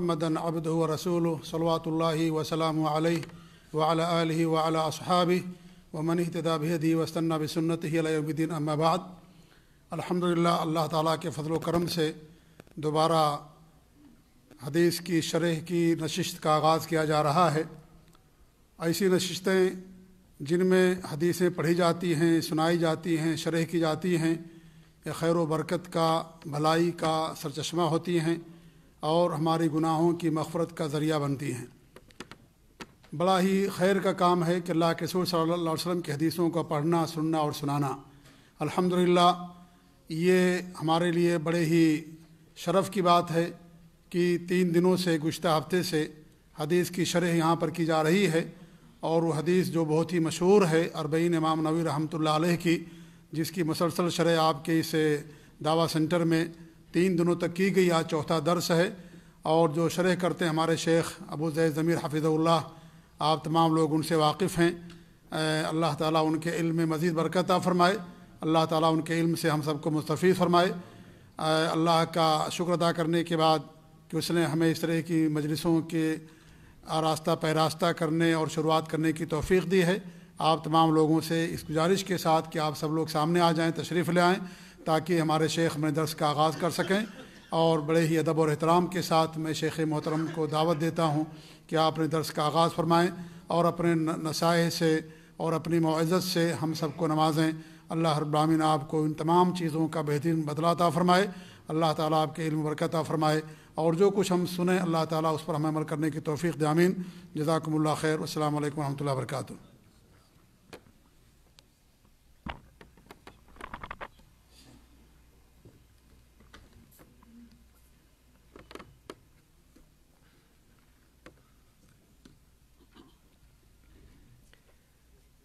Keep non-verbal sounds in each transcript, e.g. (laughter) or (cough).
محمدن عبده ورسوله صلاۃ الله وسلم علیہ وعلى آله وعلى أصحابه ومن اهتدى و واستنى بسنته وصنبِ يوم الدين أما بعد الحمد للہ اللہ تعالیٰ کے فضل و کرم سے دوبارہ حدیث کی شرح کی نشست کا آغاز کیا جا رہا ہے ایسی نشستیں جن میں حدیثیں پڑھی جاتی ہیں سنائی جاتی ہیں شرح کی جاتی ہیں خیر و برکت کا بھلائی کا سرچشمہ ہوتی ہیں اور ہماری گناہوں کی مغفرت کا ذریعہ بنتی ہیں بڑا ہی خیر کا کام ہے کہ اللہ کے سور صلی اللہ علیہ وسلم کی حدیثوں کا پڑھنا سننا اور سنانا الحمد یہ ہمارے لیے بڑے ہی شرف کی بات ہے کہ تین دنوں سے گزشتہ ہفتے سے حدیث کی شرح یہاں پر کی جا رہی ہے اور وہ حدیث جو بہت ہی مشہور ہے اربعین امام نوی رحمۃ اللہ علیہ کی جس کی مسلسل شرح آپ کے اس دعویٰ سنٹر میں تین دنوں تک کی گئی آج چوتھا درس ہے اور جو شرح کرتے ہیں ہمارے شیخ ابو زید ضمیر حفظ اللہ آپ تمام لوگ ان سے واقف ہیں اللہ تعالیٰ ان کے علم میں مزید آ فرمائے اللہ تعالیٰ ان کے علم سے ہم سب کو مستفید فرمائے اللہ کا شکر ادا کرنے کے بعد کہ اس نے ہمیں اس طرح کی مجلسوں کے آراستہ پیراستہ کرنے اور شروعات کرنے کی توفیق دی ہے آپ تمام لوگوں سے اس گزارش کے ساتھ کہ آپ سب لوگ سامنے آ جائیں تشریف لے آئیں تاکہ ہمارے شیخ میں درس کا آغاز کر سکیں اور بڑے ہی ادب اور احترام کے ساتھ میں شیخ محترم کو دعوت دیتا ہوں کہ آپ اپنے درس کا آغاز فرمائیں اور اپنے نسائے سے اور اپنی معزت سے ہم سب کو نوازیں اللہ ہر براہن آپ کو ان تمام چیزوں کا بہترین بدلاتا فرمائے اللہ تعالیٰ آپ کے علم برکت فرمائے اور جو کچھ ہم سنیں اللہ تعالیٰ اس پر ہمیں عمل کرنے کی توفیق دامین جزاکم اللہ خیر السلام علیکم ورحمۃ اللہ وبرکاتہ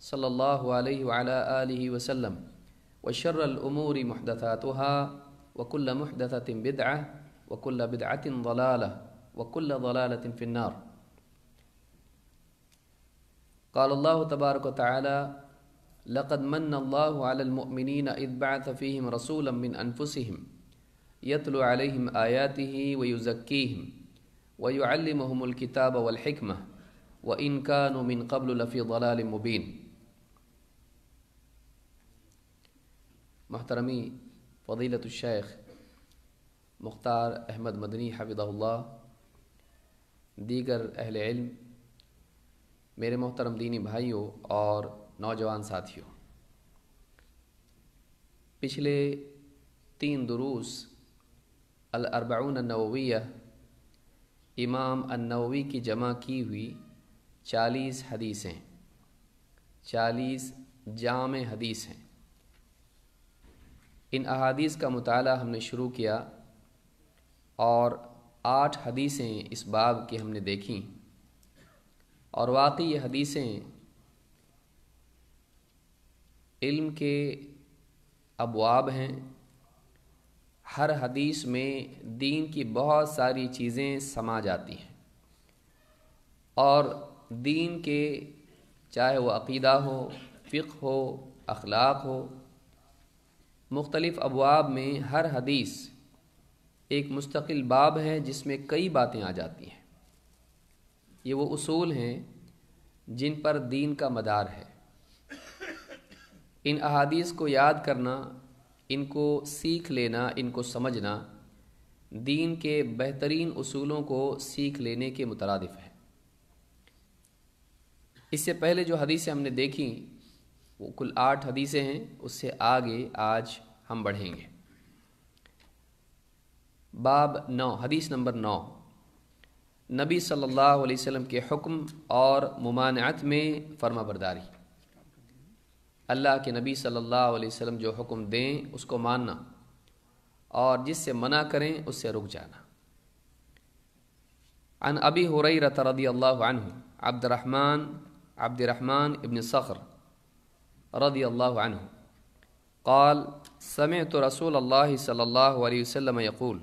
صلى الله عليه وعلى آله وسلم وشر الأمور محدثاتها وكل محدثة بدعة وكل بدعة ضلالة وكل ضلالة في النار قال الله تبارك وتعالى لقد من الله على المؤمنين إذ بعث فيهم رسولا من أنفسهم يتلو عليهم آياته ويزكيهم ويعلمهم الكتاب والحكمة وإن كانوا من قبل لفي ضلال مبين محترمی فضیلت الشیخ مختار احمد مدنی حفظہ اللہ دیگر اہل علم میرے محترم دینی بھائیوں اور نوجوان ساتھیوں پچھلے تین دروس الاربعون النوویہ امام النووی کی جمع کی ہوئی چالیس حدیثیں چالیس جامع حدیث ہیں ان احادیث کا مطالعہ ہم نے شروع کیا اور آٹھ حدیثیں اس باب کی ہم نے دیکھیں اور واقعی یہ حدیثیں علم کے ابواب ہیں ہر حدیث میں دین کی بہت ساری چیزیں سما جاتی ہیں اور دین کے چاہے وہ عقیدہ ہو فقہ ہو اخلاق ہو مختلف ابواب میں ہر حدیث ایک مستقل باب ہے جس میں کئی باتیں آ جاتی ہیں یہ وہ اصول ہیں جن پر دین کا مدار ہے ان احادیث کو یاد کرنا ان کو سیکھ لینا ان کو سمجھنا دین کے بہترین اصولوں کو سیکھ لینے کے مترادف ہے اس سے پہلے جو حدیثیں ہم نے دیکھیں وہ کل آٹھ حدیثیں ہیں اس سے آگے آج ہم بڑھیں گے باب نو حدیث نمبر نو نبی صلی اللہ علیہ وسلم کے حکم اور ممانعت میں فرما برداری اللہ کے نبی صلی اللہ علیہ وسلم جو حکم دیں اس کو ماننا اور جس سے منع کریں اس سے رک جانا عن ابی ہو رہی اللہ عنہ عبد الرحمن عبد الرحمن ابن صخر رضي الله عنه قال سمعت رسول الله صلى الله عليه وسلم يقول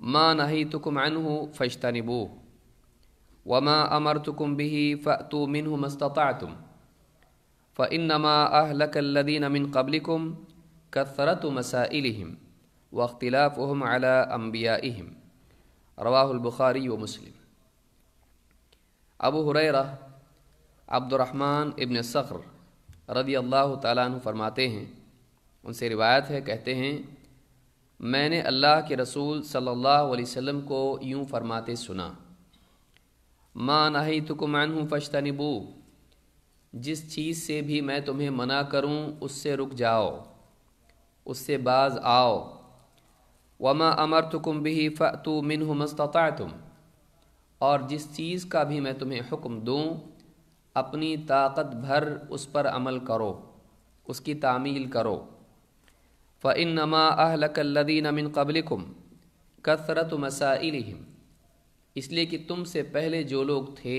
ما نهيتكم عنه فاجتنبوه وما أمرتكم به فأتوا منه ما استطعتم فإنما أهلك الذين من قبلكم كثرة مسائلهم واختلافهم على أنبيائهم رواه البخاري ومسلم أبو هريرة عبد الرحمن ابن الصخر رضی اللہ تعالیٰ عنہ فرماتے ہیں ان سے روایت ہے کہتے ہیں میں نے اللہ کے رسول صلی اللہ علیہ وسلم کو یوں فرماتے سنا ماں نہ تکمان ہوں فشتہ نبو جس چیز سے بھی میں تمہیں منع کروں اس سے رک جاؤ اس سے بعض آؤ وما امر تکم بھی تو منہ مستعائے تم اور جس چیز کا بھی میں تمہیں حکم دوں اپنی طاقت بھر اس پر عمل کرو اس کی تعمیل کرو فعن نما اہلک لدینمن قبل کم کثرت و مسائل اس لیے کہ تم سے پہلے جو لوگ تھے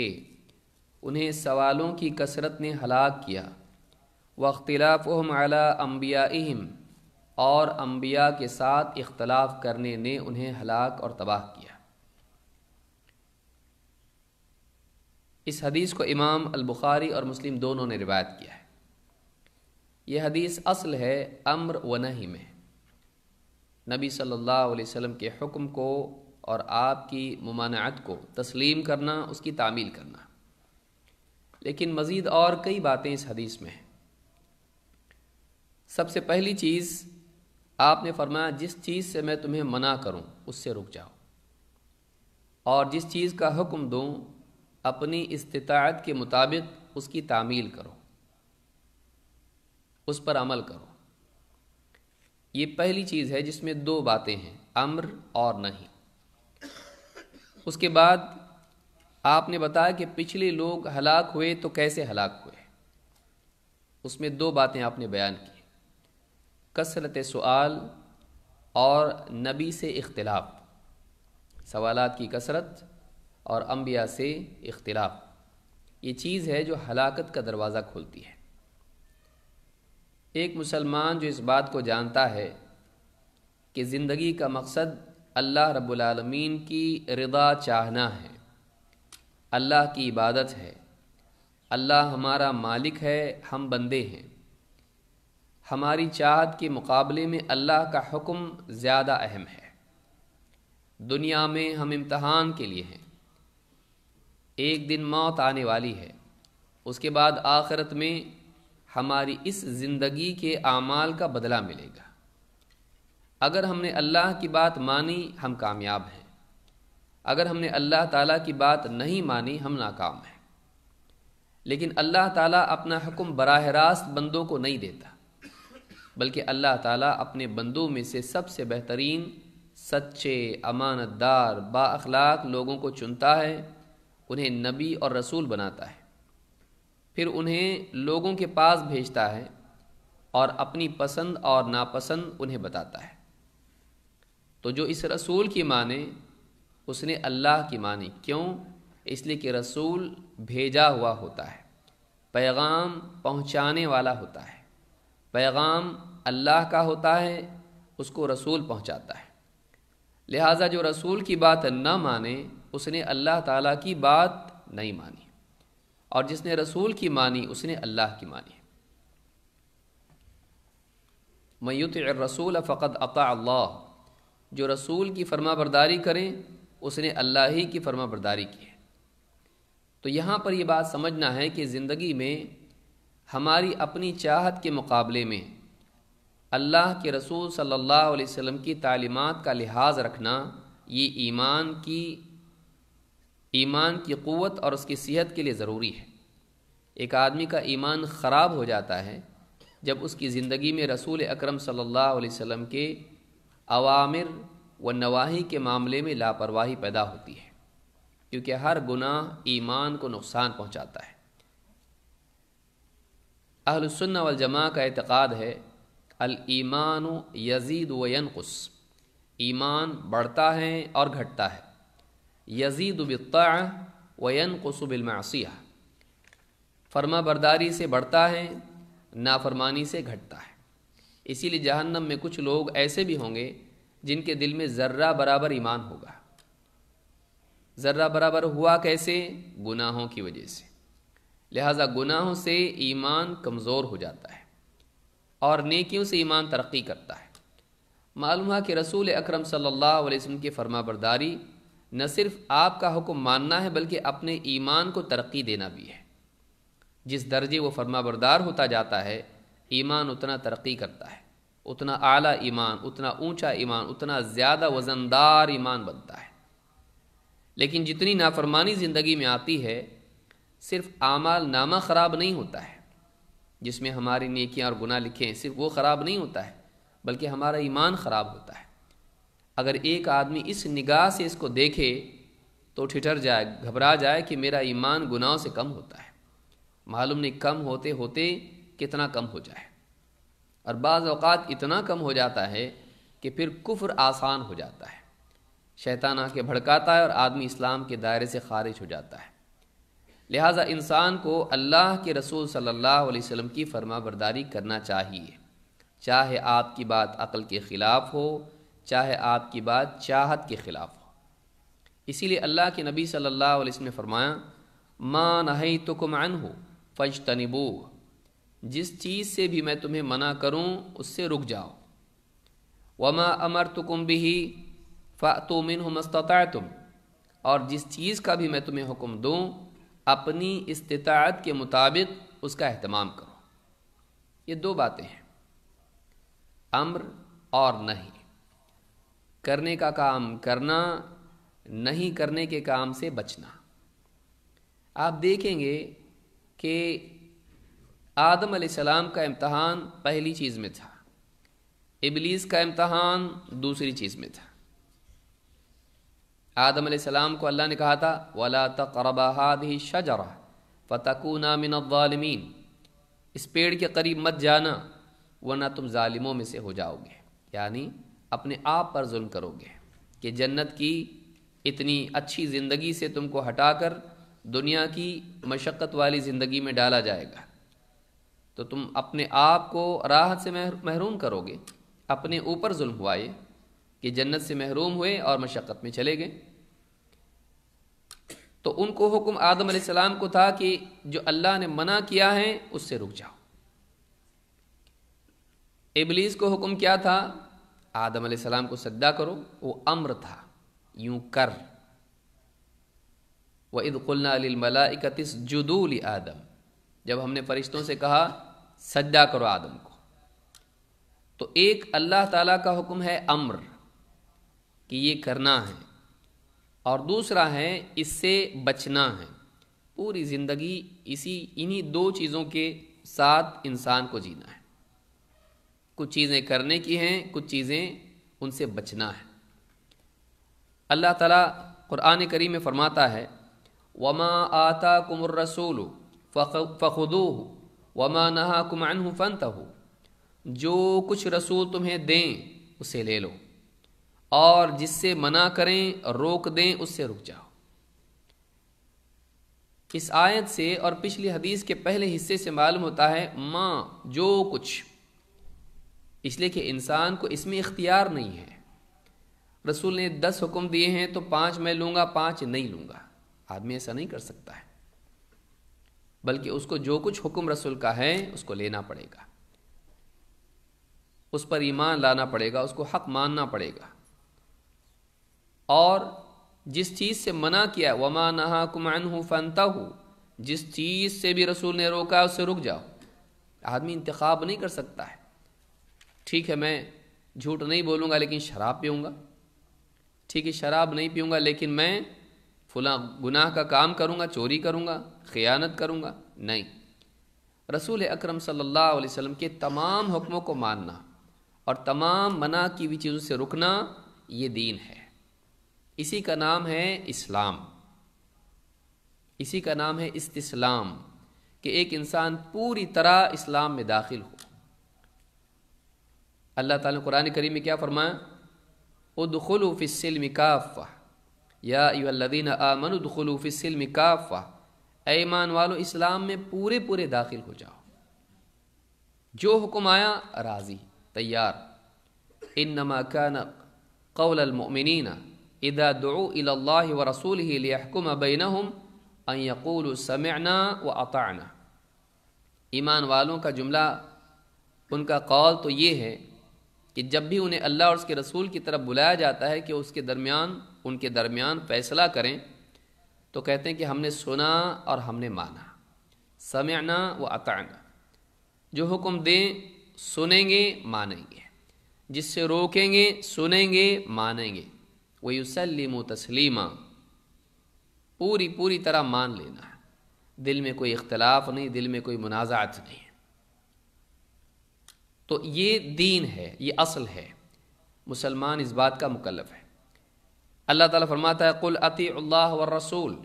انہیں سوالوں کی کثرت نے ہلاک کیا وہ اختلاف و امبیا اور امبیا کے ساتھ اختلاف کرنے نے انہیں ہلاک اور تباہ کیا اس حدیث کو امام البخاری اور مسلم دونوں نے روایت کیا ہے یہ حدیث اصل ہے امر و نہیں میں نبی صلی اللہ علیہ وسلم کے حکم کو اور آپ کی ممانعت کو تسلیم کرنا اس کی تعمیل کرنا لیکن مزید اور کئی باتیں اس حدیث میں ہیں سب سے پہلی چیز آپ نے فرمایا جس چیز سے میں تمہیں منع کروں اس سے رک جاؤ اور جس چیز کا حکم دوں اپنی استطاعت کے مطابق اس کی تعمیل کرو اس پر عمل کرو یہ پہلی چیز ہے جس میں دو باتیں ہیں امر اور نہیں اس کے بعد آپ نے بتایا کہ پچھلے لوگ ہلاک ہوئے تو کیسے ہلاک ہوئے اس میں دو باتیں آپ نے بیان کی کثرت سوال اور نبی سے اختلاف سوالات کی کثرت اور انبیاء سے اختلاف یہ چیز ہے جو ہلاکت کا دروازہ کھولتی ہے ایک مسلمان جو اس بات کو جانتا ہے کہ زندگی کا مقصد اللہ رب العالمین کی رضا چاہنا ہے اللہ کی عبادت ہے اللہ ہمارا مالک ہے ہم بندے ہیں ہماری چاہت کے مقابلے میں اللہ کا حکم زیادہ اہم ہے دنیا میں ہم امتحان کے لیے ہیں ایک دن موت آنے والی ہے اس کے بعد آخرت میں ہماری اس زندگی کے اعمال کا بدلہ ملے گا اگر ہم نے اللہ کی بات مانی ہم کامیاب ہیں اگر ہم نے اللہ تعالیٰ کی بات نہیں مانی ہم ناکام ہیں لیکن اللہ تعالیٰ اپنا حکم براہ راست بندوں کو نہیں دیتا بلکہ اللہ تعالیٰ اپنے بندوں میں سے سب سے بہترین سچے امانت دار با اخلاق لوگوں کو چنتا ہے انہیں نبی اور رسول بناتا ہے پھر انہیں لوگوں کے پاس بھیجتا ہے اور اپنی پسند اور ناپسند انہیں بتاتا ہے تو جو اس رسول کی مانے اس نے اللہ کی مانی کیوں اس لیے کہ رسول بھیجا ہوا ہوتا ہے پیغام پہنچانے والا ہوتا ہے پیغام اللہ کا ہوتا ہے اس کو رسول پہنچاتا ہے لہٰذا جو رسول کی بات نہ مانے اس نے اللہ تعالیٰ کی بات نہیں مانی اور جس نے رسول کی مانی اس نے اللہ کی مانی میوت رسول فقط اللہ جو رسول کی فرما برداری کریں اس نے اللہ ہی کی فرما برداری کی ہے تو یہاں پر یہ بات سمجھنا ہے کہ زندگی میں ہماری اپنی چاہت کے مقابلے میں اللہ کے رسول صلی اللہ علیہ وسلم کی تعلیمات کا لحاظ رکھنا یہ ایمان کی ایمان کی قوت اور اس کی صحت کے لیے ضروری ہے ایک آدمی کا ایمان خراب ہو جاتا ہے جب اس کی زندگی میں رسول اکرم صلی اللہ علیہ وسلم کے عوامر و نواحی کے معاملے میں لاپرواہی پیدا ہوتی ہے کیونکہ ہر گناہ ایمان کو نقصان پہنچاتا ہے اہل السنہ والجماع کا اعتقاد ہے الایمان یزید و ینقص ایمان بڑھتا ہے اور گھٹتا ہے یزید وبقع و ین قصب فرما برداری سے بڑھتا ہے نافرمانی سے گھٹتا ہے اسی لیے جہنم میں کچھ لوگ ایسے بھی ہوں گے جن کے دل میں ذرہ برابر ایمان ہوگا ذرہ برابر ہوا کیسے گناہوں کی وجہ سے لہذا گناہوں سے ایمان کمزور ہو جاتا ہے اور نیکیوں سے ایمان ترقی کرتا ہے معلوم ہے کہ رسول اکرم صلی اللہ علیہ وسلم کی فرما برداری نہ صرف آپ کا حکم ماننا ہے بلکہ اپنے ایمان کو ترقی دینا بھی ہے جس درجے وہ فرما بردار ہوتا جاتا ہے ایمان اتنا ترقی کرتا ہے اتنا اعلیٰ ایمان اتنا اونچا ایمان اتنا زیادہ وزندار ایمان بنتا ہے لیکن جتنی نافرمانی زندگی میں آتی ہے صرف اعمال نامہ خراب نہیں ہوتا ہے جس میں ہماری نیکیاں اور گناہ لکھیں صرف وہ خراب نہیں ہوتا ہے بلکہ ہمارا ایمان خراب ہوتا ہے اگر ایک آدمی اس نگاہ سے اس کو دیکھے تو ٹھٹر جائے گھبرا جائے کہ میرا ایمان گناہوں سے کم ہوتا ہے معلوم نہیں کم ہوتے ہوتے کتنا کم ہو جائے اور بعض اوقات اتنا کم ہو جاتا ہے کہ پھر کفر آسان ہو جاتا ہے شیطان آ کے بھڑکاتا ہے اور آدمی اسلام کے دائرے سے خارج ہو جاتا ہے لہٰذا انسان کو اللہ کے رسول صلی اللہ علیہ وسلم کی فرما برداری کرنا چاہیے چاہے آپ کی بات عقل کے خلاف ہو چاہے آپ کی بات چاہت کے خلاف ہو اسی لیے اللہ کے نبی صلی اللہ علیہ وسلم نے فرمایا ماں کمان ہو فج تنبو جس چیز سے بھی میں تمہیں منع کروں اس سے رک جاؤ وما امر تو کم بھی فمن ہو تم اور جس چیز کا بھی میں تمہیں حکم دوں اپنی استطاعت کے مطابق اس کا اہتمام کرو یہ دو باتیں ہیں امر اور نہیں کرنے کا کام کرنا نہیں کرنے کے کام سے بچنا آپ دیکھیں گے کہ آدم علیہ السلام کا امتحان پہلی چیز میں تھا ابلیس کا امتحان دوسری چیز میں تھا آدم علیہ السلام کو اللہ نے کہا تھا وَلَا تَقْرَبَ هَذِهِ شج فَتَكُونَ مِنَ الظَّالِمِينَ اس پیڑ کے قریب مت جانا ورنہ تم ظالموں میں سے ہو جاؤ گے یعنی اپنے آپ پر ظلم کرو گے کہ جنت کی اتنی اچھی زندگی سے تم کو ہٹا کر دنیا کی مشقت والی زندگی میں ڈالا جائے گا تو تم اپنے آپ کو راحت سے محروم کرو گے اپنے اوپر ظلم ہوا یہ کہ جنت سے محروم ہوئے اور مشقت میں چلے گئے تو ان کو حکم آدم علیہ السلام کو تھا کہ جو اللہ نے منع کیا ہے اس سے رک جاؤ ابلیس کو حکم کیا تھا آدم علیہ السلام کو سجدہ کرو وہ امر تھا یوں کر وہ عید قلنا علی الملا اکتیس جدولی آدم جب ہم نے فرشتوں سے کہا سجدہ کرو آدم کو تو ایک اللہ تعالیٰ کا حکم ہے امر کہ یہ کرنا ہے اور دوسرا ہے اس سے بچنا ہے پوری زندگی اسی انہی دو چیزوں کے ساتھ انسان کو جینا ہے کچھ چیزیں کرنے کی ہیں کچھ چیزیں ان سے بچنا ہے اللہ تعالیٰ قرآن کریم میں فرماتا ہے وما آتا کم الرسول فخدو وما نہا کمن ہو جو کچھ رسول تمہیں دیں اسے لے لو اور جس سے منع کریں روک دیں اس سے رک جاؤ اس آیت سے اور پچھلی حدیث کے پہلے حصے سے معلوم ہوتا ہے ماں جو کچھ اس لیے کہ انسان کو اس میں اختیار نہیں ہے رسول نے دس حکم دیے ہیں تو پانچ میں لوں گا پانچ نہیں لوں گا آدمی ایسا نہیں کر سکتا ہے بلکہ اس کو جو کچھ حکم رسول کا ہے اس کو لینا پڑے گا اس پر ایمان لانا پڑے گا اس کو حق ماننا پڑے گا اور جس چیز سے منع کیا نہا کمان ہوں فنتا ہوں جس چیز سے بھی رسول نے روکا اس سے رک جاؤ آدمی انتخاب نہیں کر سکتا ہے ٹھیک ہے میں جھوٹ نہیں بولوں گا لیکن شراب پیوں گا ٹھیک ہے شراب نہیں پیوں گا لیکن میں فلاں گناہ کا کام کروں گا چوری کروں گا خیانت کروں گا نہیں رسول اکرم صلی اللہ علیہ وسلم کے تمام حکموں کو ماننا اور تمام منع کی ہوئی چیزوں سے رکنا یہ دین ہے اسی کا نام ہے اسلام اسی کا نام ہے استسلام کہ ایک انسان پوری طرح اسلام میں داخل ہو اللہ تعالیٰ قرآن کریم میں کیا فرمایا فی السلم کافہ یا الذین آمنوا ادخلوا فی السلم کافہ اے ایمان والو اسلام میں پورے پورے داخل ہو جاؤ جو حکم آیا راضی تیار انما کان قول اذا ادا الى اللّہ و رسول بین ان السمینہ و واطعنا ایمان والوں کا جملہ ان کا قول تو یہ ہے کہ جب بھی انہیں اللہ اور اس کے رسول کی طرف بلایا جاتا ہے کہ اس کے درمیان ان کے درمیان فیصلہ کریں تو کہتے ہیں کہ ہم نے سنا اور ہم نے مانا سمعنا و عطنا جو حکم دیں سنیں گے مانیں گے جس سے روکیں گے سنیں گے مانیں گے وہ یوسلیم و تسلیمہ پوری پوری طرح مان لینا دل میں کوئی اختلاف نہیں دل میں کوئی منازعات نہیں تو یہ دین ہے یہ اصل ہے مسلمان اس بات کا مکلف ہے اللہ تعالیٰ فرماتا ہے قل اطی اللہ و رسول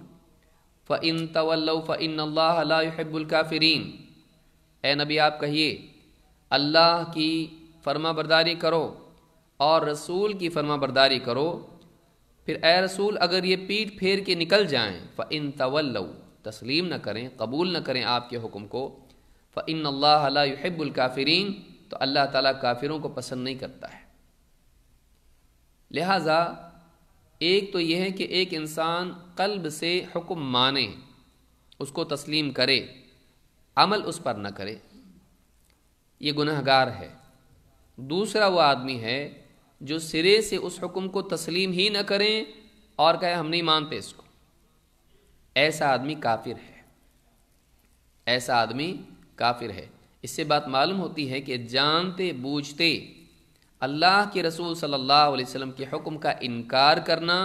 فن طول فن اللہ نبی آپ کہیے اللہ کی فرما برداری کرو اور رسول کی فرما برداری کرو پھر اے رسول اگر یہ پیٹ پھیر کے نکل جائیں ف ان طول تسلیم نہ کریں قبول نہ کریں آپ کے حکم کو ف ان اللہ الکافرین تو اللہ تعالیٰ کافروں کو پسند نہیں کرتا ہے لہذا ایک تو یہ ہے کہ ایک انسان قلب سے حکم مانے اس کو تسلیم کرے عمل اس پر نہ کرے یہ گناہ گار ہے دوسرا وہ آدمی ہے جو سرے سے اس حکم کو تسلیم ہی نہ کریں اور کہے ہم نہیں مانتے اس کو ایسا آدمی کافر ہے ایسا آدمی کافر ہے اس سے بات معلوم ہوتی ہے کہ جانتے بوجھتے اللہ کے رسول صلی اللہ علیہ وسلم کے حکم کا انکار کرنا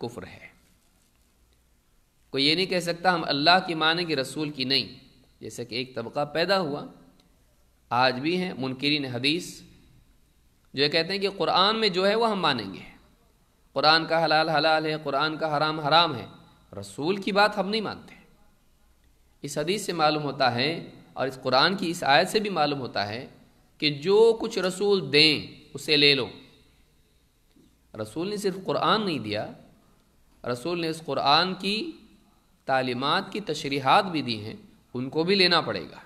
کفر ہے کوئی یہ نہیں کہہ سکتا ہم اللہ کی مانیں گے رسول کی نہیں جیسا کہ ایک طبقہ پیدا ہوا آج بھی ہیں منکرین حدیث جو یہ کہتے ہیں کہ قرآن میں جو ہے وہ ہم مانیں گے قرآن کا حلال حلال ہے قرآن کا حرام حرام ہے رسول کی بات ہم نہیں مانتے اس حدیث سے معلوم ہوتا ہے اور اس قرآن کی اس آیت سے بھی معلوم ہوتا ہے کہ جو کچھ رسول دیں اسے لے لو رسول نے صرف قرآن نہیں دیا رسول نے اس قرآن کی تعلیمات کی تشریحات بھی دی ہیں ان کو بھی لینا پڑے گا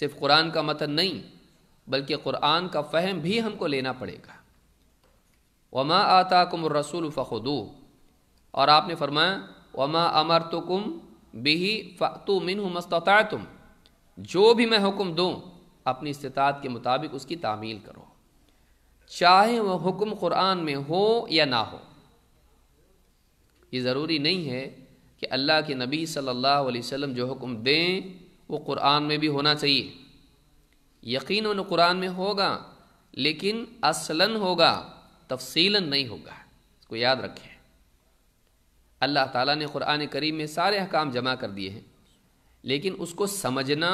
صرف قرآن کا متن نہیں بلکہ قرآن کا فہم بھی ہم کو لینا پڑے گا وما آتا کم رسول فخود اور آپ نے فرمایا وما امر تو کم بہی فتو منہ مستطاع تم جو بھی میں حکم دوں اپنی استطاعت کے مطابق اس کی تعمیل کرو چاہے وہ حکم قرآن میں ہو یا نہ ہو یہ ضروری نہیں ہے کہ اللہ کے نبی صلی اللہ علیہ وسلم جو حکم دیں وہ قرآن میں بھی ہونا چاہیے یقین ان قرآن میں ہوگا لیکن اصلاً ہوگا تفصیلاً نہیں ہوگا اس کو یاد رکھیں اللہ تعالیٰ نے قرآن کریم میں سارے احکام جمع کر دیے ہیں لیکن اس کو سمجھنا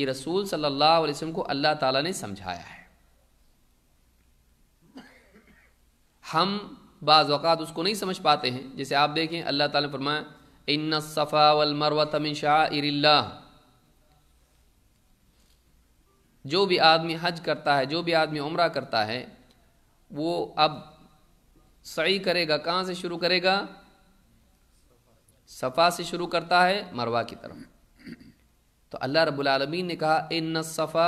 یہ رسول صلی اللہ علیہ وسلم کو اللہ تعالیٰ نے سمجھایا ہے ہم بعض اوقات اس کو نہیں سمجھ پاتے ہیں جیسے آپ دیکھیں اللہ تعالیٰ نے فرمایا ان انفا من تم اللہ جو بھی آدمی حج کرتا ہے جو بھی آدمی عمرہ کرتا ہے وہ اب صحیح کرے گا کہاں سے شروع کرے گا صفا سے شروع کرتا ہے مروا کی طرف تو اللہ رب العالمین نے کہا ان صفا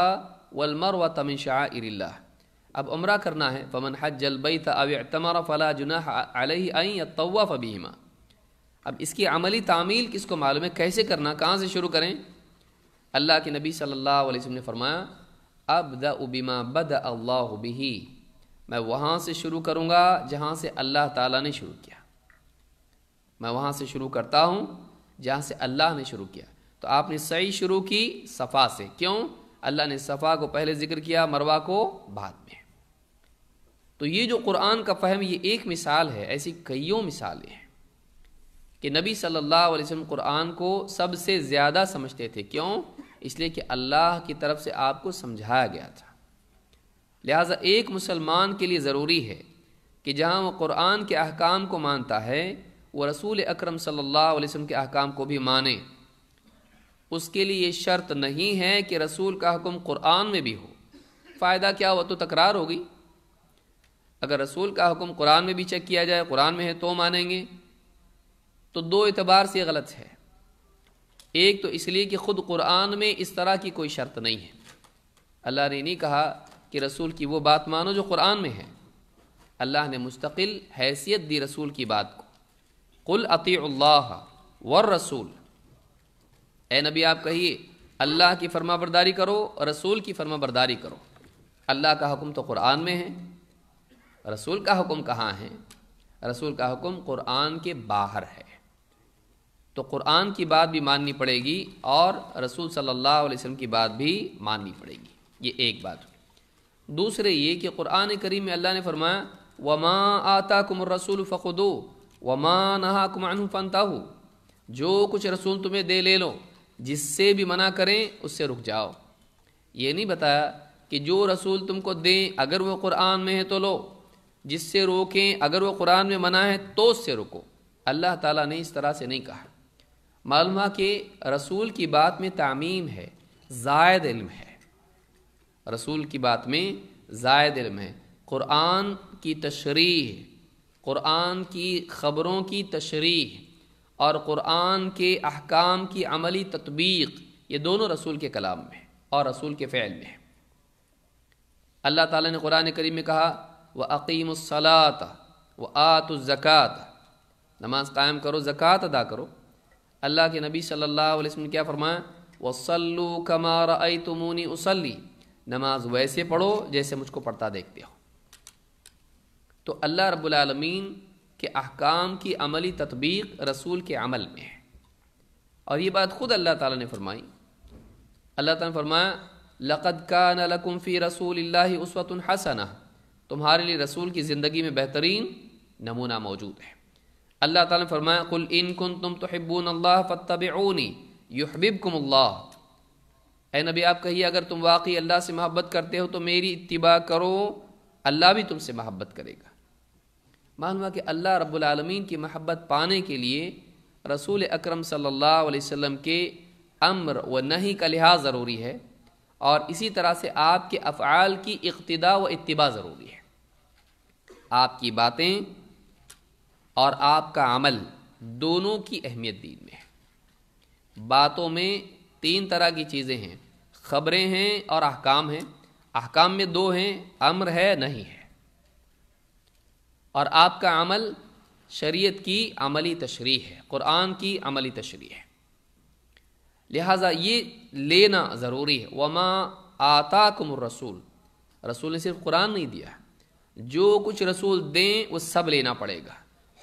ولمر و تمن تمشا ار اب عمرہ کرنا ہے فمن حج البیت او اعتمر فلا جنا تو اب اس کی عملی تعمیل کس کو معلوم ہے کیسے کرنا کہاں سے شروع کریں اللہ کے نبی صلی اللہ علیہ وسلم نے فرمایا اب دا ابیما بد اللہ بھی میں وہاں سے شروع کروں گا جہاں سے اللہ تعالیٰ نے شروع کیا میں وہاں سے شروع کرتا ہوں جہاں سے اللہ نے شروع کیا تو آپ نے صحیح شروع کی صفا سے کیوں اللہ نے صفا کو پہلے ذکر کیا مروا کو بعد میں تو یہ جو قرآن کا فہم یہ ایک مثال ہے ایسی کئیوں مثالیں ہیں کہ نبی صلی اللہ علیہ وسلم قرآن کو سب سے زیادہ سمجھتے تھے کیوں اس لیے کہ اللہ کی طرف سے آپ کو سمجھایا گیا تھا لہٰذا ایک مسلمان کے لیے ضروری ہے کہ جہاں وہ قرآن کے احکام کو مانتا ہے وہ رسول اکرم صلی اللہ علیہ وسلم کے احکام کو بھی مانے اس کے لیے یہ شرط نہیں ہے کہ رسول کا حکم قرآن میں بھی ہو فائدہ کیا ہوا تو تکرار ہوگی اگر رسول کا حکم قرآن میں بھی چیک کیا جائے قرآن میں ہے تو مانیں گے تو دو اعتبار سے غلط ہے ایک تو اس لیے کہ خود قرآن میں اس طرح کی کوئی شرط نہیں ہے اللہ نے نہیں کہا کہ رسول کی وہ بات مانو جو قرآن میں ہے اللہ نے مستقل حیثیت دی رسول کی بات کو کل عطی اللہ ور رسول اے نبی آپ کہیے اللہ کی فرما برداری کرو رسول کی فرما برداری کرو اللہ کا حکم تو قرآن میں ہے رسول کا حکم کہاں ہے رسول کا حکم قرآن کے باہر ہے تو قرآن کی بات بھی ماننی پڑے گی اور رسول صلی اللہ علیہ وسلم کی بات بھی ماننی پڑے گی یہ ایک بات دوسرے یہ کہ قرآن کریم میں اللہ نے فرمایا وما آتا کم رسول فنتا جو کچھ رسول تمہیں دے لے لو جس سے بھی منع کریں اس سے رک جاؤ یہ نہیں بتایا کہ جو رسول تم کو دیں اگر وہ قرآن میں ہے تو لو جس سے روکیں اگر وہ قرآن میں منع ہے تو اس سے رکو اللہ تعالیٰ نے اس طرح سے نہیں کہا معلومہ کہ رسول کی بات میں تعمیم ہے زائد علم ہے رسول کی بات میں زائد علم ہے قرآن کی تشریح قرآن کی خبروں کی تشریح اور قرآن کے احکام کی عملی تطبیق یہ دونوں رسول کے کلام میں اور رسول کے فعل میں ہے اللہ تعالیٰ نے قرآن کریم میں کہا وہ عقیم الصلاۃ و آت الزکات نماز قائم کرو زکوٰۃ ادا کرو اللہ کے نبی صلی اللہ علیہ وسلم نے کیا فرمایا وہ سلو کمار تمونی اسلی نماز ویسے پڑھو جیسے مجھ کو پڑھتا دیکھتے ہو تو اللہ رب العالمین کہ احکام کی عملی تطبیق رسول کے عمل میں ہے اور یہ بات خود اللہ تعالیٰ نے فرمائی اللہ تعالیٰ نے فرمایا لقد کا نلقم فی رسول اللہ اس الحسن تمہارے لیے رسول کی زندگی میں بہترین نمونہ موجود ہے اللہ تعالیٰ نے فرمایا کل ان کن تم تو اللہ فتب کم اللہ اے نبی آپ کہیے اگر تم واقعی اللہ سے محبت کرتے ہو تو میری اتباع کرو اللہ بھی تم سے محبت کرے گا ہوا کہ اللہ رب العالمین کی محبت پانے کے لیے رسول اکرم صلی اللہ علیہ وسلم کے امر و کا لحاظ ضروری ہے اور اسی طرح سے آپ کے افعال کی اقتداء و اتباع ضروری ہے آپ کی باتیں اور آپ کا عمل دونوں کی اہمیت دین میں ہے باتوں میں تین طرح کی چیزیں ہیں خبریں ہیں اور احکام ہیں احکام میں دو ہیں امر ہے نہیں ہے اور آپ کا عمل شریعت کی عملی تشریح ہے قرآن کی عملی تشریح ہے لہٰذا یہ لینا ضروری ہے وما آتا کم رسول رسول نے صرف قرآن نہیں دیا جو کچھ رسول دیں وہ سب لینا پڑے گا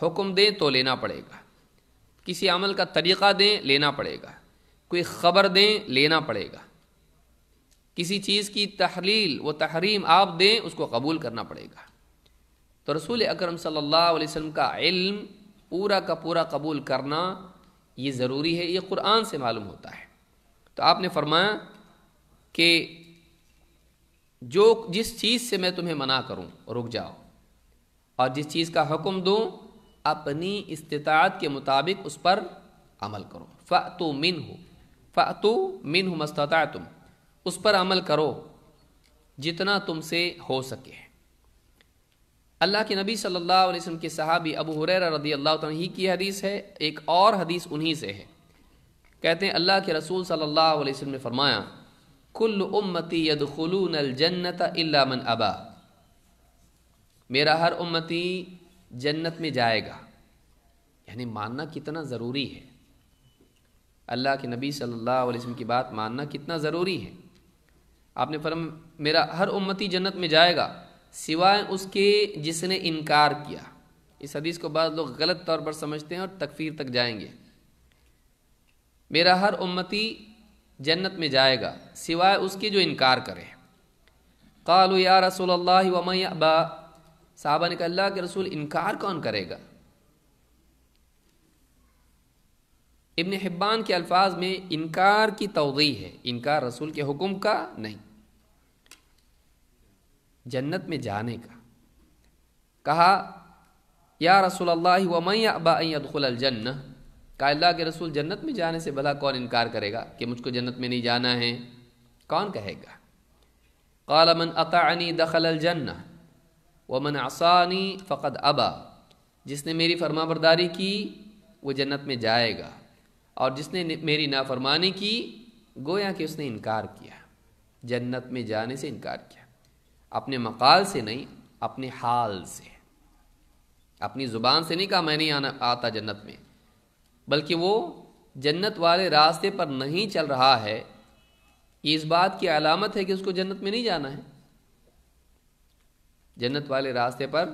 حکم دیں تو لینا پڑے گا کسی عمل کا طریقہ دیں لینا پڑے گا کوئی خبر دیں لینا پڑے گا کسی چیز کی تحلیل و تحریم آپ دیں اس کو قبول کرنا پڑے گا تو رسول اکرم صلی اللہ علیہ وسلم کا علم پورا کا پورا قبول کرنا یہ ضروری ہے یہ قرآن سے معلوم ہوتا ہے تو آپ نے فرمایا کہ جو جس چیز سے میں تمہیں منع کروں رک جاؤ اور جس چیز کا حکم دوں اپنی استطاعت کے مطابق اس پر عمل کرو فتو من ہو من ہو مستطاع تم اس پر عمل کرو جتنا تم سے ہو سکے اللہ کے نبی صلی اللہ علیہ وسلم کے صحابی ابو رضی اللہ ہی کی حدیث ہے ایک اور حدیث انہی سے ہے کہتے ہیں اللہ کے رسول صلی اللہ علیہ وسلم نے فرمایا کل امتی یدخلون الجنت الا من ابا میرا ہر امتی جنت میں جائے گا یعنی ماننا کتنا ضروری ہے اللہ کے نبی صلی اللہ علیہ وسلم کی بات ماننا کتنا ضروری ہے آپ نے فرم میرا ہر امتی جنت میں جائے گا سوائے اس کے جس نے انکار کیا اس حدیث کو بعض لوگ غلط طور پر سمجھتے ہیں اور تکفیر تک جائیں گے میرا ہر امتی جنت میں جائے گا سوائے اس کے جو انکار کرے قالو یا رسول اللہ یعبا ابا نے کہا اللہ کے رسول انکار کون کرے گا ابن حبان کے الفاظ میں انکار کی توضیح ہے انکار رسول کے حکم کا نہیں جنت میں جانے کا کہا یا رسول و میں ابا ادخل الجنہ کہا اللہ کے رسول جنت میں جانے سے بھلا کون انکار کرے گا کہ مجھ کو جنت میں نہیں جانا ہے کون کہے گا قال من اطعنی دخل الجن و من فقد فقط ابا جس نے میری فرما برداری کی وہ جنت میں جائے گا اور جس نے میری نافرمانی کی گویا کہ اس نے انکار کیا جنت میں جانے سے انکار کیا اپنے مقال سے نہیں اپنے حال سے اپنی زبان سے نہیں کہا میں نہیں آنا آتا جنت میں بلکہ وہ جنت والے راستے پر نہیں چل رہا ہے یہ اس بات کی علامت ہے کہ اس کو جنت میں نہیں جانا ہے جنت والے راستے پر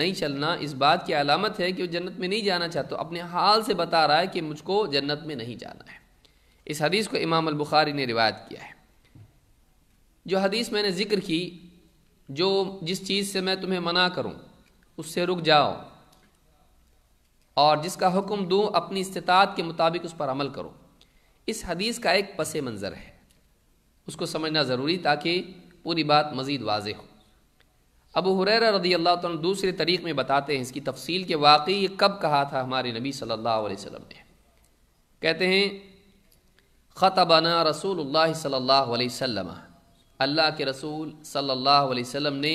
نہیں چلنا اس بات کی علامت ہے کہ وہ جنت میں نہیں جانا چاہتا اپنے حال سے بتا رہا ہے کہ مجھ کو جنت میں نہیں جانا ہے اس حدیث کو امام البخاری نے روایت کیا ہے جو حدیث میں نے ذکر کی جو جس چیز سے میں تمہیں منع کروں اس سے رک جاؤ اور جس کا حکم دوں اپنی استطاعت کے مطابق اس پر عمل کرو اس حدیث کا ایک پس منظر ہے اس کو سمجھنا ضروری تاکہ پوری بات مزید واضح ہو ابو حریر رضی اللہ عنہ دوسرے طریق میں بتاتے ہیں اس کی تفصیل کے واقعی یہ کب کہا تھا ہمارے نبی صلی اللہ علیہ وسلم نے کہتے ہیں خطبنا رسول اللہ صلی اللہ علیہ وسلم اللہ کے رسول صلی اللہ علیہ وسلم نے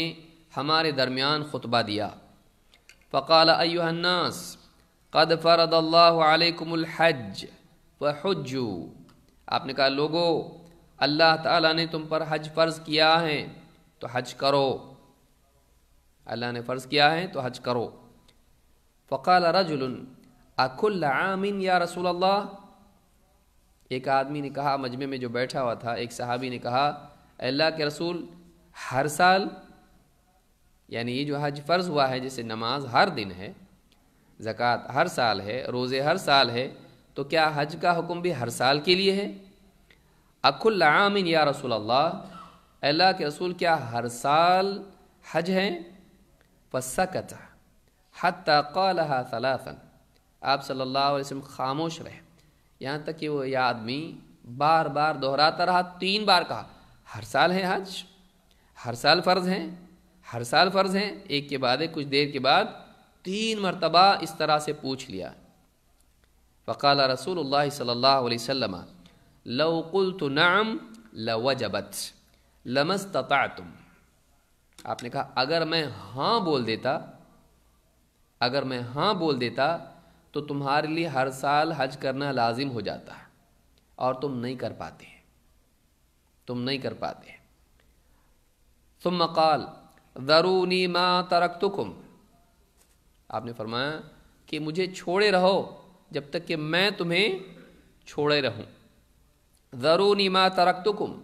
ہمارے درمیان خطبہ دیا فقال ایوہ الناس قد فرد اللہ علیکم الحج فحجو آپ نے کہا لوگو اللہ تعالیٰ نے تم پر حج فرض کیا ہے تو حج کرو اللہ نے فرض کیا ہے تو حج کرو فقال رجل اکل عام یا رسول اللہ ایک آدمی نے کہا مجمع میں جو بیٹھا ہوا تھا ایک صحابی نے کہا اللہ کے رسول ہر سال یعنی یہ جو حج فرض ہوا ہے جیسے نماز ہر دن ہے زکوٰۃ ہر سال ہے روزے ہر سال ہے تو کیا حج کا حکم بھی ہر سال کے لیے ہے اک العام یا رسول اللہ اللہ کے رسول کیا ہر سال حج ہے ثلاثا آپ صلی اللہ علیہ وسلم خاموش رہے یہاں تک کہ وہ یہ آدمی بار بار دہراتا رہا تین بار کہا ہر سال ہے حج ہر سال فرض ہیں ہر سال فرض ہیں ایک کے بعد کچھ دیر کے بعد تین مرتبہ اس طرح سے پوچھ لیا فقال رسول اللہ صلی اللہ علیہ وسلم لو قلت نعم لوجبت لمستطعتم آپ نے کہا اگر میں ہاں بول دیتا اگر میں ہاں بول دیتا تو تمہارے لیے ہر سال حج کرنا لازم ہو جاتا اور تم نہیں کر پاتے تم نہیں کر پاتے ثم قال ذرونی ما ترکتکم آپ نے فرمایا کہ مجھے چھوڑے رہو جب تک کہ میں تمہیں چھوڑے رہوں ذرونی ما ترکتکم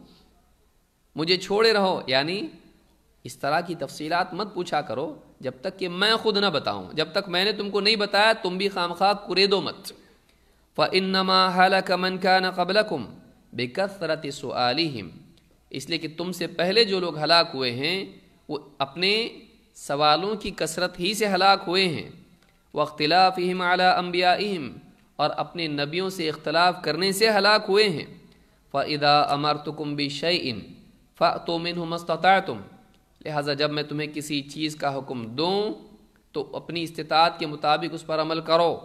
مجھے چھوڑے رہو یعنی اس طرح کی تفصیلات مت پوچھا کرو جب تک کہ میں خود نہ بتاؤں جب تک میں نے تم کو نہیں بتایا تم بھی خام خواہ کرے دو مت فَإِنَّمَا حَلَكَ مَنْ كَانَ قَبْلَكُمْ کثرت سعلیم اس لیے کہ تم سے پہلے جو لوگ ہلاک ہوئے ہیں وہ اپنے سوالوں کی کثرت ہی سے ہلاک ہوئے ہیں وہ اختلاف اہم اعلیٰ امبیا اور اپنے نبیوں سے اختلاف کرنے سے ہلاک ہوئے ہیں ف ادا امر کم بھی شعی ان فم مستطاع تم لہٰذا جب میں تمہیں کسی چیز کا حکم دوں تو اپنی استطاعت کے مطابق اس پر عمل کرو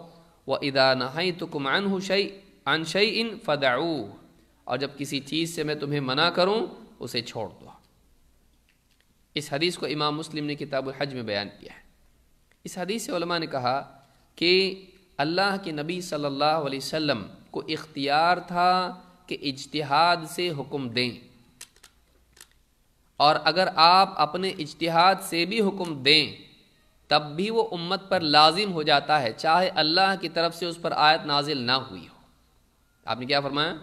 و ادا نہائے تو کم ہو عن شعی ان فداؤ اور جب کسی چیز سے میں تمہیں منع کروں اسے چھوڑ دو اس حدیث کو امام مسلم نے کتاب الحج میں بیان کیا ہے اس حدیث سے علماء نے کہا کہ اللہ کے نبی صلی اللہ علیہ وسلم کو اختیار تھا کہ اجتہاد سے حکم دیں اور اگر آپ اپنے اجتہاد سے بھی حکم دیں تب بھی وہ امت پر لازم ہو جاتا ہے چاہے اللہ کی طرف سے اس پر آیت نازل نہ ہوئی ہو آپ نے کیا فرمایا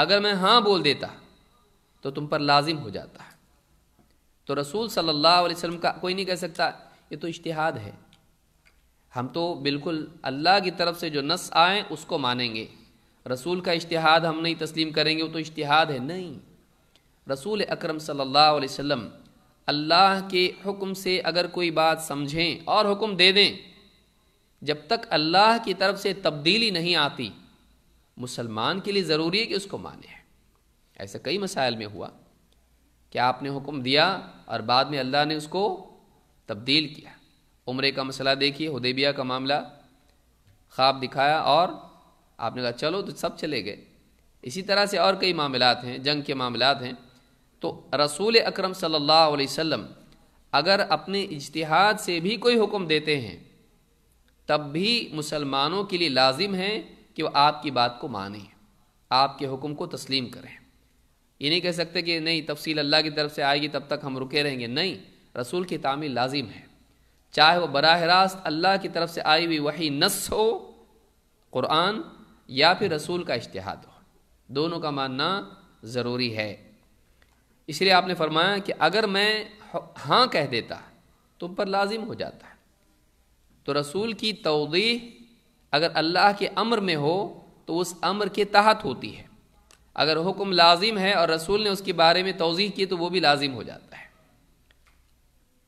اگر میں ہاں بول دیتا تو تم پر لازم ہو جاتا ہے تو رسول صلی اللہ علیہ وسلم کا کوئی نہیں کہہ سکتا یہ تو اشتہاد ہے ہم تو بالکل اللہ کی طرف سے جو نص آئیں اس کو مانیں گے رسول کا اشتہاد ہم نہیں تسلیم کریں گے وہ تو اشتہاد ہے نہیں رسول اکرم صلی اللہ علیہ وسلم اللہ کے حکم سے اگر کوئی بات سمجھیں اور حکم دے دیں جب تک اللہ کی طرف سے تبدیلی نہیں آتی مسلمان کے لیے ضروری ہے کہ اس کو مانے ہیں ایسے کئی مسائل میں ہوا کہ آپ نے حکم دیا اور بعد میں اللہ نے اس کو تبدیل کیا عمرے کا مسئلہ دیکھیے ہدیبیہ کا معاملہ خواب دکھایا اور آپ نے کہا چلو تو سب چلے گئے اسی طرح سے اور کئی معاملات ہیں جنگ کے معاملات ہیں تو رسول اکرم صلی اللہ علیہ وسلم اگر اپنے اجتہاد سے بھی کوئی حکم دیتے ہیں تب بھی مسلمانوں کے لیے لازم ہیں کہ وہ آپ کی بات کو مانیں آپ کے حکم کو تسلیم کریں یہ نہیں کہہ سکتے کہ نہیں تفصیل اللہ کی طرف سے آئے گی تب تک ہم رکے رہیں گے نہیں رسول کی تعمیر لازم ہے چاہے وہ براہ راست اللہ کی طرف سے آئی ہوئی وہی نس ہو قرآن یا پھر رسول کا اشتہاد ہو دونوں کا ماننا ضروری ہے اس لیے آپ نے فرمایا کہ اگر میں ہاں کہہ دیتا تم پر لازم ہو جاتا ہے تو رسول کی توضیح اگر اللہ کے امر میں ہو تو اس امر کے تحت ہوتی ہے اگر حکم لازم ہے اور رسول نے اس کے بارے میں توضیح کی تو وہ بھی لازم ہو جاتا ہے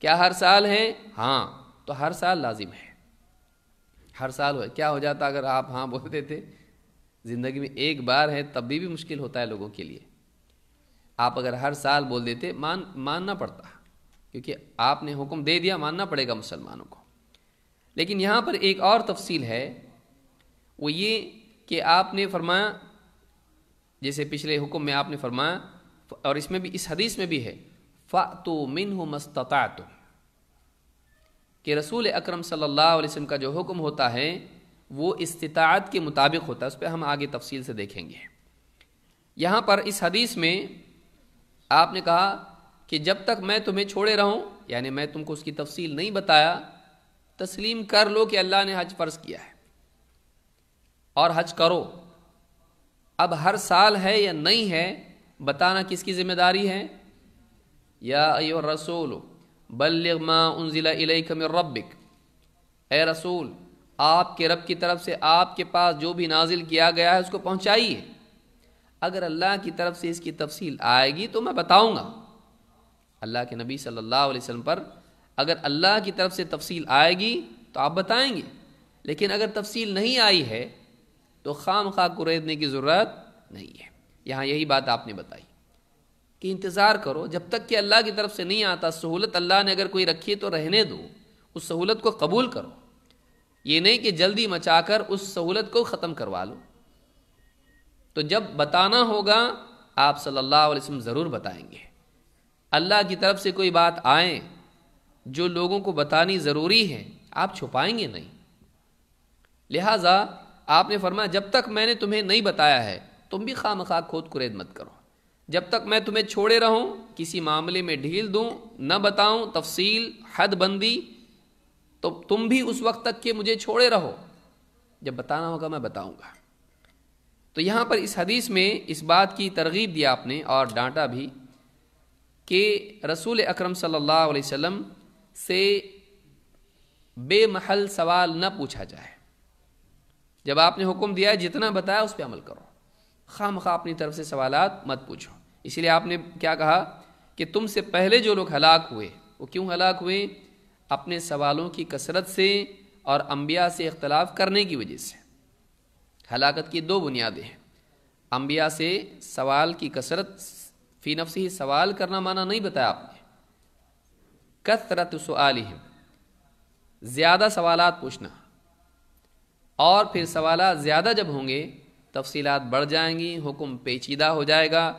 کیا ہر سال ہے ہاں تو ہر سال لازم ہے ہر سال ہو کیا ہو جاتا اگر آپ ہاں بولتے تھے زندگی میں ایک بار ہے تب بھی بھی مشکل ہوتا ہے لوگوں کے لیے آپ اگر ہر سال بول دیتے مان ماننا پڑتا کیونکہ آپ نے حکم دے دیا ماننا پڑے گا مسلمانوں کو لیکن یہاں پر ایک اور تفصیل ہے وہ یہ کہ آپ نے فرمایا جیسے پچھلے حکم میں آپ نے فرمایا اور اس میں بھی اس حدیث میں بھی ہے فاتو تو من ہو کہ رسول اکرم صلی اللہ علیہ وسلم کا جو حکم ہوتا ہے وہ استطاعت کے مطابق ہوتا ہے اس پہ ہم آگے تفصیل سے دیکھیں گے یہاں پر اس حدیث میں آپ نے کہا کہ جب تک میں تمہیں چھوڑے رہوں یعنی میں تم کو اس کی تفصیل نہیں بتایا تسلیم کر لو کہ اللہ نے حج فرض کیا ہے اور حج کرو اب ہر سال ہے یا نہیں ہے بتانا کس کی ذمہ داری ہے یا ایو رسول بلغ ما انزل الیک من ربک اے رسول آپ کے رب کی طرف سے آپ کے پاس جو بھی نازل کیا گیا ہے اس کو پہنچائیے اگر اللہ کی طرف سے اس کی تفصیل آئے گی تو میں بتاؤں گا اللہ کے نبی صلی اللہ علیہ وسلم پر اگر اللہ کی طرف سے تفصیل آئے گی تو آپ بتائیں گے لیکن اگر تفصیل نہیں آئی ہے تو خام خواہ کریدنے کی ضرورت نہیں ہے یہاں یہی بات آپ نے بتائی کہ انتظار کرو جب تک کہ اللہ کی طرف سے نہیں آتا سہولت اللہ نے اگر کوئی رکھی تو رہنے دو اس سہولت کو قبول کرو یہ نہیں کہ جلدی مچا کر اس سہولت کو ختم کروا لو تو جب بتانا ہوگا آپ صلی اللہ علیہ وسلم ضرور بتائیں گے اللہ کی طرف سے کوئی بات آئے جو لوگوں کو بتانی ضروری ہے آپ چھپائیں گے نہیں لہذا آپ نے فرمایا جب تک میں نے تمہیں نہیں بتایا ہے تم بھی خواہ مخواہ کھود کرید مت کرو جب تک میں تمہیں چھوڑے رہوں کسی معاملے میں ڈھیل دوں نہ بتاؤں تفصیل حد بندی تو تم بھی اس وقت تک کہ مجھے چھوڑے رہو جب بتانا ہوگا میں بتاؤں گا تو یہاں پر اس حدیث میں اس بات کی ترغیب دیا آپ نے اور ڈانٹا بھی کہ رسول اکرم صلی اللہ علیہ وسلم سے بے محل سوال نہ پوچھا جائے جب آپ نے حکم دیا ہے جتنا بتایا اس پہ عمل کرو خواہ مخواہ اپنی طرف سے سوالات مت پوچھو اس لیے آپ نے کیا کہا کہ تم سے پہلے جو لوگ ہلاک ہوئے وہ کیوں ہلاک ہوئے اپنے سوالوں کی کثرت سے اور انبیاء سے اختلاف کرنے کی وجہ سے ہلاکت کی دو بنیادیں ہیں انبیاء سے سوال کی کثرت فی نفس ہی سوال کرنا معنی نہیں بتایا آپ نے کثرت طرح زیادہ سوالات پوچھنا اور پھر سوالات زیادہ جب ہوں گے تفصیلات بڑھ جائیں گی حکم پیچیدہ ہو جائے گا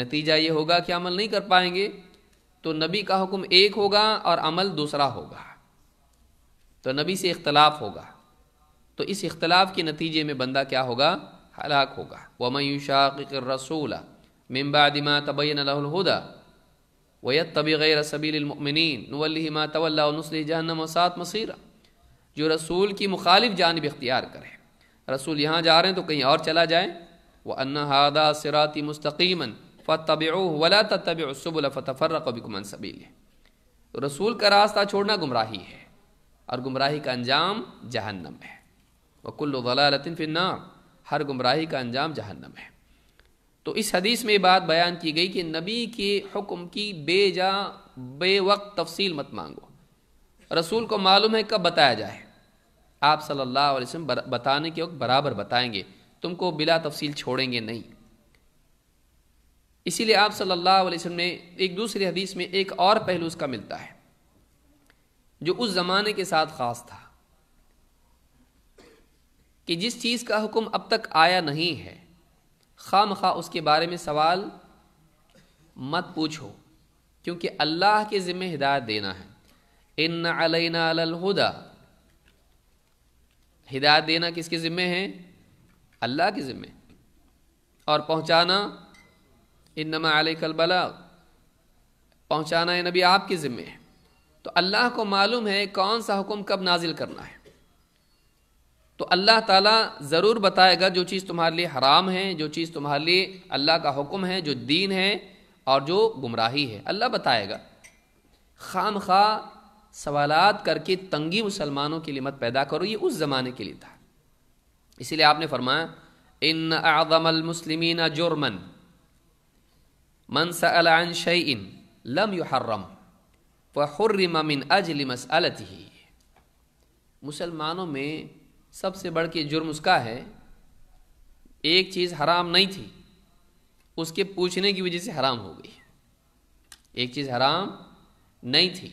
نتیجہ یہ ہوگا کہ عمل نہیں کر پائیں گے تو نبی کا حکم ایک ہوگا اور عمل دوسرا ہوگا تو نبی سے اختلاف ہوگا تو اس اختلاف کے نتیجے میں بندہ کیا ہوگا ہلاک ہوگا وَمَن يُشَاقِقِ الرَّسُولَ مِن بَعْدِ مَا تَبَيَّنَ لَهُ الْهُدَى وَيَتَّبِ غَيْرَ سَبِيلِ الْمُؤْمِنِينَ نُوَلِّهِ مَا تَوَلَّى وَنُصْلِهِ جَهَنَّمَ وَسَاءَتْ مَصِيرًا جو رسول کی مخالف جانب اختیار کرے رسول یہاں جا رہے ہیں تو کہیں اور چلا جائے وہ ان ہادا سراتی مستقیم فتب ولا تب الفت فرق من سبیل ہے رسول کا راستہ چھوڑنا گمراہی ہے اور گمراہی کا انجام جہنم ہے وکل و غلطن فرن ہر گمراہی کا انجام جہنم ہے تو اس حدیث میں یہ بات بیان کی گئی کہ نبی کے حکم کی بے جا بے وقت تفصیل مت مانگو رسول کو معلوم ہے کب بتایا جائے آپ صلی اللہ علیہ وسلم بتانے کے وقت برابر بتائیں گے تم کو بلا تفصیل چھوڑیں گے نہیں اسی لیے آپ صلی اللہ علیہ وسلم نے ایک دوسری حدیث میں ایک اور پہلو اس کا ملتا ہے جو اس زمانے کے ساتھ خاص تھا کہ جس چیز کا حکم اب تک آیا نہیں ہے خام خواہ اس کے بارے میں سوال مت پوچھو کیونکہ اللہ کے ذمہ ہدایت دینا ہے ہدایت دینا کس کی ذمے ہے اللہ کی ذمے اور پہنچانا انما علیہ البلا پہنچانا نبی آپ کی ذمے ہے تو اللہ کو معلوم ہے کون سا حکم کب نازل کرنا ہے تو اللہ تعالیٰ ضرور بتائے گا جو چیز تمہارے لیے حرام ہے جو چیز تمہارے لیے اللہ کا حکم ہے جو دین ہے اور جو گمراہی ہے اللہ بتائے گا خام خواہ سوالات کر کے تنگی مسلمانوں کی لمت پیدا کرو یہ اس زمانے کے لیے تھا اسی لیے آپ نے فرمایا ان اعظم المسلمین جرمن من سأل عن شيء لم يحرم فحرم من اجل انجل مسلمانوں میں سب سے بڑھ کے جرم اس کا ہے ایک چیز حرام نہیں تھی اس کے پوچھنے کی وجہ سے حرام ہو گئی ایک چیز حرام نہیں تھی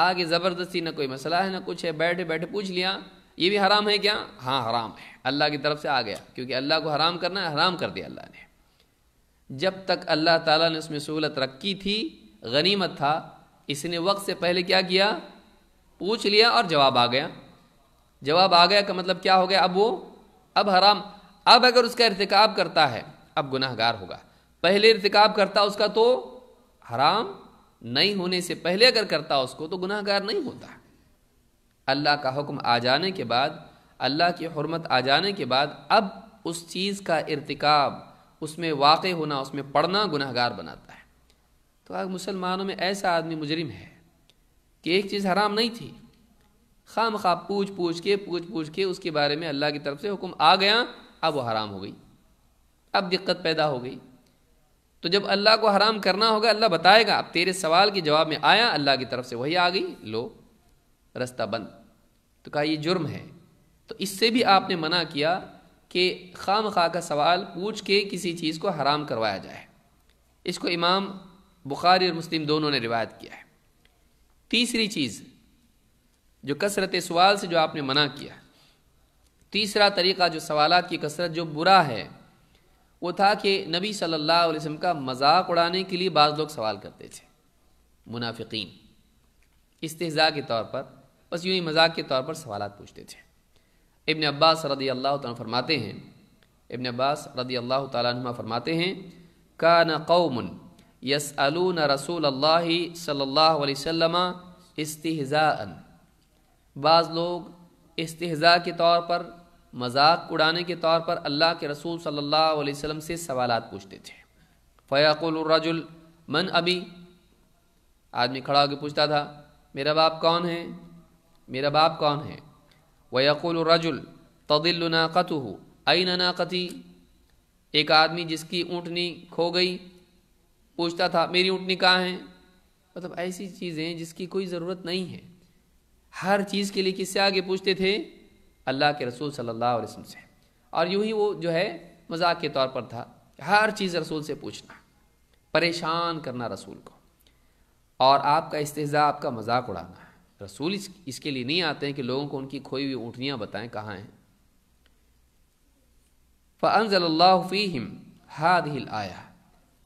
آگے زبردستی نہ کوئی مسئلہ ہے نہ کچھ ہے بیٹھے بیٹھے پوچھ لیا یہ بھی حرام ہے کیا ہاں حرام ہے اللہ کی طرف سے آ گیا کیونکہ اللہ کو حرام کرنا ہے حرام کر دیا اللہ نے جب تک اللہ تعالیٰ نے اس میں سہولت رکھی تھی غنیمت تھا اس نے وقت سے پہلے کیا کیا پوچھ لیا اور جواب آ گیا جواب آ گیا کا مطلب کیا ہو گیا اب وہ اب حرام اب اگر اس کا ارتکاب کرتا ہے اب گناہ گار ہوگا پہلے ارتکاب کرتا اس کا تو حرام نہیں ہونے سے پہلے اگر کرتا اس کو تو گناہ گار نہیں ہوتا اللہ کا حکم آ جانے کے بعد اللہ کی حرمت آ جانے کے بعد اب اس چیز کا ارتکاب اس میں واقع ہونا اس میں پڑھنا گناہ گار بناتا ہے تو آج مسلمانوں میں ایسا آدمی مجرم ہے کہ ایک چیز حرام نہیں تھی خواہ پوچھ پوچھ کے پوچھ پوچھ کے اس کے بارے میں اللہ کی طرف سے حکم آ گیا اب وہ حرام ہو گئی اب دقت پیدا ہو گئی تو جب اللہ کو حرام کرنا ہوگا اللہ بتائے گا اب تیرے سوال کے جواب میں آیا اللہ کی طرف سے وہی آ گئی لو رستہ بند تو کہا یہ جرم ہے تو اس سے بھی آپ نے منع کیا کہ خام خواہ کا سوال پوچھ کے کسی چیز کو حرام کروایا جائے اس کو امام بخاری اور مسلم دونوں نے روایت کیا ہے تیسری چیز جو کثرت سوال سے جو آپ نے منع کیا تیسرا طریقہ جو سوالات کی کثرت جو برا ہے وہ تھا کہ نبی صلی اللہ علیہ وسلم کا مذاق اڑانے کے لیے بعض لوگ سوال کرتے تھے منافقین استحضاء کے طور پر بس یوں ہی مذاق کے طور پر سوالات پوچھتے تھے ابن عباس رضی اللہ تعالیٰ فرماتے ہیں ابن عباس رضی اللہ تعالیٰ عنہ فرماتے ہیں کان قوم یسألون رسول اللہ صلی اللہ علیہ وسلم استحضاء بعض لوگ استحضاء کے طور پر مذاق اڑانے کے طور پر اللہ کے رسول صلی اللہ علیہ وسلم سے سوالات پوچھتے تھے فیاقول الرجل من ابی آدمی کھڑا ہو کے پوچھتا تھا میرا باپ کون ہے میرا باپ کون ہے ویقول الرجل تدل ہو عین ناقتی ایک آدمی جس کی اونٹنی کھو گئی پوچھتا تھا میری اونٹنی کہاں ہے مطلب ایسی چیزیں جس کی کوئی ضرورت نہیں ہے ہر چیز کے لیے کس سے آگے پوچھتے تھے اللہ کے رسول صلی اللہ علیہ وسلم سے اور یوں ہی وہ جو ہے مذاق کے طور پر تھا ہر چیز رسول سے پوچھنا پریشان کرنا رسول کو اور آپ کا استحضاء آپ کا مذاق اڑانا ہے رسول اس اس کے لیے نہیں آتے ہیں کہ لوگوں کو ان کی کھوئی ہوئی اونٹنیاں بتائیں کہاں ہیں فَأَنزَلَ اللَّهُ اللہ هَذِهِ ہاد ہل آیا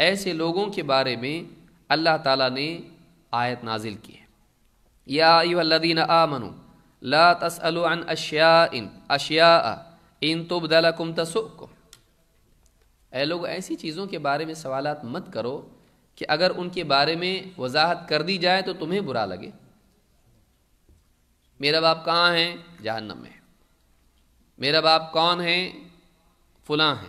ایسے لوگوں کے بارے میں اللہ تعالیٰ نے آیت نازل کی ہے یا ایوہ الذین منو لا تسألوا عن اشیاء اشیاء ان تبدلکم بدالسو اے لوگ ایسی چیزوں کے بارے میں سوالات مت کرو کہ اگر ان کے بارے میں وضاحت کر دی جائے تو تمہیں برا لگے میرا باپ کہاں ہے جہنم میں میرا باپ کون ہے فلاں ہے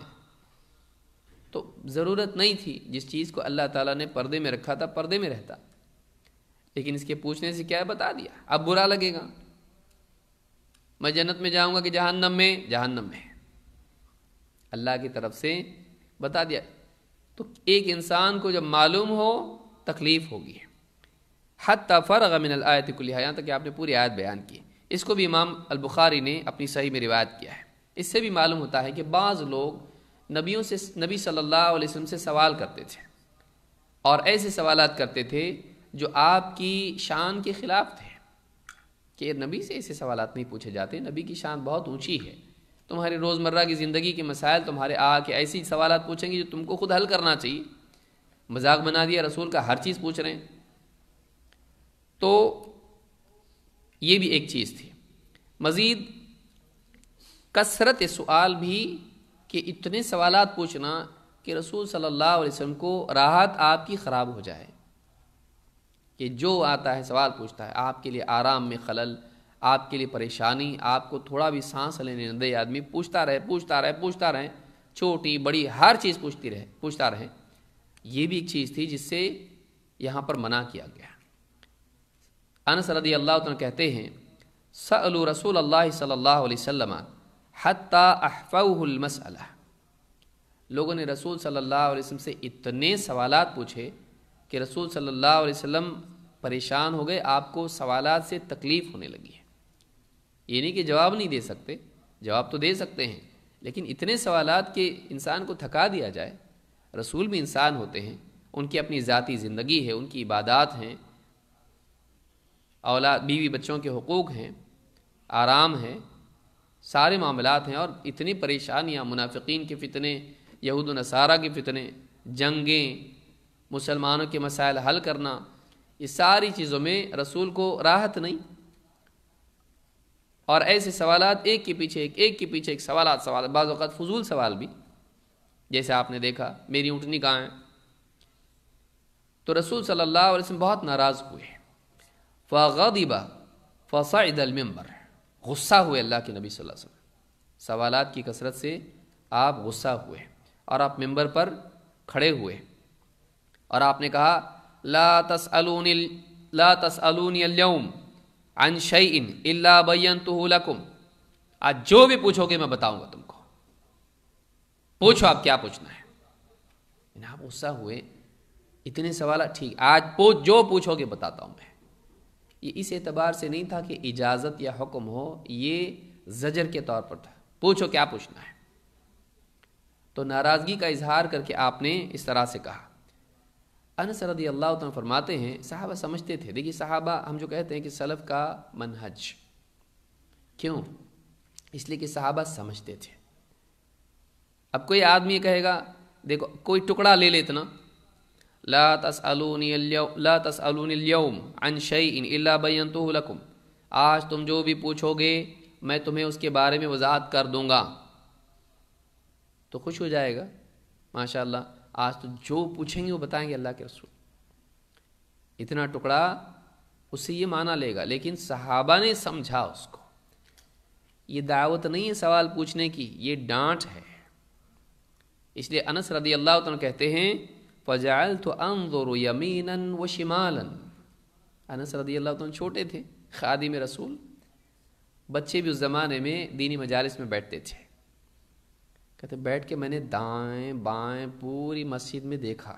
تو ضرورت نہیں تھی جس چیز کو اللہ تعالیٰ نے پردے میں رکھا تھا پردے میں رہتا لیکن اس کے پوچھنے سے کیا بتا دیا اب برا لگے گا میں جنت میں جاؤں گا کہ جہنم میں جہنم میں اللہ کی طرف سے بتا دیا تو ایک انسان کو جب معلوم ہو تکلیف ہوگی حت فرغ من الآیت الت کلیہ یہاں تک کہ آپ نے پوری آیت بیان کی اس کو بھی امام البخاری نے اپنی صحیح میں روایت کیا ہے اس سے بھی معلوم ہوتا ہے کہ بعض لوگ نبیوں سے نبی صلی اللہ علیہ وسلم سے سوال کرتے تھے اور ایسے سوالات کرتے تھے جو آپ کی شان کے خلاف تھے کہ نبی سے ایسے سوالات نہیں پوچھے جاتے نبی کی شان بہت اونچی ہے تمہارے روزمرہ کی زندگی کے مسائل تمہارے آ کے ایسی سوالات پوچھیں گے جو تم کو خود حل کرنا چاہیے مذاق بنا دیا رسول کا ہر چیز پوچھ رہے ہیں تو یہ بھی ایک چیز تھی مزید کثرت سوال بھی کہ اتنے سوالات پوچھنا کہ رسول صلی اللہ علیہ وسلم کو راحت آپ کی خراب ہو جائے کہ جو آتا ہے سوال پوچھتا ہے آپ کے لیے آرام میں خلل آپ کے لیے پریشانی آپ کو تھوڑا بھی سانس لینے دے آدمی پوچھتا رہے پوچھتا رہے پوچھتا رہے چھوٹی بڑی ہر چیز پوچھتی رہے پوچھتا رہے یہ بھی ایک چیز تھی جس سے یہاں پر منع کیا گیا انس رضی اللہ عنہ کہتے ہیں سلو رسول اللہ صلی اللہ علیہ وسلم سلم احفوہ المسئلہ لوگوں نے رسول صلی اللہ علیہ وسلم سے اتنے سوالات پوچھے کہ رسول صلی اللہ علیہ وسلم پریشان ہو گئے آپ کو سوالات سے تکلیف ہونے لگی ہے یہ نہیں کہ جواب نہیں دے سکتے جواب تو دے سکتے ہیں لیکن اتنے سوالات کہ انسان کو تھکا دیا جائے رسول بھی انسان ہوتے ہیں ان کی اپنی ذاتی زندگی ہے ان کی عبادات ہیں اولاد بیوی بچوں کے حقوق ہیں آرام ہیں سارے معاملات ہیں اور اتنی پریشانیاں منافقین کے فتنے یہود و نصارہ کے فتنے جنگیں مسلمانوں کے مسائل حل کرنا یہ ساری چیزوں میں رسول کو راحت نہیں اور ایسے سوالات ایک کے پیچھے ایک ایک کے پیچھے ایک سوالات سوال بعض اوقات فضول سوال بھی جیسے آپ نے دیکھا میری اونٹنی کہاں ہے تو رسول صلی اللہ علیہ وسلم بہت ناراض ہوئے فدیبہ فصعد المبر غصہ ہوئے اللہ کے نبی صلی اللہ علیہ وسلم سوالات کی کثرت سے آپ غصہ ہوئے اور آپ ممبر پر کھڑے ہوئے اور آپ نے کہا لا لا اليوم عن الا لكم آج جو بھی پوچھو گے میں بتاؤں گا تم کو پوچھو آپ کیا پوچھنا ہے غصہ ہوئے اتنے سوال آج پوچھ جو پوچھو گے بتاتا ہوں میں یہ اس اعتبار سے نہیں تھا کہ اجازت یا حکم ہو یہ زجر کے طور پر تھا پوچھو کیا پوچھنا ہے تو ناراضگی کا اظہار کر کے آپ نے اس طرح سے کہا انس رضی اللہ عنہ فرماتے ہیں صحابہ سمجھتے تھے دیکھیے صحابہ ہم جو کہتے ہیں کہ صلف کا منحج کیوں اس لیے کہ صحابہ سمجھتے تھے اب کوئی آدمی کہے گا دیکھو کوئی ٹکڑا لے لے اتنا لا تسألونی اليوم عن الا لیتنا لکم آج تم جو بھی پوچھو گے میں تمہیں اس کے بارے میں وضاحت کر دوں گا تو خوش ہو جائے گا ماشاء اللہ آج تو جو پوچھیں گے وہ بتائیں گے اللہ کے رسول اتنا ٹکڑا اس سے یہ مانا لے گا لیکن صحابہ نے سمجھا اس کو یہ دعوت نہیں ہے سوال پوچھنے کی یہ ڈانٹ ہے اس لیے انس رضی اللہ عنہ کہتے ہیں فجال تو انظر و یمین و شمالن انس رضی اللہ عنہ چھوٹے تھے خادم رسول بچے بھی اس زمانے میں دینی مجالس میں بیٹھتے تھے کہتے بیٹھ کے میں نے دائیں بائیں پوری مسجد میں دیکھا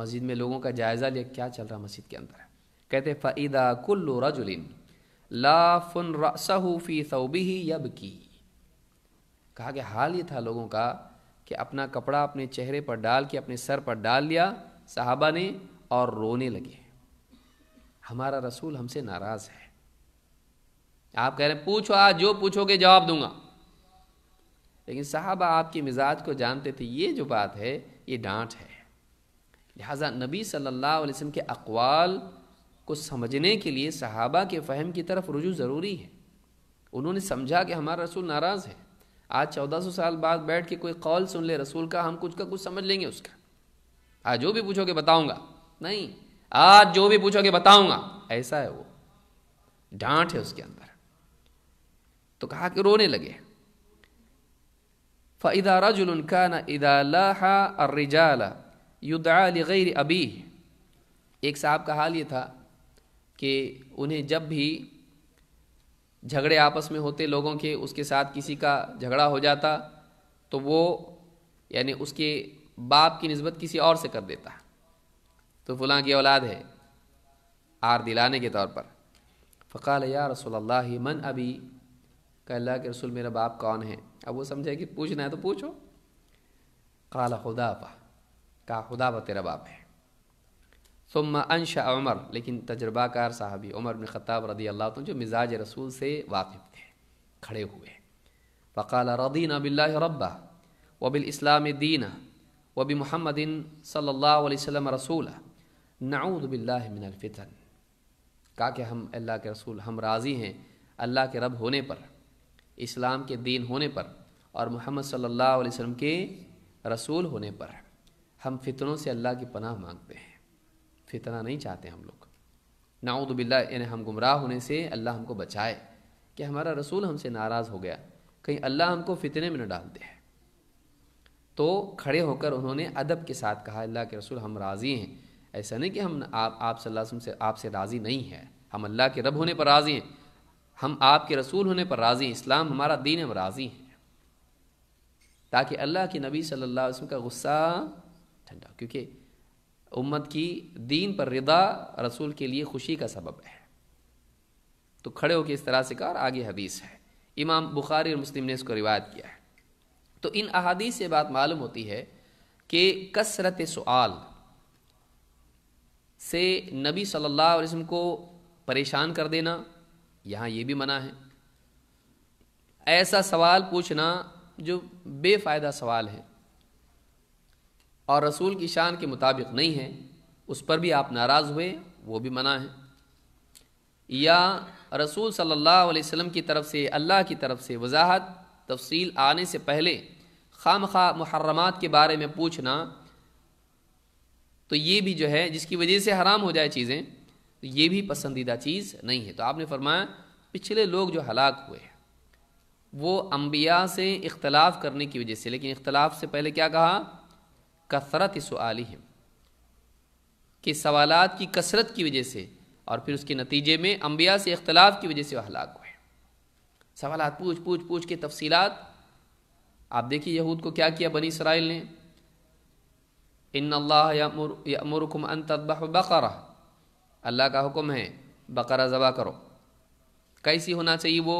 مسجد میں لوگوں کا جائزہ لیا کیا چل رہا مسجد کے اندر کہتے فعیدہ کلو یب کی کہا کہ حال یہ تھا لوگوں کا کہ اپنا کپڑا اپنے چہرے پر ڈال کے اپنے سر پر ڈال لیا صحابہ نے اور رونے لگے ہمارا رسول ہم سے ناراض ہے آپ کہہ رہے ہیں پوچھو آج جو پوچھو گے جواب دوں گا لیکن صحابہ آپ کے مزاج کو جانتے تھے یہ جو بات ہے یہ ڈانٹ ہے لہٰذا نبی صلی اللہ علیہ وسلم کے اقوال کو سمجھنے کے لیے صحابہ کے فہم کی طرف رجوع ضروری ہے انہوں نے سمجھا کہ ہمارا رسول ناراض ہے آج چودہ سو سال بعد بیٹھ کے کوئی قول سن لے رسول کا ہم کچھ کا کچھ سمجھ لیں گے اس کا آج جو بھی پوچھو گے بتاؤں گا نہیں آج جو بھی پوچھو گے بتاؤں گا ایسا ہے وہ ڈانٹ ہے اس کے اندر تو کہا کہ رونے لگے فَإِذَا رَجُلٌ كَانَ إِذَا اللہ الرِّجَالَ يُدْعَى لِغَيْرِ أَبِيهِ ایک صاحب کا حال یہ تھا کہ انہیں جب بھی جھگڑے آپس میں ہوتے لوگوں کے اس کے ساتھ کسی کا جھگڑا ہو جاتا تو وہ یعنی اس کے باپ کی نسبت کسی اور سے کر دیتا تو فلاں کی اولاد ہے آر دلانے کے طور پر فقال یا رسول اللہ من ابی کہ اللہ کے رسول میرا باپ کون ہے اب وہ سمجھے کہ پوچھنا ہے تو پوچھو کالا خدا پا کا خدا پا تیرا باپ ہے ثم انشا عمر لیکن تجربہ کار صاحبی عمر بن خطاب رضی اللہ عنہ جو مزاج رسول سے واقف تھے کھڑے ہوئے فقال رضینا باللہ ربا و بالاسلام اسلام دین و بمحمد صلی اللہ علیہ وسلم رسول نعوذ باللہ من الفتن کہا کہ ہم اللہ کے رسول ہم راضی ہیں اللہ کے رب ہونے پر اسلام کے دین ہونے پر اور محمد صلی اللہ علیہ وسلم کے رسول ہونے پر ہم فتنوں سے اللہ کی پناہ مانگتے ہیں فتنہ نہیں چاہتے ہم لوگ نعوذ باللہ یعنی ہم گمراہ ہونے سے اللہ ہم کو بچائے کہ ہمارا رسول ہم سے ناراض ہو گیا کہیں اللہ ہم کو فتنے میں نہ ڈال دے تو کھڑے ہو کر انہوں نے ادب کے ساتھ کہا اللہ کے رسول ہم راضی ہیں ایسا نہیں کہ ہم آپ آپ صلی اللہ علیہ وسلم سے آپ سے راضی نہیں ہے ہم اللہ کے رب ہونے پر راضی ہیں ہم آپ کے رسول ہونے پر راضی اسلام ہمارا دین ہم راضی ہیں تاکہ اللہ کے نبی صلی اللہ علیہ وسلم کا غصہ ٹھنڈا کیونکہ امت کی دین پر رضا رسول کے لیے خوشی کا سبب ہے تو کھڑے ہو کے اس طرح سے کار آگے حدیث ہے امام بخاری اور مسلم نے اس کو روایت کیا ہے تو ان احادیث سے بات معلوم ہوتی ہے کہ کثرت سعال سے نبی صلی اللہ علیہ وسلم کو پریشان کر دینا یہاں یہ بھی منع ہے ایسا سوال پوچھنا جو بے فائدہ سوال ہے اور رسول کی شان کے مطابق نہیں ہے اس پر بھی آپ ناراض ہوئے وہ بھی منع ہے یا رسول صلی اللہ علیہ وسلم کی طرف سے اللہ کی طرف سے وضاحت تفصیل آنے سے پہلے خام خواہ محرمات کے بارے میں پوچھنا تو یہ بھی جو ہے جس کی وجہ سے حرام ہو جائے چیزیں یہ بھی پسندیدہ چیز نہیں ہے تو آپ نے فرمایا پچھلے لوگ جو ہلاک ہوئے ہیں وہ انبیاء سے اختلاف کرنے کی وجہ سے لیکن اختلاف سے پہلے کیا کہا کثرت اس کہ سوالات کی کثرت کی وجہ سے اور پھر اس کے نتیجے میں انبیاء سے اختلاف کی وجہ سے وہ ہلاک ہوئے سوالات پوچھ پوچھ پوچھ کے تفصیلات آپ دیکھیے یہود کو کیا کیا بنی اسرائیل نے ان اللہ یامر یامرکم ان بقرہ اللہ کا حکم ہے بقرہ ذبح کرو کیسی ہونا چاہیے وہ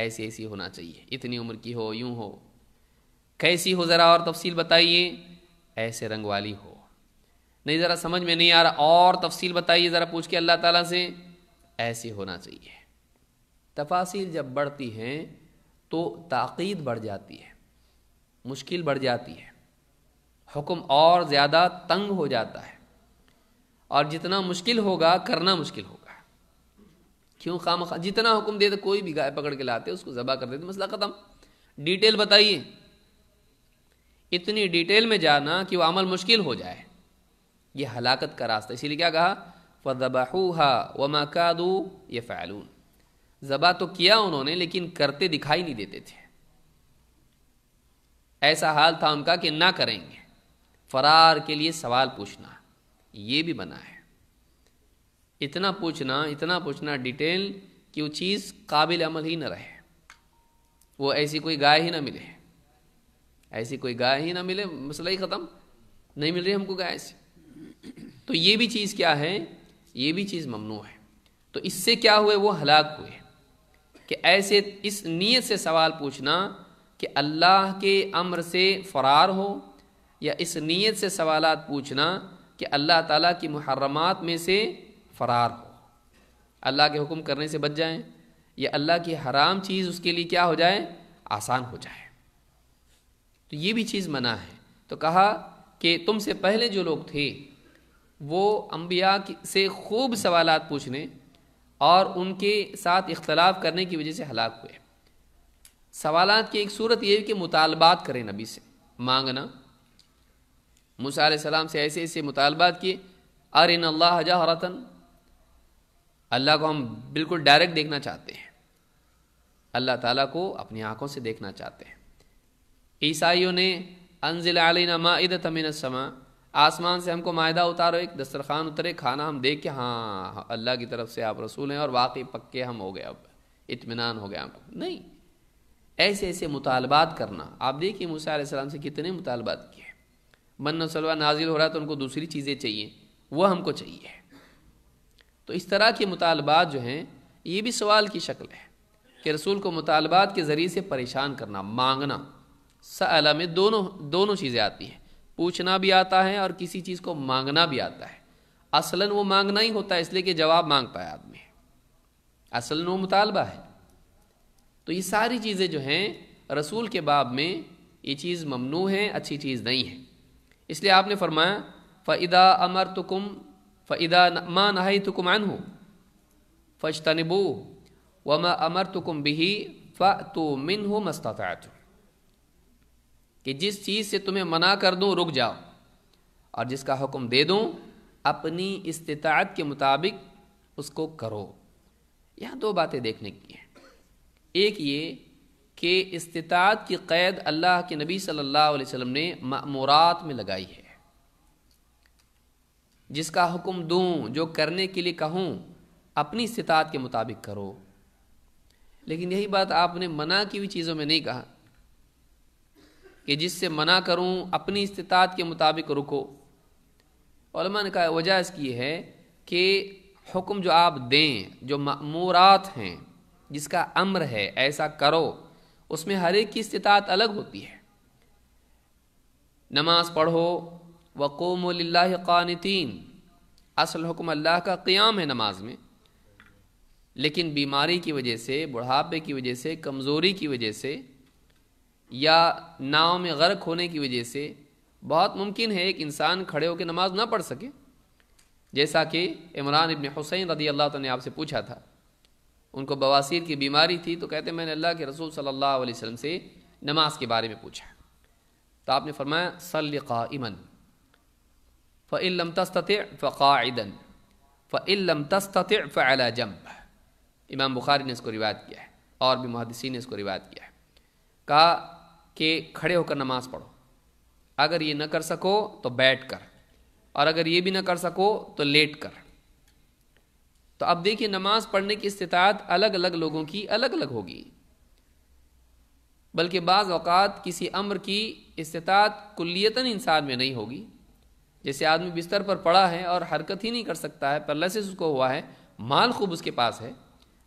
ایسی ایسی ہونا چاہیے اتنی عمر کی ہو یوں ہو کیسی ہو ذرا اور تفصیل بتائیے ایسے رنگ والی ہو نہیں ذرا سمجھ میں نہیں آ رہا اور تفصیل بتائیے ذرا پوچھ کے اللہ تعالیٰ سے ایسی ہونا چاہیے تفاصیل جب بڑھتی ہیں تو تاقید بڑھ جاتی ہے مشکل بڑھ جاتی ہے حکم اور زیادہ تنگ ہو جاتا ہے اور جتنا مشکل ہوگا کرنا مشکل ہوگا کیوں خام خا جتنا حکم دے دے کوئی بھی گائے پکڑ کے لاتے اس کو ذبح کر دیتے مسئلہ ختم ڈیٹیل بتائیے اتنی ڈیٹیل میں جانا کہ وہ عمل مشکل ہو جائے یہ ہلاکت کا راستہ اسی لیے کیا کہا فبہ مکا دوں یہ فیلون ذبح تو کیا انہوں نے لیکن کرتے دکھائی نہیں دیتے تھے ایسا حال تھا ان کا کہ نہ کریں گے فرار کے لیے سوال پوچھنا یہ بھی بنا ہے اتنا پوچھنا اتنا پوچھنا ڈیٹیل کہ وہ چیز قابل عمل ہی نہ رہے وہ ایسی کوئی گائے ہی نہ ملے ایسی کوئی گائے ہی نہ ملے مسئلہ ہی ختم نہیں مل رہی ہم کو گائے ایسی تو یہ بھی چیز کیا ہے یہ بھی چیز ممنوع ہے تو اس سے کیا ہوئے وہ ہلاک ہوئے کہ ایسے اس نیت سے سوال پوچھنا کہ اللہ کے امر سے فرار ہو یا اس نیت سے سوالات پوچھنا کہ اللہ تعالیٰ کی محرمات میں سے فرار ہو اللہ کے حکم کرنے سے بچ جائیں یا اللہ کی حرام چیز اس کے لیے کیا ہو جائے آسان ہو جائے تو یہ بھی چیز منع ہے تو کہا کہ تم سے پہلے جو لوگ تھے وہ انبیاء سے خوب سوالات پوچھنے اور ان کے ساتھ اختلاف کرنے کی وجہ سے ہلاک ہوئے سوالات کی ایک صورت یہ ہے کہ مطالبات کریں نبی سے مانگنا موسیٰ علیہ السلام سے ایسے ایسے مطالبات کیے ارن اللہ جہرتن اللہ کو ہم بالکل ڈائریکٹ دیکھنا چاہتے ہیں اللہ تعالیٰ کو اپنی آنکھوں سے دیکھنا چاہتے ہیں عیسائیوں نے انزل علینا من السماء آسمان سے ہم کو معدہ اتارو ایک دسترخوان اترے کھانا ہم دیکھ کے ہاں اللہ کی طرف سے آپ رسول ہیں اور واقعی پکے ہم ہو گئے اب اطمینان ہو گیا ہم نہیں ایسے ایسے مطالبات کرنا آپ دیکھیے موسیٰ علیہ السلام سے کتنے مطالبات کیے بن و سلوہ نازل ہو رہا تو ان کو دوسری چیزیں چاہیے وہ ہم کو چاہیے تو اس طرح کے مطالبات جو ہیں یہ بھی سوال کی شکل ہے کہ رسول کو مطالبات کے ذریعے سے پریشان کرنا مانگنا میں دونوں دونوں چیزیں آتی ہیں پوچھنا بھی آتا ہے اور کسی چیز کو مانگنا بھی آتا ہے اصلاً وہ مانگنا ہی ہوتا ہے اس لیے کہ جواب مانگتا ہے آدمی اصلاً وہ مطالبہ ہے تو یہ ساری چیزیں جو ہیں رسول کے باب میں یہ چیز ممنوع ہے اچھی چیز نہیں ہے اس لیے آپ نے فرمایا فعدا امر تو کم فعدا ماں نہائی تو کمان ہو فج تنبو وما امر تو کم بھی ف تو من ہو کہ جس چیز سے تمہیں منع کر دوں رک جاؤ اور جس کا حکم دے دوں اپنی استطاعت کے مطابق اس کو کرو یہاں دو باتیں دیکھنے کی ہیں ایک یہ کہ استطاعت کی قید اللہ کے نبی صلی اللہ علیہ وسلم نے معمورات میں لگائی ہے جس کا حکم دوں جو کرنے کے لیے کہوں اپنی استطاعت کے مطابق کرو لیکن یہی بات آپ نے منع کی ہوئی چیزوں میں نہیں کہا کہ جس سے منع کروں اپنی استطاعت کے مطابق رکو علماء نے کہا وجہ اس کی ہے کہ حکم جو آپ دیں جو معمورات ہیں جس کا امر ہے ایسا کرو اس میں ہر ایک کی استطاعت الگ ہوتی ہے نماز پڑھو وقوم قوم و اصل حکم اللہ کا قیام ہے نماز میں لیکن بیماری کی وجہ سے بڑھاپے کی وجہ سے کمزوری کی وجہ سے یا ناؤ میں غرق ہونے کی وجہ سے بہت ممکن ہے ایک انسان کھڑے ہو کے نماز نہ پڑھ سکے جیسا کہ عمران ابن حسین رضی اللہ تعالیٰ نے آپ سے پوچھا تھا ان کو بواسیر کی بیماری تھی تو کہتے ہیں میں نے اللہ کے رسول صلی اللہ علیہ وسلم سے نماز کے بارے میں پوچھا تو آپ نے فرمایا صلی امن فعل تَسْتَطِعْ فَقَاعِدًا ددن فعل تست فعلا جمپ امام بخاری نے اس کو روایت کیا ہے اور بھی محدثی نے اس کو روایت کیا ہے کہا کہ کھڑے ہو کر نماز پڑھو اگر یہ نہ کر سکو تو بیٹھ کر اور اگر یہ بھی نہ کر سکو تو لیٹ کر تو اب دیکھیے نماز پڑھنے کی استطاعت الگ الگ لوگوں کی الگ الگ ہوگی بلکہ بعض اوقات کسی امر کی استطاعت کلیتاً انسان میں نہیں ہوگی جیسے آدمی بستر پر پڑا ہے اور حرکت ہی نہیں کر سکتا ہے پرلسس اس کو ہوا ہے مال خوب اس کے پاس ہے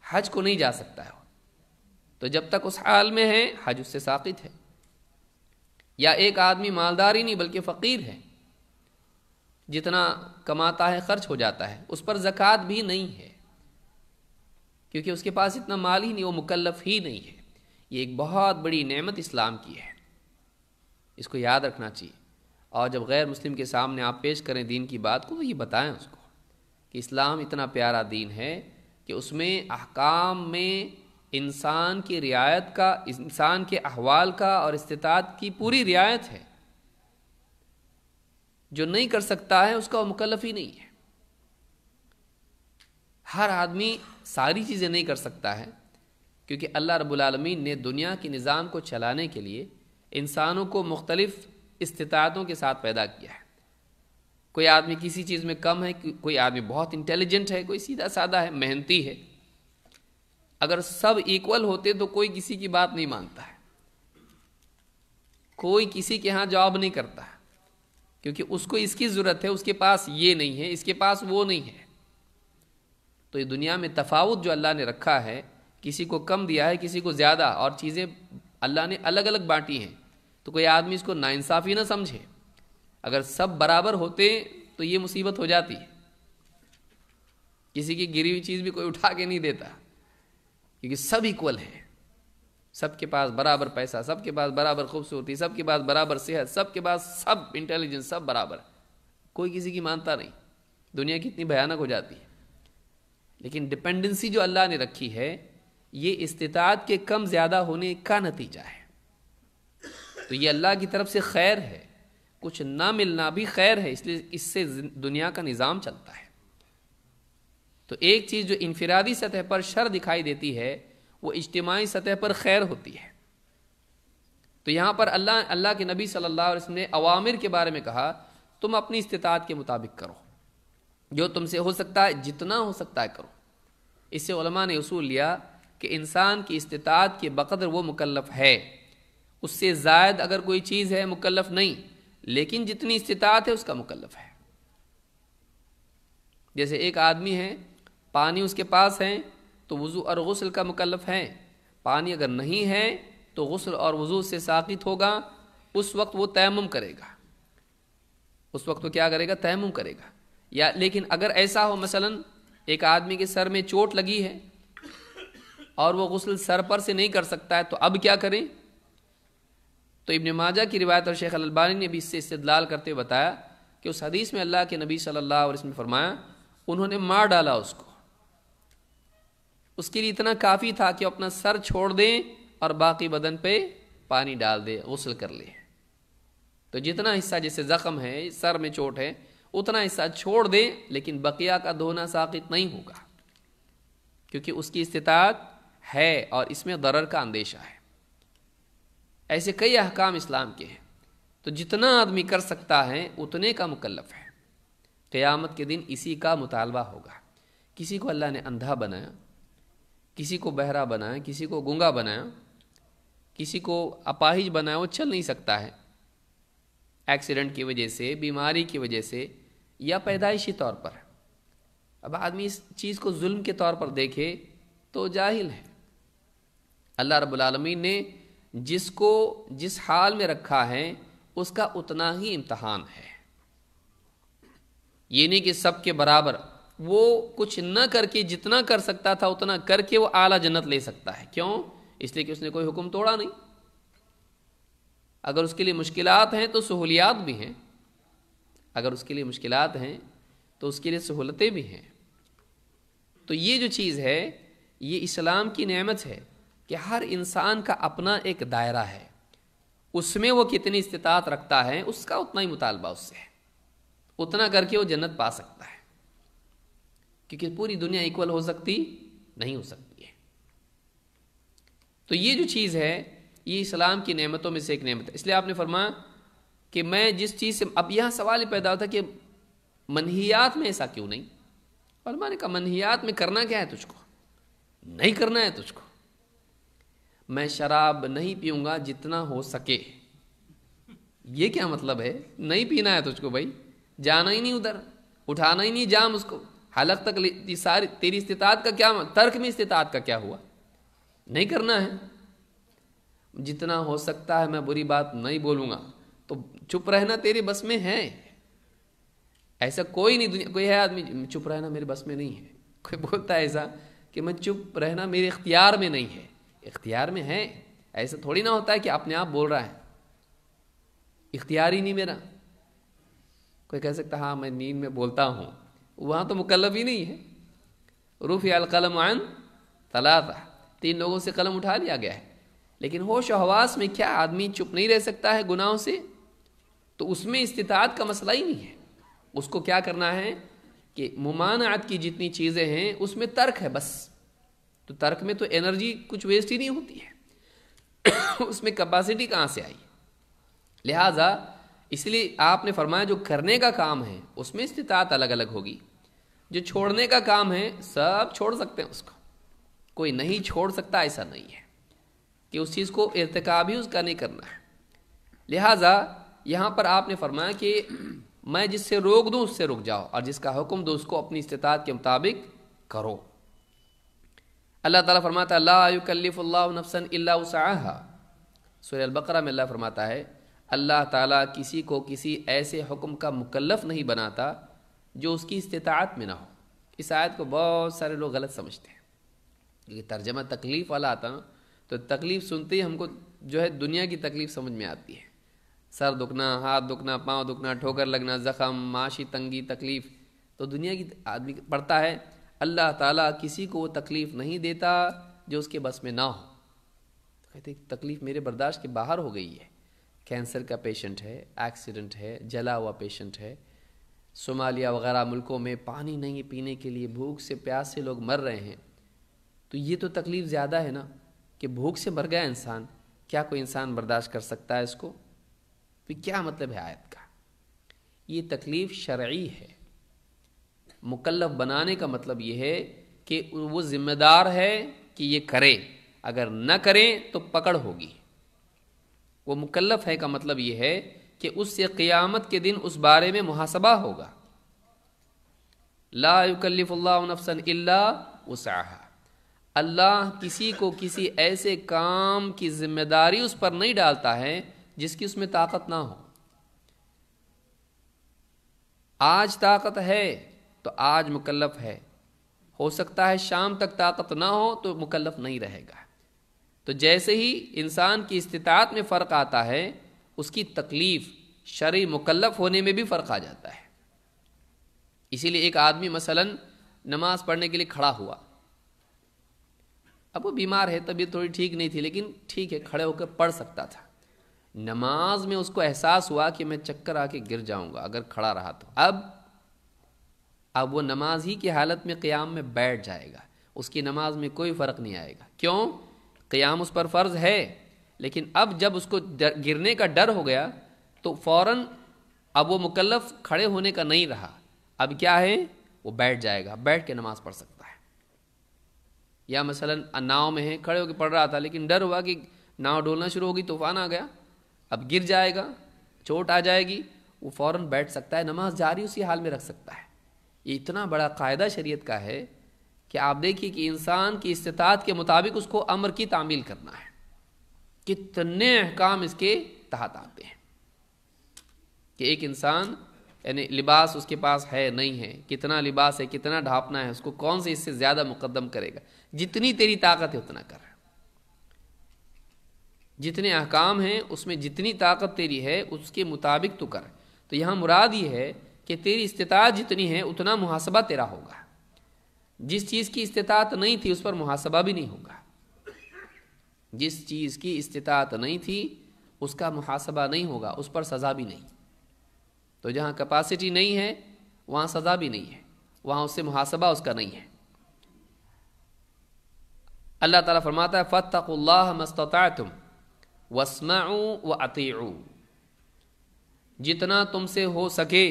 حج کو نہیں جا سکتا ہے تو جب تک اس حال میں ہے حج اس سے ساقت ہے یا ایک آدمی مالدار ہی نہیں بلکہ فقیر ہے جتنا کماتا ہے خرچ ہو جاتا ہے اس پر زکوٰۃ بھی نہیں ہے کیونکہ اس کے پاس اتنا مال ہی نہیں وہ مکلف ہی نہیں ہے یہ ایک بہت بڑی نعمت اسلام کی ہے اس کو یاد رکھنا چاہیے اور جب غیر مسلم کے سامنے آپ پیش کریں دین کی بات کو تو یہ بتائیں اس کو کہ اسلام اتنا پیارا دین ہے کہ اس میں احکام میں انسان کی رعایت کا انسان کے احوال کا اور استطاعت کی پوری رعایت ہے جو نہیں کر سکتا ہے اس کا وہ مکلف ہی نہیں ہے ہر آدمی ساری چیزیں نہیں کر سکتا ہے کیونکہ اللہ رب العالمین نے دنیا کے نظام کو چلانے کے لیے انسانوں کو مختلف استطاعتوں کے ساتھ پیدا کیا ہے کوئی آدمی کسی چیز میں کم ہے کوئی آدمی بہت انٹیلیجنٹ ہے کوئی سیدھا سادہ ہے محنتی ہے اگر سب ایکول ہوتے تو کوئی کسی کی بات نہیں مانتا ہے کوئی کسی کے ہاں جاب نہیں کرتا ہے کیونکہ اس کو اس کی ضرورت ہے اس کے پاس یہ نہیں ہے اس کے پاس وہ نہیں ہے تو یہ دنیا میں تفاوت جو اللہ نے رکھا ہے کسی کو کم دیا ہے کسی کو زیادہ اور چیزیں اللہ نے الگ الگ بانٹی ہیں تو کوئی آدمی اس کو ناانصافی نہ سمجھے اگر سب برابر ہوتے تو یہ مصیبت ہو جاتی کسی کی گری ہوئی چیز بھی کوئی اٹھا کے نہیں دیتا کیونکہ سب اکول ہیں سب کے پاس برابر پیسہ سب کے پاس برابر خوبصورتی سب کے پاس برابر صحت سب کے پاس سب انٹیلیجنس سب برابر کوئی کسی کی مانتا نہیں دنیا کتنی بھیانک ہو جاتی ہے لیکن ڈپینڈنسی جو اللہ نے رکھی ہے یہ استطاعت کے کم زیادہ ہونے کا نتیجہ ہے تو یہ اللہ کی طرف سے خیر ہے کچھ نہ ملنا بھی خیر ہے اس لیے اس سے دنیا کا نظام چلتا ہے تو ایک چیز جو انفرادی سطح پر شر دکھائی دیتی ہے وہ اجتماعی سطح پر خیر ہوتی ہے تو یہاں پر اللہ اللہ کے نبی صلی اللہ علیہ وسلم نے عوامر کے بارے میں کہا تم اپنی استطاعت کے مطابق کرو جو تم سے ہو سکتا ہے جتنا ہو سکتا ہے کرو اس سے علماء نے اصول لیا کہ انسان کی استطاعت کے بقدر وہ مکلف ہے اس سے زائد اگر کوئی چیز ہے مکلف نہیں لیکن جتنی استطاعت ہے اس کا مکلف ہے جیسے ایک آدمی ہے پانی اس کے پاس ہے تو وضو اور غسل کا مکلف ہے پانی اگر نہیں ہے تو غسل اور وضو سے ساقط ہوگا اس وقت وہ تیمم کرے گا اس وقت وہ کیا کرے گا تیمم کرے گا یا لیکن اگر ایسا ہو مثلا ایک آدمی کے سر میں چوٹ لگی ہے اور وہ غسل سر پر سے نہیں کر سکتا ہے تو اب کیا کریں تو ابن ماجہ کی روایت اور شیخ البانی نے بھی اس سے استدلال کرتے ہوئے کرتے بتایا کہ اس حدیث میں اللہ کے نبی صلی اللہ علیہ وسلم فرمایا انہوں نے مار ڈالا اس کو اس کے لیے اتنا کافی تھا کہ اپنا سر چھوڑ دیں اور باقی بدن پہ پانی ڈال دے غسل کر لے تو جتنا حصہ جیسے زخم ہے سر میں چوٹ ہے اتنا حصہ چھوڑ دیں لیکن بقیہ کا دھونا ساقت نہیں ہوگا کیونکہ اس کی استطاعت ہے اور اس میں ضرر کا اندیشہ ہے ایسے کئی احکام اسلام کے ہیں تو جتنا آدمی کر سکتا ہے اتنے کا مکلف ہے قیامت کے دن اسی کا مطالبہ ہوگا کسی کو اللہ نے اندھا بنایا کسی کو بہرا بنایا کسی کو گنگا بنایا کسی کو اپاہج بنایا وہ چل نہیں سکتا ہے ایکسیڈنٹ کی وجہ سے بیماری کی وجہ سے یا پیدائشی طور پر اب آدمی اس چیز کو ظلم کے طور پر دیکھے تو جاہل ہے اللہ رب العالمین نے جس کو جس حال میں رکھا ہے اس کا اتنا ہی امتحان ہے یہ نہیں کہ سب کے برابر وہ کچھ نہ کر کے جتنا کر سکتا تھا اتنا کر کے وہ اعلیٰ جنت لے سکتا ہے کیوں اس لیے کہ اس نے کوئی حکم توڑا نہیں اگر اس کے لیے مشکلات ہیں تو سہولیات بھی ہیں اگر اس کے لیے مشکلات ہیں تو اس کے لیے سہولتیں بھی ہیں تو یہ جو چیز ہے یہ اسلام کی نعمت ہے کہ ہر انسان کا اپنا ایک دائرہ ہے اس میں وہ کتنی استطاعت رکھتا ہے اس کا اتنا ہی مطالبہ اس سے ہے اتنا کر کے وہ جنت پا سکتا ہے کیونکہ پوری دنیا ایکول ہو سکتی نہیں ہو سکتی ہے تو یہ جو چیز ہے یہ اسلام کی نعمتوں میں سے ایک نعمت ہے اس لیے آپ نے فرمایا کہ میں جس چیز سے اب یہاں سوال پیدا ہوتا کہ منہیات میں ایسا کیوں نہیں علماء نے کہا منہیات میں کرنا کیا ہے تجھ کو نہیں کرنا ہے تجھ کو میں شراب نہیں پیوں گا جتنا ہو سکے یہ کیا مطلب ہے نہیں پینا ہے تجھ کو بھائی جانا ہی نہیں ادھر اٹھانا ہی نہیں جام اس کو حالت تک ساری تیری استطاعت کا کیا ترک میں استطاعت کا کیا ہوا نہیں کرنا ہے جتنا ہو سکتا ہے میں بری بات نہیں بولوں گا تو چپ رہنا تیری بس میں ہے ایسا کوئی نہیں دنیا کوئی ہے آدمی چپ رہنا میرے بس میں نہیں ہے کوئی بولتا ہے ایسا کہ میں چپ رہنا میرے اختیار میں نہیں ہے اختیار میں ہے ایسا تھوڑی نہ ہوتا ہے کہ اپنے آپ بول رہا ہے اختیار ہی نہیں میرا کوئی کہہ سکتا ہاں میں نیند میں بولتا ہوں وہاں تو مکلف ہی نہیں ہے رفع القلم عن ثلاثہ تین لوگوں سے قلم اٹھا لیا گیا ہے لیکن ہوش و حواس میں کیا آدمی چپ نہیں رہ سکتا ہے گناہوں سے تو اس میں استطاعت کا مسئلہ ہی نہیں ہے اس کو کیا کرنا ہے کہ ممانعت کی جتنی چیزیں ہیں اس میں ترک ہے بس تو ترک میں تو انرجی کچھ ویسٹ ہی نہیں ہوتی ہے (coughs) اس میں کپاسٹی کہاں سے آئی لہٰذا اس لیے آپ نے فرمایا جو کرنے کا کام ہے اس میں استطاعت الگ الگ ہوگی جو چھوڑنے کا کام ہے سب چھوڑ سکتے ہیں اس کو کوئی نہیں چھوڑ سکتا ایسا نہیں ہے کہ اس چیز کو ارتکاب ہی اس کا نہیں کرنا ہے لہٰذا یہاں پر آپ نے فرمایا کہ میں جس سے روک دوں اس سے رک جاؤ اور جس کا حکم دو اس کو اپنی استطاعت کے مطابق کرو اللہ تعالیٰ فرماتا اللہ اللہ سورہ البقرہ میں اللہ فرماتا ہے اللہ تعالیٰ کسی کو کسی ایسے حکم کا مکلف نہیں بناتا جو اس کی استطاعت میں نہ ہو اس آیت کو بہت سارے لوگ غلط سمجھتے ہیں کیونکہ ترجمہ تکلیف والا آتا نا تو تکلیف سنتے ہی ہم کو جو ہے دنیا کی تکلیف سمجھ میں آتی ہے سر دکھنا ہاتھ دکھنا پاؤں دکھنا ٹھوکر لگنا زخم معاشی تنگی تکلیف تو دنیا کی آدمی پڑھتا ہے اللہ تعالیٰ کسی کو وہ تکلیف نہیں دیتا جو اس کے بس میں نہ ہو کہتے تکلیف میرے برداشت کے باہر ہو گئی ہے کینسر کا پیشنٹ ہے ایکسیڈنٹ ہے جلا ہوا پیشنٹ ہے صومالیہ وغیرہ ملکوں میں پانی نہیں پینے کے لیے بھوک سے پیاس سے لوگ مر رہے ہیں تو یہ تو تکلیف زیادہ ہے نا کہ بھوک سے مر گیا انسان کیا کوئی انسان برداشت کر سکتا ہے اس کو تو کیا مطلب ہے آیت کا یہ تکلیف شرعی ہے مکلف بنانے کا مطلب یہ ہے کہ وہ ذمہ دار ہے کہ یہ کرے اگر نہ کریں تو پکڑ ہوگی وہ مکلف ہے کا مطلب یہ ہے کہ اس سے قیامت کے دن اس بارے میں محاسبہ ہوگا لا یکلف اللہ نفسا الا وسعها اللہ کسی کو کسی ایسے کام کی ذمہ داری اس پر نہیں ڈالتا ہے جس کی اس میں طاقت نہ ہو آج طاقت ہے تو آج مکلف ہے ہو سکتا ہے شام تک طاقت نہ ہو تو مکلف نہیں رہے گا تو جیسے ہی انسان کی استطاعت میں فرق آتا ہے اس کی تکلیف شرع مکلف ہونے میں بھی فرق آ جاتا ہے اسی لیے ایک آدمی مثلا نماز پڑھنے کے لیے کھڑا ہوا اب وہ بیمار ہے تبھی تھوڑی ٹھیک نہیں تھی لیکن ٹھیک ہے کھڑے ہو کر پڑھ سکتا تھا نماز میں اس کو احساس ہوا کہ میں چکر آ کے گر جاؤں گا اگر کھڑا رہا تو اب اب وہ نماز ہی کی حالت میں قیام میں بیٹھ جائے گا اس کی نماز میں کوئی فرق نہیں آئے گا کیوں قیام اس پر فرض ہے لیکن اب جب اس کو گرنے کا ڈر ہو گیا تو فوراً اب وہ مکلف کھڑے ہونے کا نہیں رہا اب کیا ہے وہ بیٹھ جائے گا بیٹھ کے نماز پڑھ سکتا ہے یا مثلا ناؤ میں ہے کھڑے ہو کے پڑھ رہا تھا لیکن ڈر ہوا کہ ناؤ ڈولنا شروع ہوگی طوفان آ گیا اب گر جائے گا چوٹ آ جائے گی وہ فوراً بیٹھ سکتا ہے نماز جاری اسی حال میں رکھ سکتا ہے یہ اتنا بڑا قاعدہ شریعت کا ہے کہ آپ دیکھیے کہ انسان کی استطاعت کے مطابق اس کو امر کی تعمیل کرنا ہے کتنے احکام اس کے تحت آتے ہیں کہ ایک انسان یعنی لباس اس کے پاس ہے نہیں ہے کتنا لباس ہے کتنا ڈھانپنا ہے اس کو کون سے اس سے زیادہ مقدم کرے گا جتنی تیری طاقت ہے اتنا کر جتنے احکام ہیں اس میں جتنی طاقت تیری ہے اس کے مطابق تو کر تو یہاں مراد یہ ہے کہ تیری استطاعت جتنی ہے اتنا محاسبہ تیرا ہوگا جس چیز کی استطاعت نہیں تھی اس پر محاسبہ بھی نہیں ہوگا جس چیز کی استطاعت نہیں تھی اس کا محاسبہ نہیں ہوگا اس پر سزا بھی نہیں تو جہاں کپاسٹی نہیں ہے وہاں سزا بھی نہیں ہے وہاں اس سے محاسبہ اس کا نہیں ہے اللہ تعالیٰ فرماتا ہے فتق اللہ مستطعتم تم وسم جتنا تم سے ہو سکے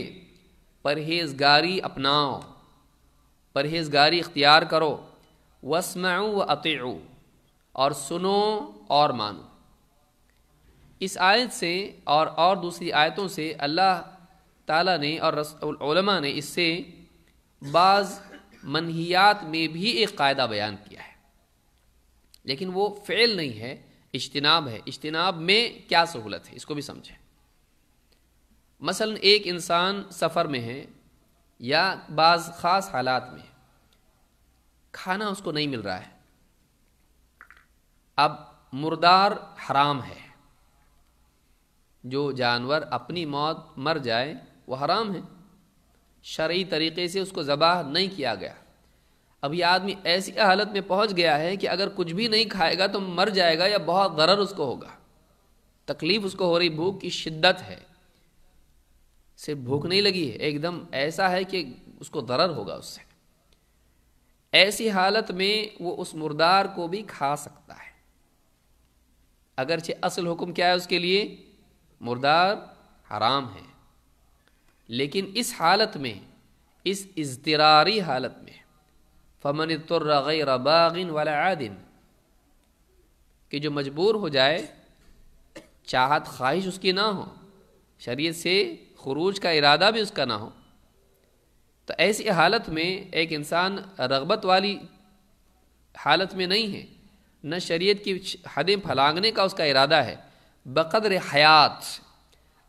پرہیزگاری اپناؤ پرہیزگاری اختیار کرو وسمعو و اتی اور سنو اور مانو اس آیت سے اور اور دوسری آیتوں سے اللہ تعالیٰ نے اور علماء نے اس سے بعض منحیات میں بھی ایک قاعدہ بیان کیا ہے لیکن وہ فعل نہیں ہے اجتناب ہے اجتناب میں کیا سہولت ہے اس کو بھی سمجھیں مثلا ایک انسان سفر میں ہے یا بعض خاص حالات میں کھانا اس کو نہیں مل رہا ہے اب مردار حرام ہے جو جانور اپنی موت مر جائے وہ حرام ہے شرعی طریقے سے اس کو ذبح نہیں کیا گیا اب یہ آدمی ایسی حالت میں پہنچ گیا ہے کہ اگر کچھ بھی نہیں کھائے گا تو مر جائے گا یا بہت غرر اس کو ہوگا تکلیف اس کو ہو رہی بھوک کی شدت ہے بھوک نہیں لگی ہے ایک دم ایسا ہے کہ اس کو درر ہوگا اس سے ایسی حالت میں وہ اس مردار کو بھی کھا سکتا ہے اگرچہ اصل حکم کیا ہے اس کے لیے مردار حرام ہے لیکن اس حالت میں اس اضطراری حالت میں فمن غیر باغ والا آدن کہ جو مجبور ہو جائے چاہت خواہش اس کی نہ ہو شریعت سے خروج کا ارادہ بھی اس کا نہ ہو تو ایسی حالت میں ایک انسان رغبت والی حالت میں نہیں ہے نہ شریعت کی حدیں پھلانگنے کا اس کا ارادہ ہے بقدر حیات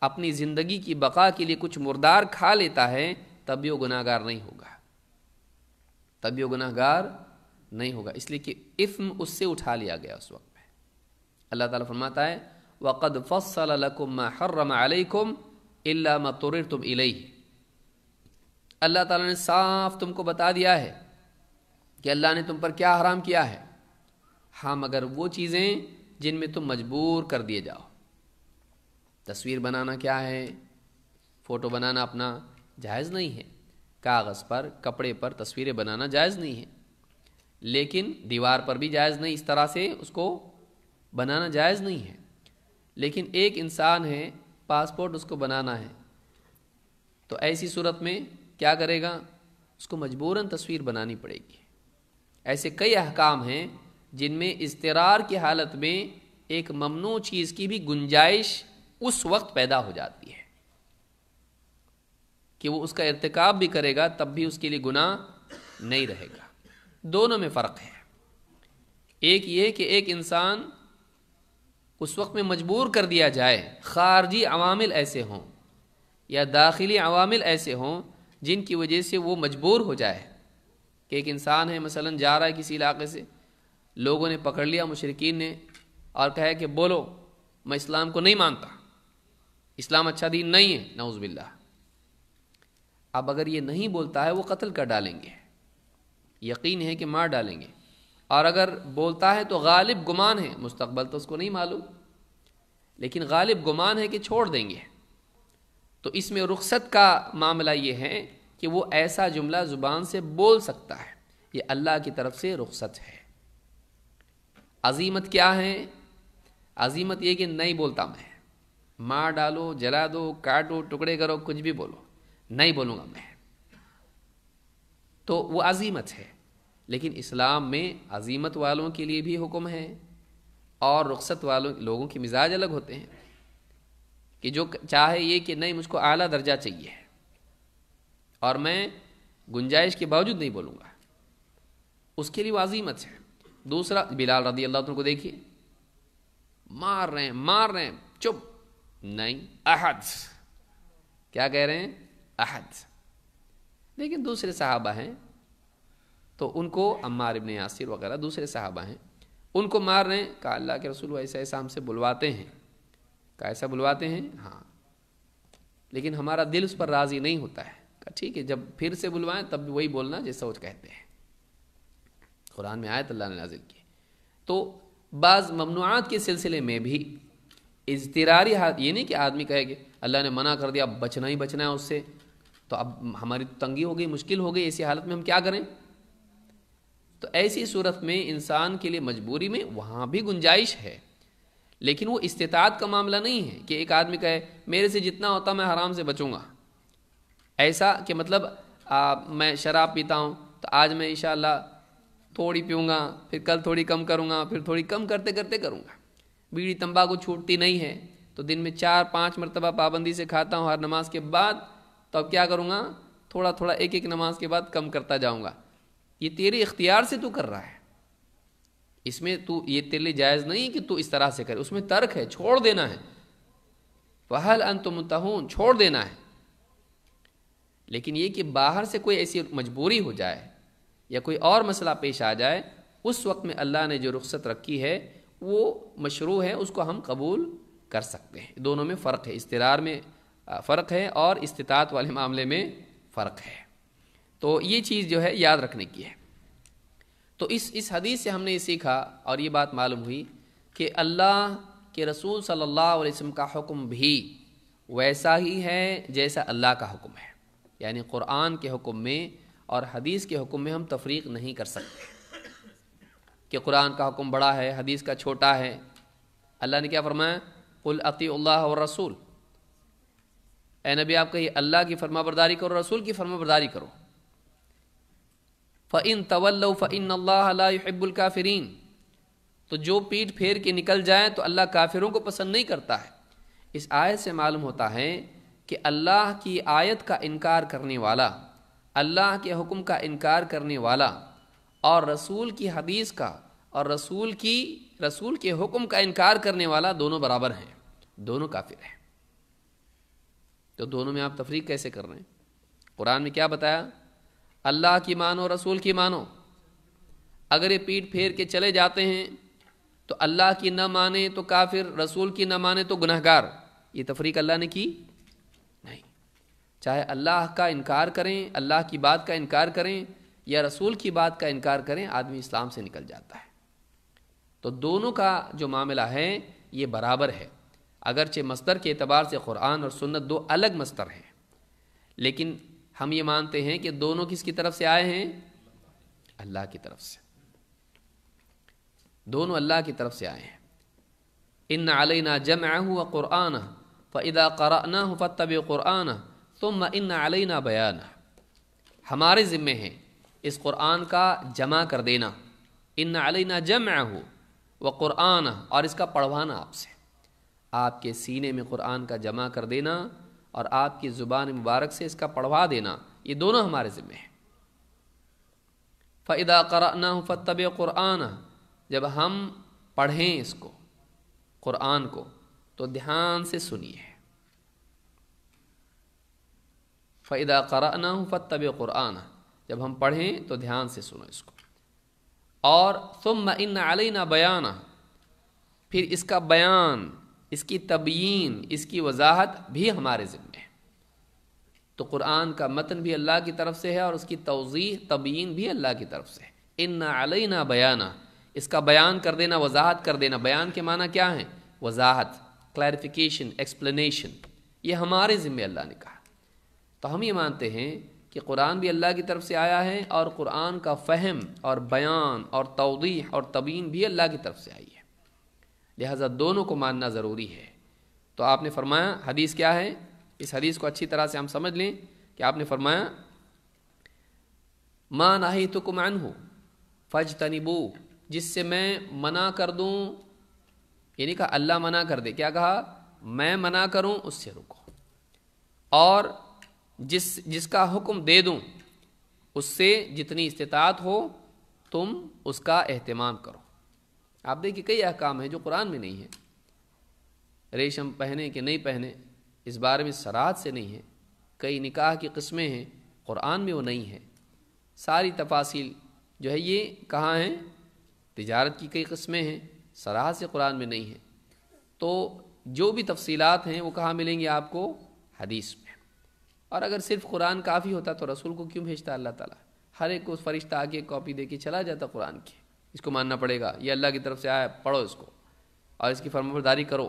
اپنی زندگی کی بقا کے لیے کچھ مردار کھا لیتا ہے تب بھی وہ گناہ گار نہیں ہوگا تب وہ گناہ گار نہیں ہوگا اس لیے کہ اسم اس سے اٹھا لیا گیا اس وقت میں اللہ تعالیٰ فرماتا ہے وقد فصل لكم ما علیکم عليكم الا ما تم علیہ اللہ تعالیٰ نے صاف تم کو بتا دیا ہے کہ اللہ نے تم پر کیا حرام کیا ہے ہاں مگر وہ چیزیں جن میں تم مجبور کر دیے جاؤ تصویر بنانا کیا ہے فوٹو بنانا اپنا جائز نہیں ہے کاغذ پر کپڑے پر تصویریں بنانا جائز نہیں ہے لیکن دیوار پر بھی جائز نہیں اس طرح سے اس کو بنانا جائز نہیں ہے لیکن ایک انسان ہے پاسپورٹ اس کو بنانا ہے تو ایسی صورت میں کیا کرے گا اس کو مجبوراً تصویر بنانی پڑے گی ایسے کئی احکام ہیں جن میں اضطرار کی حالت میں ایک ممنوع چیز کی بھی گنجائش اس وقت پیدا ہو جاتی ہے کہ وہ اس کا ارتکاب بھی کرے گا تب بھی اس کے لیے گناہ نہیں رہے گا دونوں میں فرق ہے ایک یہ کہ ایک انسان اس وقت میں مجبور کر دیا جائے خارجی عوامل ایسے ہوں یا داخلی عوامل ایسے ہوں جن کی وجہ سے وہ مجبور ہو جائے کہ ایک انسان ہے مثلا جا رہا ہے کسی علاقے سے لوگوں نے پکڑ لیا مشرقین نے اور کہا کہ بولو میں اسلام کو نہیں مانتا اسلام اچھا دین نہیں ہے نعوذ باللہ اب اگر یہ نہیں بولتا ہے وہ قتل کر ڈالیں گے یقین ہے کہ مار ڈالیں گے اور اگر بولتا ہے تو غالب گمان ہے مستقبل تو اس کو نہیں معلوم لیکن غالب گمان ہے کہ چھوڑ دیں گے تو اس میں رخصت کا معاملہ یہ ہے کہ وہ ایسا جملہ زبان سے بول سکتا ہے یہ اللہ کی طرف سے رخصت ہے عظیمت کیا ہے عظیمت یہ کہ نہیں بولتا میں مار ڈالو جلا دو کاٹو ٹکڑے کرو کچھ بھی بولو نہیں بولوں گا میں تو وہ عظیمت ہے لیکن اسلام میں عظیمت والوں کے لیے بھی حکم ہے اور رخصت والوں لوگوں کے مزاج الگ ہوتے ہیں کہ جو چاہے یہ کہ نہیں مجھ کو اعلیٰ درجہ چاہیے اور میں گنجائش کے باوجود نہیں بولوں گا اس کے لیے وہ عظیمت ہے دوسرا بلال رضی اللہ عنہ کو دیکھیے مار رہے ہیں مار رہے ہیں چپ نہیں احد کیا کہہ رہے ہیں احد لیکن دوسرے صحابہ ہیں تو ان کو عمار ابن یاسر وغیرہ دوسرے صحابہ ہیں ان کو مار رہے ہیں کہا اللہ کے رسول ایسا ایسا ہم سے بلواتے ہیں کہا ایسا بلواتے ہیں ہاں لیکن ہمارا دل اس پر راضی نہیں ہوتا ہے کہا ٹھیک ہے جب پھر سے بلوائیں تب وہی بولنا جیسا وہ کہتے ہیں قرآن میں آیت اللہ نے نازل کی تو بعض ممنوعات کے سلسلے میں بھی اضطراری حالات یہ نہیں کہ آدمی کہے گے اللہ نے منع کر دیا اب بچنا ہی بچنا ہے اس سے تو اب ہماری تنگی ہو گئی مشکل ہو گئی ایسی حالت میں ہم کیا کریں تو ایسی صورت میں انسان کے لیے مجبوری میں وہاں بھی گنجائش ہے لیکن وہ استطاعت کا معاملہ نہیں ہے کہ ایک آدمی کہے میرے سے جتنا ہوتا میں حرام سے بچوں گا ایسا کہ مطلب میں شراب پیتا ہوں تو آج میں انشاءاللہ تھوڑی پیوں گا پھر کل تھوڑی کم کروں گا پھر تھوڑی کم کرتے کرتے کروں گا بیڑی تمباکو چھوٹتی نہیں ہے تو دن میں چار پانچ مرتبہ پابندی سے کھاتا ہوں ہر نماز کے بعد تو اب کیا کروں گا تھوڑا تھوڑا ایک ایک نماز کے بعد کم کرتا جاؤں گا یہ تیرے اختیار سے تو کر رہا ہے اس میں تو یہ تیرے جائز نہیں کہ تو اس طرح سے کرے اس میں ترک ہے چھوڑ دینا ہے پہل انت متحون چھوڑ دینا ہے لیکن یہ کہ باہر سے کوئی ایسی مجبوری ہو جائے یا کوئی اور مسئلہ پیش آ جائے اس وقت میں اللہ نے جو رخصت رکھی ہے وہ مشروع ہے اس کو ہم قبول کر سکتے ہیں دونوں میں فرق ہے استرار میں فرق ہے اور استطاعت والے معاملے میں فرق ہے تو یہ چیز جو ہے یاد رکھنے کی ہے تو اس اس حدیث سے ہم نے یہ سیکھا اور یہ بات معلوم ہوئی کہ اللہ کے رسول صلی اللہ علیہ وسلم کا حکم بھی ویسا ہی ہے جیسا اللہ کا حکم ہے یعنی قرآن کے حکم میں اور حدیث کے حکم میں ہم تفریق نہیں کر سکتے کہ قرآن کا حکم بڑا ہے حدیث کا چھوٹا ہے اللہ نے کیا فرمایا عطی اللہ اور رسول اے نبی آپ کہیے اللہ کی فرما برداری کرو رسول کی فرما برداری کرو طول فعن اللہ علیہ اب الکافرین تو جو پیٹ پھیر کے نکل جائیں تو اللہ کافروں کو پسند نہیں کرتا ہے اس آیت سے معلوم ہوتا ہے کہ اللہ کی آیت کا انکار کرنے والا اللہ کے حکم کا انکار کرنے والا اور رسول کی حدیث کا اور رسول کی رسول کے حکم کا انکار کرنے والا دونوں برابر ہیں دونوں کافر ہیں تو دونوں میں آپ تفریق کیسے کر رہے ہیں قرآن میں کیا بتایا اللہ کی مانو رسول کی مانو اگر یہ پیٹ پھیر کے چلے جاتے ہیں تو اللہ کی نہ مانے تو کافر رسول کی نہ مانے تو گناہ گار یہ تفریق اللہ نے کی نہیں چاہے اللہ کا انکار کریں اللہ کی بات کا انکار کریں یا رسول کی بات کا انکار کریں آدمی اسلام سے نکل جاتا ہے تو دونوں کا جو معاملہ ہے یہ برابر ہے اگرچہ مستر کے اعتبار سے قرآن اور سنت دو الگ مستر ہیں لیکن ہم یہ مانتے ہیں کہ دونوں کس کی طرف سے آئے ہیں اللہ کی طرف سے دونوں اللہ کی طرف سے آئے ہیں ان علینا جمع ہوا قرآن فدا قرآن فتب قرآن تم ان علینا بیان ہمارے ذمے ہیں اس قرآن کا جمع کر دینا ان علینا جمع ہو وہ قرآن اور اس کا پڑھوانا آپ سے آپ کے سینے میں قرآن کا جمع کر دینا اور آپ کی زبان مبارک سے اس کا پڑھوا دینا یہ دونوں ہمارے ذمہ ہیں فعدہ قرآن فتب قرآن جب ہم پڑھیں اس کو قرآن کو تو دھیان سے سنیے فدا قرآن فتب قرآن جب ہم پڑھیں تو دھیان سے سنو اس کو اور تم ان علینا بیانہ پھر اس کا بیان اس کی تبیین اس کی وضاحت بھی ہمارے ذمے ہے تو قرآن کا متن بھی اللہ کی طرف سے ہے اور اس کی توضیح تبیین بھی اللہ کی طرف سے ہے ان نہ نہ بیانہ اس کا بیان کر دینا وضاحت کر دینا بیان کے معنی کیا ہیں وضاحت کلیریفیکیشن ایکسپلینیشن یہ ہمارے ذمے اللہ نے کہا تو ہم یہ مانتے ہیں کہ قرآن بھی اللہ کی طرف سے آیا ہے اور قرآن کا فہم اور بیان اور توضیح اور تبین بھی اللہ کی طرف سے آئی ہے لہٰذا دونوں کو ماننا ضروری ہے تو آپ نے فرمایا حدیث کیا ہے اس حدیث کو اچھی طرح سے ہم سمجھ لیں کہ آپ نے فرمایا ماں نہ ہی تو کمان فج تنبو جس سے میں منع کر دوں یعنی کہا اللہ منع کر دے کیا کہا میں منع کروں اس سے رکو اور جس کا حکم دے دوں اس سے جتنی استطاعت ہو تم اس کا اہتمام کرو آپ دیکھیے کئی احکام ہیں جو قرآن میں نہیں ہیں ریشم پہنے کہ نہیں پہنے اس بارے میں سرات سے نہیں ہے کئی نکاح کی قسمیں ہیں قرآن میں وہ نہیں ہیں ساری تفاصیل جو ہے یہ کہاں ہیں تجارت کی کئی قسمیں ہیں سرات سے قرآن میں نہیں ہیں تو جو بھی تفصیلات ہیں وہ کہاں ملیں گے آپ کو حدیث میں اور اگر صرف قرآن کافی ہوتا تو رسول کو کیوں بھیجتا اللہ تعالیٰ ہر ایک کو فرشتہ آگے کاپی دے کے چلا جاتا قرآن کی اس کو ماننا پڑے گا یہ اللہ کی طرف سے آیا پڑھو اس کو اور اس کی فرما برداری کرو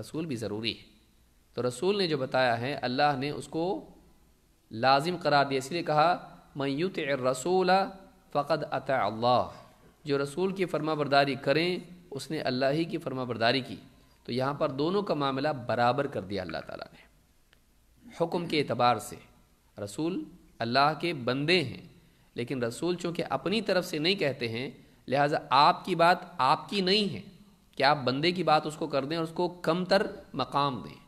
رسول بھی ضروری ہے تو رسول نے جو بتایا ہے اللہ نے اس کو لازم قرار دیا اس لیے کہا میں یوتر رسول فقط عطا اللہ جو رسول کی فرما برداری کریں اس نے اللہ ہی کی فرما برداری کی تو یہاں پر دونوں کا معاملہ برابر کر دیا اللہ تعالیٰ نے حکم کے اعتبار سے رسول اللہ کے بندے ہیں لیکن رسول چونکہ اپنی طرف سے نہیں کہتے ہیں لہٰذا آپ کی بات آپ کی نہیں ہے کہ آپ بندے کی بات اس کو کر دیں اور اس کو کم تر مقام دیں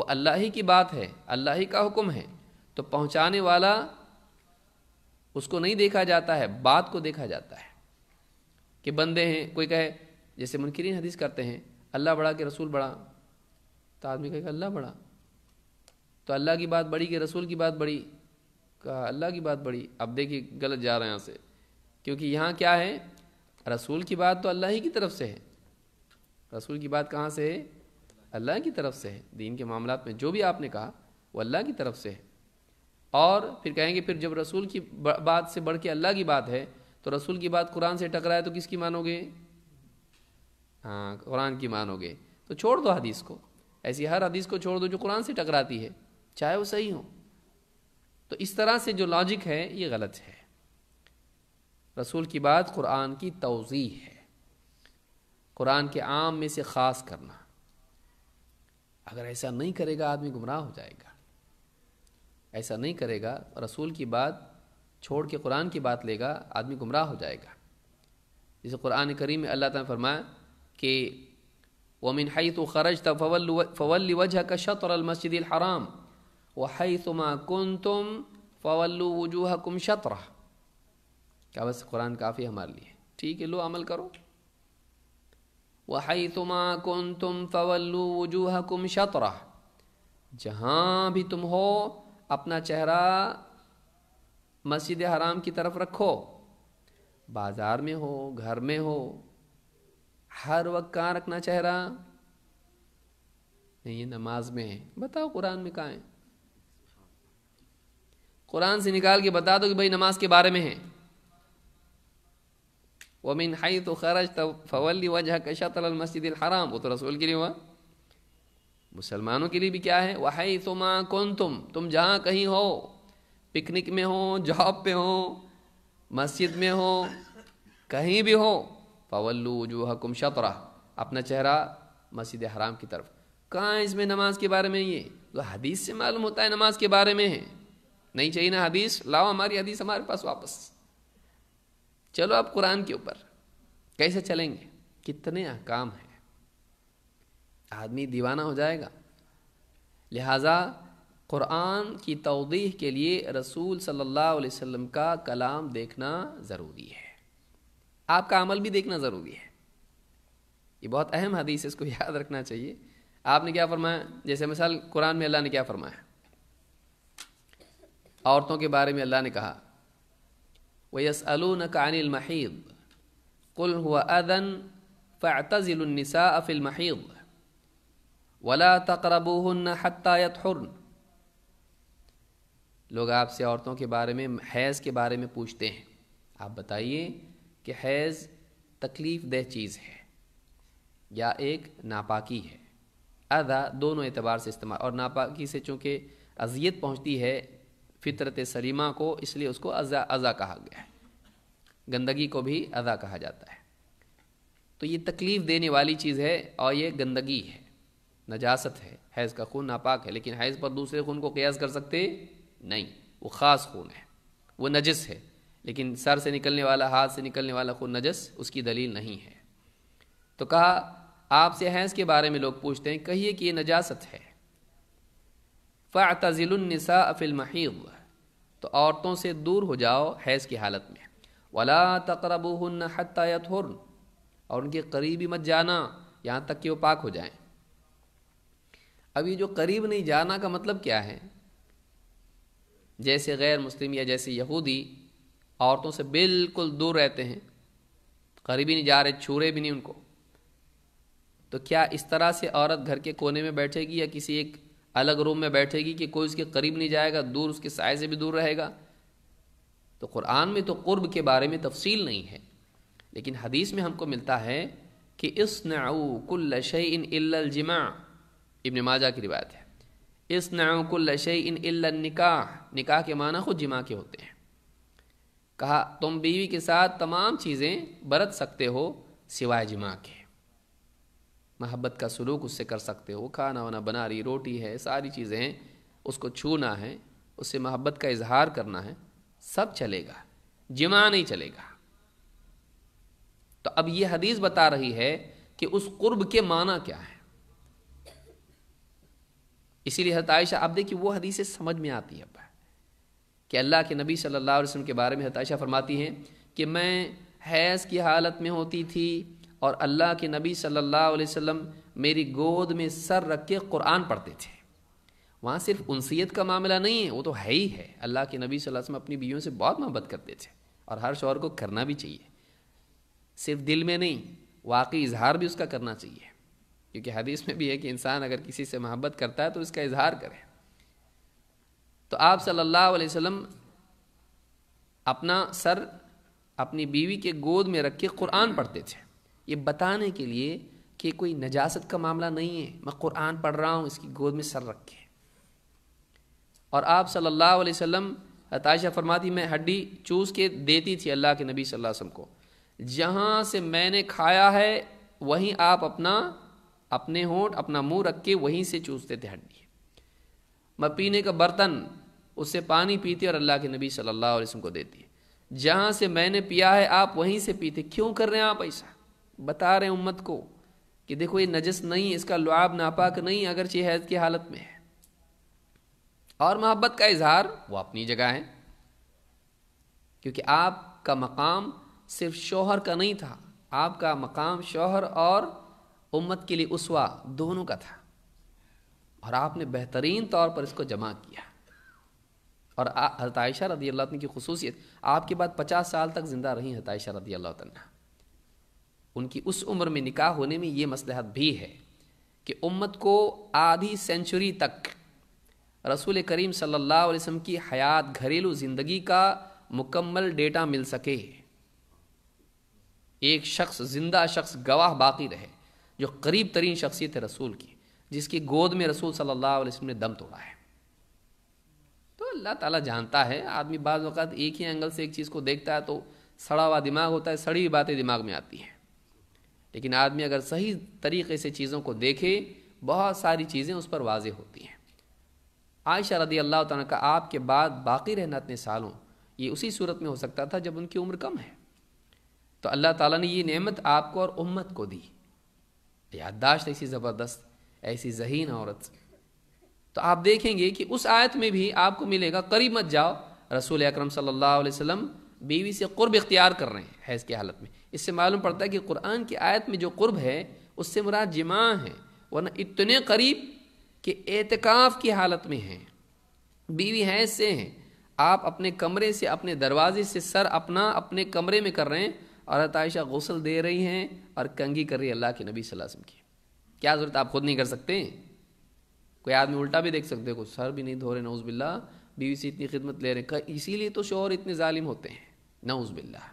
وہ اللہ ہی کی بات ہے اللہ ہی کا حکم ہے تو پہنچانے والا اس کو نہیں دیکھا جاتا ہے بات کو دیکھا جاتا ہے کہ بندے ہیں کوئی کہے جیسے منکرین حدیث کرتے ہیں اللہ بڑا کہ رسول بڑا تو آدمی کہے کہ اللہ بڑا تو اللہ کی بات بڑی کہ رسول کی بات بڑی کہا اللہ کی بات بڑی اب دیکھیے غلط جا رہے ہیں سے کیونکہ یہاں کیا ہے رسول کی بات تو اللہ ہی کی طرف سے ہے رسول کی بات کہاں سے ہے اللہ کی طرف سے ہے دین کے معاملات میں جو بھی آپ نے کہا وہ اللہ کی طرف سے ہے اور پھر کہیں گے پھر جب رسول کی بات سے بڑھ کے اللہ کی بات ہے تو رسول کی بات قرآن سے ٹکرا ہے تو کس کی مانو گے ہاں قرآن کی مانو گے تو چھوڑ دو حدیث کو ایسی ہر حدیث کو چھوڑ دو جو قرآن سے ٹکراتی ہے چاہے وہ صحیح ہو تو اس طرح سے جو لاجک ہے یہ غلط ہے رسول کی بات قرآن کی توضیع ہے قرآن کے عام میں سے خاص کرنا اگر ایسا نہیں کرے گا آدمی گمراہ ہو جائے گا ایسا نہیں کرے گا رسول کی بات چھوڑ کے قرآن کی بات لے گا آدمی گمراہ ہو جائے گا جسے قرآن کریم میں اللہ تعالیٰ نے فرمایا کہ وَمِنْ من خَرَجْتَ فَوَلِّ وَجْهَكَ شَطْرَ فول الْحَرَامِ کا مَا المسجد الحرام وہ حئی بس قرآن کافی ہمارے لیے ٹھیک ہے لو عمل کرو وَحَيْثُمَا كُنْتُمْ فَوَلُّوا وُجُوهَكُمْ تم جہاں بھی تم ہو اپنا چہرہ مسجد حرام کی طرف رکھو بازار میں ہو گھر میں ہو ہر وقت کہاں رکھنا چہرہ نہیں یہ نماز میں ہے بتاؤ قرآن میں کہاں ہے قرآن سے نکال کے بتا دو کہ بھائی نماز کے بارے میں ہے ومن حيث خرجت تو وجهک شطر المسجد الحرام وہ تو رسول کے لیے ہوا مسلمانوں کے لیے بھی کیا ہے وحیث ما کنتم تم جہاں کہیں ہو پکنک میں ہو جاب پہ ہو مسجد میں ہو کہیں بھی ہو فولو وجوہکم شطرہ اپنا چہرہ مسجد حرام کی طرف کہاں اس میں نماز کے بارے میں یہ تو حدیث سے معلوم ہوتا ہے نماز کے بارے میں ہے نہیں چاہیے نا حدیث لاؤ ہماری حدیث ہمارے پاس واپس چلو آپ قرآن کے اوپر کیسے چلیں گے کتنے احکام ہیں آدمی دیوانہ ہو جائے گا لہٰذا قرآن کی توضیح کے لیے رسول صلی اللہ علیہ وسلم کا کلام دیکھنا ضروری ہے آپ کا عمل بھی دیکھنا ضروری ہے یہ بہت اہم حدیث ہے اس کو یاد رکھنا چاہیے آپ نے کیا فرمایا جیسے مثال قرآن میں اللہ نے کیا فرمایا عورتوں کے بارے میں اللہ نے کہا الْمَحِيضِ قُلْ هُوَ المحیم کلو النِّسَاءَ فِي الْمَحِيضِ وَلَا ولا حَتَّى ہرن لوگ آپ سے عورتوں کے بارے میں حیض کے بارے میں پوچھتے ہیں آپ بتائیے کہ حیض تکلیف دہ چیز ہے یا ایک ناپاکی ہے ادا دونوں اعتبار سے استعمال اور ناپاکی سے چونکہ اذیت پہنچتی ہے فطرت سلیمہ کو اس لیے اس کو ازا ازا کہا گیا ہے گندگی کو بھی ازا کہا جاتا ہے تو یہ تکلیف دینے والی چیز ہے اور یہ گندگی ہے نجاست ہے حیض کا خون ناپاک ہے لیکن حیض پر دوسرے خون کو قیاس کر سکتے نہیں وہ خاص خون ہے وہ نجس ہے لیکن سر سے نکلنے والا ہاتھ سے نکلنے والا خون نجس اس کی دلیل نہیں ہے تو کہا آپ سے حیض کے بارے میں لوگ پوچھتے ہیں کہیے کہ یہ نجاست ہے فضیل النساء فی المحیض تو عورتوں سے دور ہو جاؤ حیض کی حالت میں ولا تقرب ہن حتیت ہرن اور ان کے قریب ہی مت جانا یہاں تک کہ وہ پاک ہو جائیں اب یہ جو قریب نہیں جانا کا مطلب کیا ہے جیسے غیر مسلم یا جیسے یہودی عورتوں سے بالکل دور رہتے ہیں قریب ہی نہیں جا رہے چھوڑے بھی نہیں ان کو تو کیا اس طرح سے عورت گھر کے کونے میں بیٹھے گی یا کسی ایک الگ روم میں بیٹھے گی کہ کوئی اس کے قریب نہیں جائے گا دور اس کے سائے سے بھی دور رہے گا تو قرآن میں تو قرب کے بارے میں تفصیل نہیں ہے لیکن حدیث میں ہم کو ملتا ہے کہ اس کل کلش ان ال ابن ماجہ کی روایت ہے اس کل کلش ان النکاح نکاح کے معنی خود جمع کے ہوتے ہیں کہا تم بیوی کے ساتھ تمام چیزیں برت سکتے ہو سوائے جمع کے محبت کا سلوک اس سے کر سکتے ہو کھانا بنا رہی روٹی ہے ساری چیزیں ہیں اس اس کو چھونا ہے سے محبت کا اظہار کرنا ہے سب چلے گا نہیں چلے گا تو اب یہ حدیث بتا رہی ہے کہ اس قرب کے معنی کیا ہے اسی لیے عائشہ آپ دیکھیے وہ حدیثیں سمجھ میں آتی اب کہ اللہ کے نبی صلی اللہ علیہ وسلم کے بارے میں حضرت عائشہ فرماتی ہیں کہ میں حیض کی حالت میں ہوتی تھی اور اللہ کے نبی صلی اللہ علیہ وسلم میری گود میں سر رکھ کے قرآن پڑھتے تھے وہاں صرف انسیت کا معاملہ نہیں ہے وہ تو ہے ہی ہے اللہ کے نبی صلی اللہ علیہ وسلم اپنی بیویوں سے بہت محبت کرتے تھے اور ہر شوہر کو کرنا بھی چاہیے صرف دل میں نہیں واقعی اظہار بھی اس کا کرنا چاہیے کیونکہ حدیث میں بھی ہے کہ انسان اگر کسی سے محبت کرتا ہے تو اس کا اظہار کرے تو آپ صلی اللہ علیہ وسلم اپنا سر اپنی بیوی کے گود میں رکھ کے قرآن پڑھتے تھے یہ بتانے کے لیے کہ کوئی نجاست کا معاملہ نہیں ہے میں قرآن پڑھ رہا ہوں اس کی گود میں سر رکھے اور آپ صلی اللہ علیہ وسلم عطائشہ فرماتی میں ہڈی چوس کے دیتی تھی اللہ کے نبی صلی اللہ علیہ وسلم کو جہاں سے میں نے کھایا ہے وہیں آپ اپنا اپنے ہونٹ اپنا منہ رکھ کے وہیں سے چوستے تھے ہڈی میں پینے کا برتن اس سے پانی پیتی اور اللہ کے نبی صلی اللہ علیہ وسلم کو دیتی جہاں سے میں نے پیا ہے آپ وہیں سے پیتے کیوں کر رہے ہیں آپ ایسا بتا رہے ہیں امت کو کہ دیکھو یہ نجس نہیں اس کا لعاب ناپاک نہیں اگر کی حالت میں ہے اور محبت کا اظہار وہ اپنی جگہ ہے کیونکہ آپ کا مقام صرف شوہر کا نہیں تھا آپ کا مقام شوہر اور امت کے لیے اسوا دونوں کا تھا اور آپ نے بہترین طور پر اس کو جمع کیا اور حضرت عائشہ رضی اللہ عنہ کی خصوصیت آپ کے بعد پچاس سال تک زندہ رہی عائشہ رضی اللہ عنہ ان کی اس عمر میں نکاح ہونے میں یہ مسلحت بھی ہے کہ امت کو آدھی سینچری تک رسول کریم صلی اللہ علیہ وسلم کی حیات گھریلو زندگی کا مکمل ڈیٹا مل سکے ایک شخص زندہ شخص گواہ باقی رہے جو قریب ترین شخصیت ہے رسول کی جس کی گود میں رسول صلی اللہ علیہ وسلم نے دم توڑا ہے تو اللہ تعالیٰ جانتا ہے آدمی بعض وقت ایک ہی اینگل سے ایک چیز کو دیکھتا ہے تو سڑا ہوا دماغ ہوتا ہے سڑی ہوئی باتیں دماغ میں آتی ہیں لیکن آدمی اگر صحیح طریقے سے چیزوں کو دیکھے بہت ساری چیزیں اس پر واضح ہوتی ہیں عائشہ رضی اللہ تعالیٰ کا آپ کے بعد باقی رہنا اتنے سالوں یہ اسی صورت میں ہو سکتا تھا جب ان کی عمر کم ہے تو اللہ تعالیٰ نے یہ نعمت آپ کو اور امت کو دی یادداشت ایسی زبردست ایسی ذہین عورت تو آپ دیکھیں گے کہ اس آیت میں بھی آپ کو ملے گا قریب مت جاؤ رسول اکرم صلی اللہ علیہ وسلم بیوی سے قرب اختیار کر رہے ہیں حیض کی حالت میں اس سے معلوم پڑتا ہے کہ قرآن کی آیت میں جو قرب ہے اس سے مراد جماع ہے ورنہ اتنے قریب کہ اعتکاف کی حالت میں ہیں بیوی حیض سے ہیں آپ اپنے کمرے سے اپنے دروازے سے سر اپنا اپنے کمرے میں کر رہے ہیں اور عطائشہ غسل دے رہی ہیں اور کنگی کر رہی ہے اللہ کے نبی صلی اللہ علیہ وسلم کی کیا ضرورت آپ خود نہیں کر سکتے کوئی آدمی الٹا بھی دیکھ سکتے کوئی سر بھی نہیں دھو رہے نوز باللہ بیوی سے اتنی خدمت لے رہے ہیں اسی لیے تو شوہر اتنے ظالم ہوتے ہیں نوز باللہ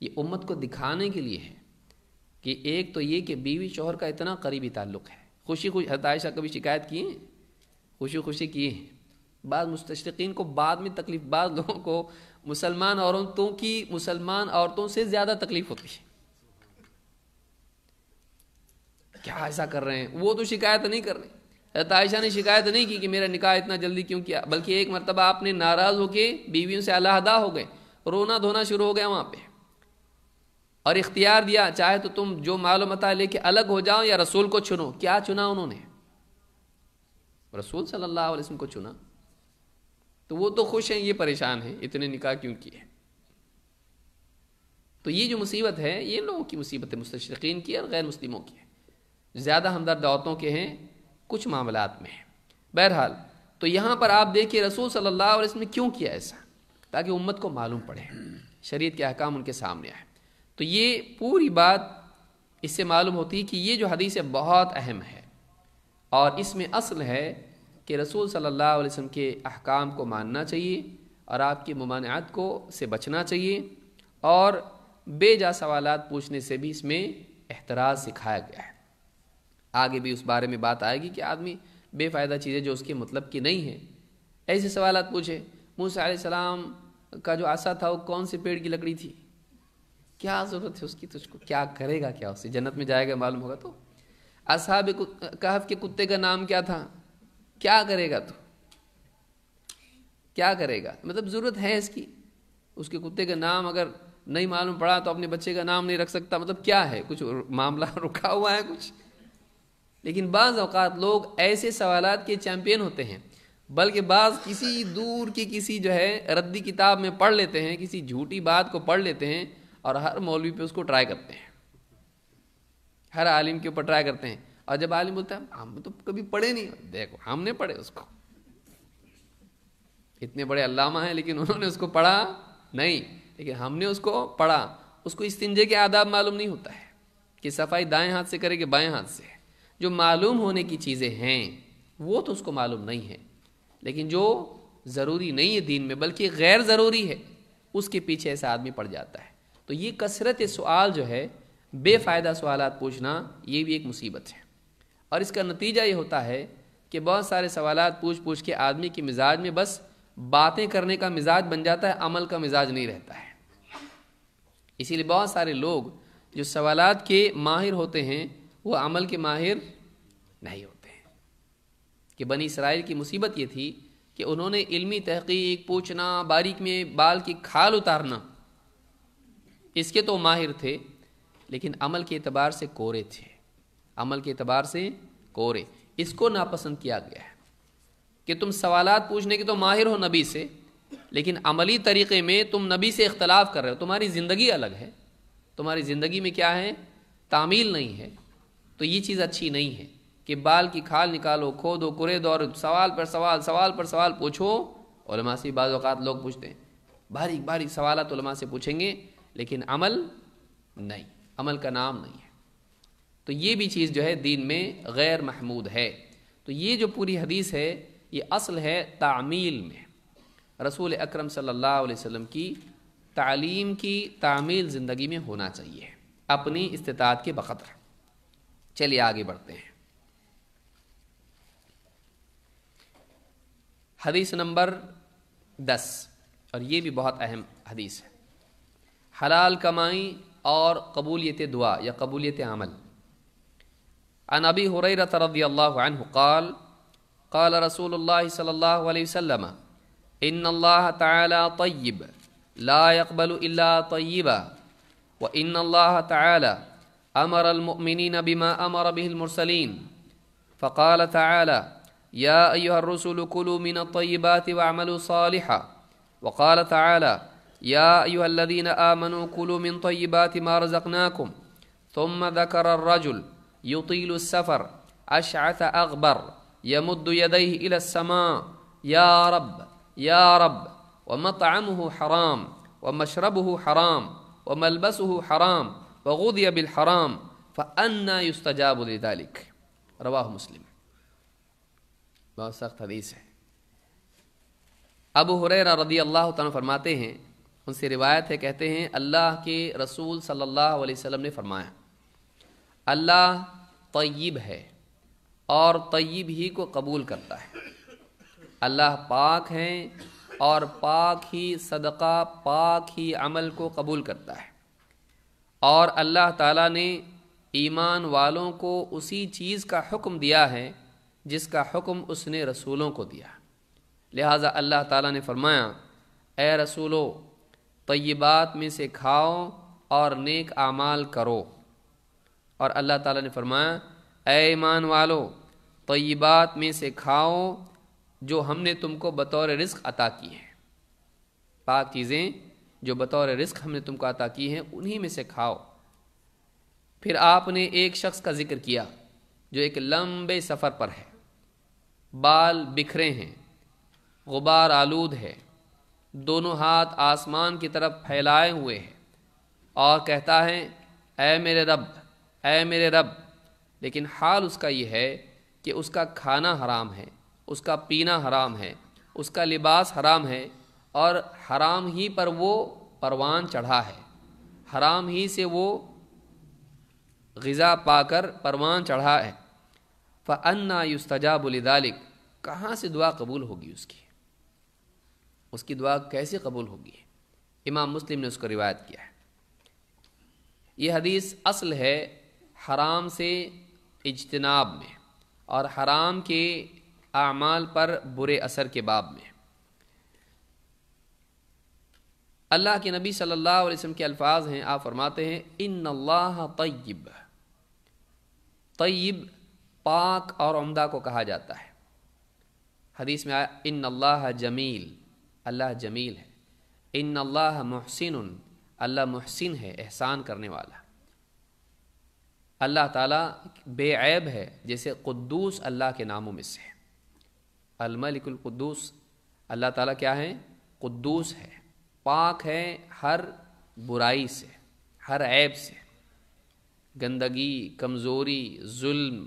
یہ امت کو دکھانے کے لیے ہے کہ ایک تو یہ کہ بیوی شوہر کا اتنا قریبی تعلق ہے خوشی خوشی حضرت عائشہ کبھی شکایت کی ہیں خوشی خوشی کی ہیں بعض مستشرقین کو بعد میں تکلیف بعض لوگوں کو مسلمان عورتوں کی مسلمان عورتوں سے زیادہ تکلیف ہوتی ہے کیا ایسا کر رہے ہیں وہ تو شکایت نہیں کر رہے حضرت عائشہ نے شکایت نہیں کی کہ میرا نکاح اتنا جلدی کیوں کیا بلکہ ایک مرتبہ آپ نے ناراض ہو کے بیویوں سے علیحدہ ہو گئے رونا دھونا شروع ہو گیا وہاں پہ اور اختیار دیا چاہے تو تم جو معلومات لے کے الگ ہو جاؤ یا رسول کو چنو کیا چنا انہوں نے رسول صلی اللہ علیہ وسلم کو چنا تو وہ تو خوش ہیں یہ پریشان ہیں اتنے نکاح کیوں کیے تو یہ جو مصیبت ہے یہ لوگوں کی ہے مستشرقین کی اور غیر مسلموں کی ہے زیادہ ہمدرد عورتوں کے ہیں کچھ معاملات میں ہیں بہرحال تو یہاں پر آپ دیکھیے رسول صلی اللہ علیہ نے کیوں کیا ایسا تاکہ امت کو معلوم پڑے شریعت کے احکام ان کے سامنے آئے تو یہ پوری بات اس سے معلوم ہوتی ہے کہ یہ جو حدیث ہے بہت اہم ہے اور اس میں اصل ہے کہ رسول صلی اللہ علیہ وسلم کے احکام کو ماننا چاہیے اور آپ کی ممانعات کو سے بچنا چاہیے اور بے جا سوالات پوچھنے سے بھی اس میں احتراز سکھایا گیا ہے آگے بھی اس بارے میں بات آئے گی کہ آدمی بے فائدہ چیزیں جو اس کے مطلب کی نہیں ہیں ایسے سوالات پوچھے موسیٰ علیہ السلام کا جو آسا تھا وہ کون سے پیڑ کی لکڑی تھی کیا ضرورت ہے اس کی تجھ کو کیا کرے گا کیا اسے جنت میں جائے گا معلوم ہوگا تو اصحاب کہف کے کتے کا نام کیا تھا کیا کرے گا تو کیا کرے گا مطلب ضرورت ہے اس کی اس کے کتے کا نام اگر نہیں معلوم پڑا تو اپنے بچے کا نام نہیں رکھ سکتا مطلب کیا ہے کچھ معاملہ (laughs) رکھا ہوا ہے کچھ لیکن بعض اوقات لوگ ایسے سوالات کے چیمپئن ہوتے ہیں بلکہ بعض کسی دور کی کسی جو ہے ردی کتاب میں پڑھ لیتے ہیں کسی جھوٹی بات کو پڑھ لیتے ہیں اور ہر مولوی پہ اس کو ٹرائی کرتے ہیں ہر عالم کے اوپر ٹرائی کرتے ہیں اور جب عالم بولتا ہے ہم تو کبھی پڑھے نہیں دیکھو ہم نے پڑھے اس کو اتنے بڑے علامہ ہیں لیکن انہوں نے اس کو پڑھا نہیں لیکن ہم نے اس کو پڑھا اس کو استنجے کے آداب معلوم نہیں ہوتا ہے کہ صفائی دائیں ہاتھ سے کرے کہ بائیں ہاتھ سے جو معلوم ہونے کی چیزیں ہیں وہ تو اس کو معلوم نہیں ہے لیکن جو ضروری نہیں ہے دین میں بلکہ غیر ضروری ہے اس کے پیچھے ایسا آدمی پڑ جاتا ہے تو یہ کثرت سوال جو ہے بے فائدہ سوالات پوچھنا یہ بھی ایک مصیبت ہے اور اس کا نتیجہ یہ ہوتا ہے کہ بہت سارے سوالات پوچھ پوچھ کے آدمی کے مزاج میں بس باتیں کرنے کا مزاج بن جاتا ہے عمل کا مزاج نہیں رہتا ہے اسی لیے بہت سارے لوگ جو سوالات کے ماہر ہوتے ہیں وہ عمل کے ماہر نہیں ہوتے کہ بنی اسرائیل کی مصیبت یہ تھی کہ انہوں نے علمی تحقیق پوچھنا باریک میں بال کی کھال اتارنا اس کے تو ماہر تھے لیکن عمل کے اعتبار سے کورے تھے عمل کے اعتبار سے کورے اس کو ناپسند کیا گیا ہے کہ تم سوالات پوچھنے کے تو ماہر ہو نبی سے لیکن عملی طریقے میں تم نبی سے اختلاف کر رہے ہو تمہاری زندگی الگ ہے تمہاری زندگی میں کیا ہے تعمیل نہیں ہے تو یہ چیز اچھی نہیں ہے کہ بال کی کھال نکالو کھو دو دو اور سوال پر سوال سوال پر سوال پوچھو علماء سے بعض اوقات لوگ پوچھتے ہیں باریک باریک سوالات علماء سے پوچھیں گے لیکن عمل نہیں عمل کا نام نہیں ہے تو یہ بھی چیز جو ہے دین میں غیر محمود ہے تو یہ جو پوری حدیث ہے یہ اصل ہے تعمیل میں رسول اکرم صلی اللہ علیہ وسلم کی تعلیم کی تعمیل زندگی میں ہونا چاہیے اپنی استطاعت کے بخطر چلیے آگے بڑھتے ہیں حدیث نمبر دس اور یہ بھی بہت اہم حدیث ہے حلال کمائی اور قبولیت دعا یا قبولیت عمل عن ابی حریرت رضی اللہ عنہ قال قال رسول اللہ صلی اللہ علیہ وسلم ان اللہ تعالی طیب لا یقبل الا طیبا و اللہ تعالی امر المؤمنین بما امر به المرسلین فقال تعالی يا أيها الرسل كلوا من الطيبات واعملوا صالحا وقال تعالى يا أيها الذين آمنوا كلوا من طيبات ما رزقناكم ثم ذكر الرجل يطيل السفر أشعث أغبر يمد يديه إلى السماء يا رب يا رب ومطعمه حرام ومشربه حرام وملبسه حرام وغذي بالحرام فأنا يستجاب لذلك رواه مسلم بہت سخت حدیث ہے ابو حریرہ رضی اللہ تعالیٰ فرماتے ہیں ان سے روایت ہے کہتے ہیں اللہ کے رسول صلی اللہ علیہ وسلم نے فرمایا اللہ طیب ہے اور طیب ہی کو قبول کرتا ہے اللہ پاک ہیں اور پاک ہی صدقہ پاک ہی عمل کو قبول کرتا ہے اور اللہ تعالیٰ نے ایمان والوں کو اسی چیز کا حکم دیا ہے جس کا حکم اس نے رسولوں کو دیا لہٰذا اللہ تعالیٰ نے فرمایا اے رسولو طیبات میں سے کھاؤ اور نیک اعمال کرو اور اللہ تعالیٰ نے فرمایا اے ایمان والو طیبات میں سے کھاؤ جو ہم نے تم کو بطور رزق عطا کی ہیں پاک چیزیں جو بطور رزق ہم نے تم کو عطا کی ہیں انہی میں سے کھاؤ پھر آپ نے ایک شخص کا ذکر کیا جو ایک لمبے سفر پر ہے بال بکھرے ہیں غبار آلود ہے دونوں ہاتھ آسمان کی طرف پھیلائے ہوئے ہیں اور کہتا ہے اے میرے رب اے میرے رب لیکن حال اس کا یہ ہے کہ اس کا کھانا حرام ہے اس کا پینا حرام ہے اس کا لباس حرام ہے اور حرام ہی پر وہ پروان چڑھا ہے حرام ہی سے وہ غذا پا کر پروان چڑھا ہے فنا انا الدالک کہاں سے دعا قبول ہوگی اس کی اس کی دعا کیسے قبول ہوگی امام مسلم نے اس کو روایت کیا ہے یہ حدیث اصل ہے حرام سے اجتناب میں اور حرام کے اعمال پر برے اثر کے باب میں اللہ کے نبی صلی اللہ علیہ وسلم کے الفاظ ہیں آپ فرماتے ہیں ان اللہ طیب طیب پاک اور عمدہ کو کہا جاتا ہے حدیث میں آیا ان اللہ جمیل اللہ جمیل ہے ان اللہ محسن اللہ محسن ہے احسان کرنے والا اللہ تعالیٰ بے عیب ہے جیسے قدوس اللہ کے ناموں میں سے ہے الملک القدوس اللہ تعالیٰ کیا ہے قدوس ہے پاک ہے ہر برائی سے ہر عیب سے گندگی کمزوری ظلم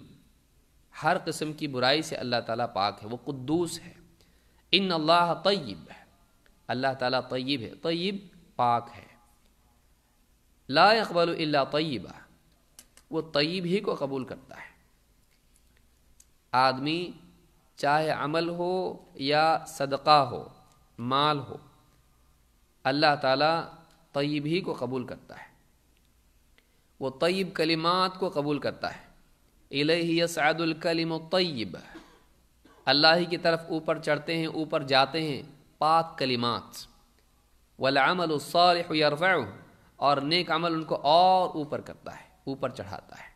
ہر قسم کی برائی سے اللہ تعالیٰ پاک ہے وہ قدوس ہے ان اللہ طیب ہے اللہ تعالیٰ طیب ہے طیب پاک ہے لا اقبال اللہ طیبہ وہ طیب ہی کو قبول کرتا ہے آدمی چاہے عمل ہو یا صدقہ ہو مال ہو اللہ تعالیٰ طیب ہی کو قبول کرتا ہے وہ طیب کلمات کو قبول کرتا ہے الہی یسعد الکلم الطیب اللہ ہی کی طرف اوپر چڑھتے ہیں اوپر جاتے ہیں پاک کلمات والعمل الصالح یرفعہ اور نیک عمل ان کو اور اوپر کرتا ہے اوپر چڑھاتا ہے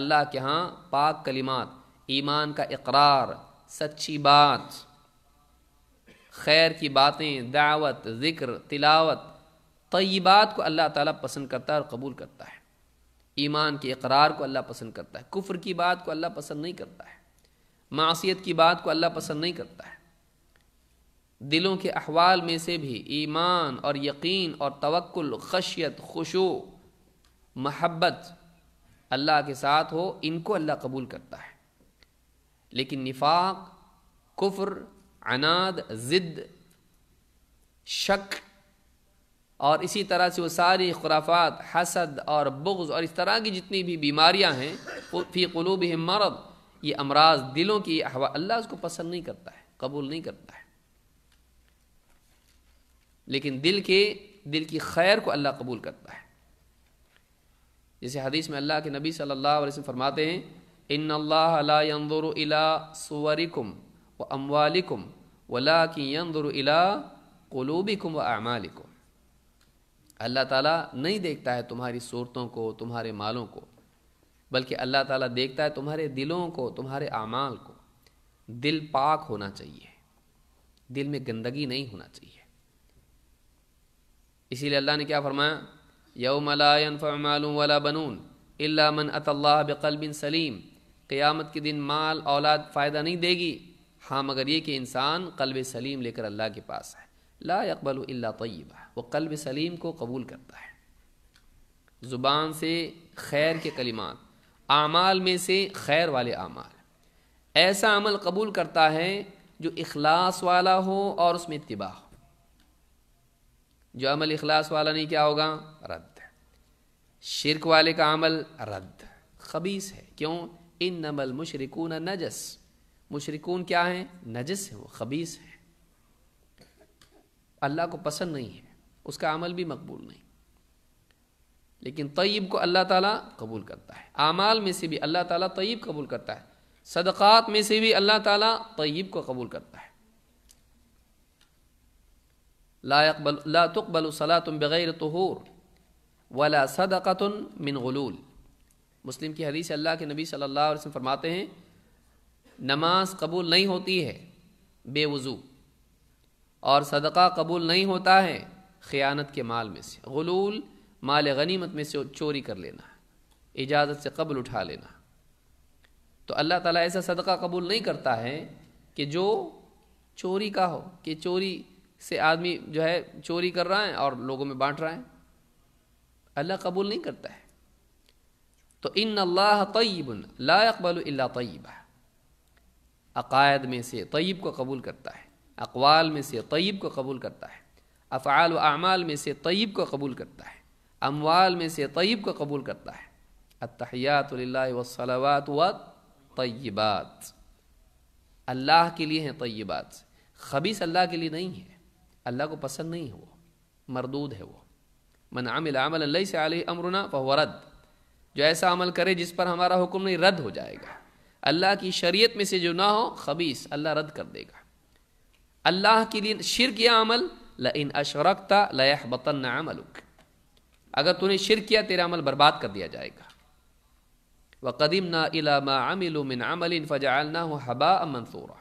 اللہ کے ہاں پاک کلمات ایمان کا اقرار سچی بات خیر کی باتیں دعوت ذکر تلاوت طیبات کو اللہ تعالیٰ پسند کرتا ہے اور قبول کرتا ہے ایمان کے اقرار کو اللہ پسند کرتا ہے کفر کی بات کو اللہ پسند نہیں کرتا ہے معصیت کی بات کو اللہ پسند نہیں کرتا ہے دلوں کے احوال میں سے بھی ایمان اور یقین اور توکل خشیت خوشو محبت اللہ کے ساتھ ہو ان کو اللہ قبول کرتا ہے لیکن نفاق کفر عناد ضد شک اور اسی طرح سے وہ ساری خرافات حسد اور بغض اور اس طرح کی جتنی بھی بیماریاں ہیں فی قلوب مرض یہ امراض دلوں کی اللہ اس کو پسند نہیں کرتا ہے قبول نہیں کرتا ہے لیکن دل کے دل کی خیر کو اللہ قبول کرتا ہے جیسے حدیث میں اللہ کے نبی صلی اللہ علیہ وسلم فرماتے ہیں ان اللہ لا ينظر و صوركم واموالكم ولكن ينظر الى و واعمالكم اللہ تعالیٰ نہیں دیکھتا ہے تمہاری صورتوں کو تمہارے مالوں کو بلکہ اللہ تعالیٰ دیکھتا ہے تمہارے دلوں کو تمہارے اعمال کو دل پاک ہونا چاہیے دل میں گندگی نہیں ہونا چاہیے اسی لیے اللہ نے کیا فرمایا یوم لا ينفع مال ولا بنون الا من ات اللہ بقلب سلیم قیامت کے دن مال اولاد فائدہ نہیں دے گی ہاں مگر یہ کہ انسان قلب سلیم لے کر اللہ کے پاس ہے لا یقبل الا طیبہ وہ قلب سلیم کو قبول کرتا ہے زبان سے خیر کے کلمات اعمال میں سے خیر والے اعمال ایسا عمل قبول کرتا ہے جو اخلاص والا ہو اور اس میں اتباع ہو جو عمل اخلاص والا نہیں کیا ہوگا رد شرک والے کا عمل رد خبیص ہے کیوں ان نمل مشرکون نجس مشرکون کیا ہیں نجس ہیں وہ خبیص ہیں اللہ کو پسند نہیں ہے اس کا عمل بھی مقبول نہیں لیکن طیب کو اللہ تعالیٰ قبول کرتا ہے اعمال میں سے بھی اللہ تعالیٰ طیب قبول کرتا ہے صدقات میں سے بھی اللہ تعالیٰ طیب کو قبول کرتا ہے لا يقبل لا تقبل صلاة بغیر طہور ولا صدقۃ من غلول مسلم کی حدیث اللہ کے نبی صلی اللہ علیہ وسلم فرماتے ہیں نماز قبول نہیں ہوتی ہے بے وضو اور صدقہ قبول نہیں ہوتا ہے خیانت کے مال میں سے غلول مال غنیمت میں سے چوری کر لینا اجازت سے قبل اٹھا لینا تو اللہ تعالیٰ ایسا صدقہ قبول نہیں کرتا ہے کہ جو چوری کا ہو کہ چوری سے آدمی جو ہے چوری کر رہا ہے اور لوگوں میں بانٹ رہا ہے اللہ قبول نہیں کرتا ہے تو ان اللہ طیب لا اللہ طیب عقائد میں سے طیب کو قبول کرتا ہے اقوال میں سے طیب کو قبول کرتا ہے افعال و اعمال میں سے طیب کو قبول کرتا ہے اموال میں سے طیب کو قبول کرتا ہے التحیات للہ والصلوات والطیبات اللہ کے لیے ہیں طیبات خبیص اللہ کے لیے نہیں ہے اللہ کو پسند نہیں ہے وہ مردود ہے وہ من عمل اللہ سے علیہ امرنا و رد جو ایسا عمل کرے جس پر ہمارا حکم نہیں رد ہو جائے گا اللہ کی شریعت میں سے جو نہ ہو خبیص اللہ رد کر دے گا اللہ کے لیے شرک یہ عمل ل ان اشورکتا بطن عملک اگر تو نے شرک کیا تیرا عمل برباد کر دیا جائے گا وہ قدیم نہ من عمل فجا حبا منفورہ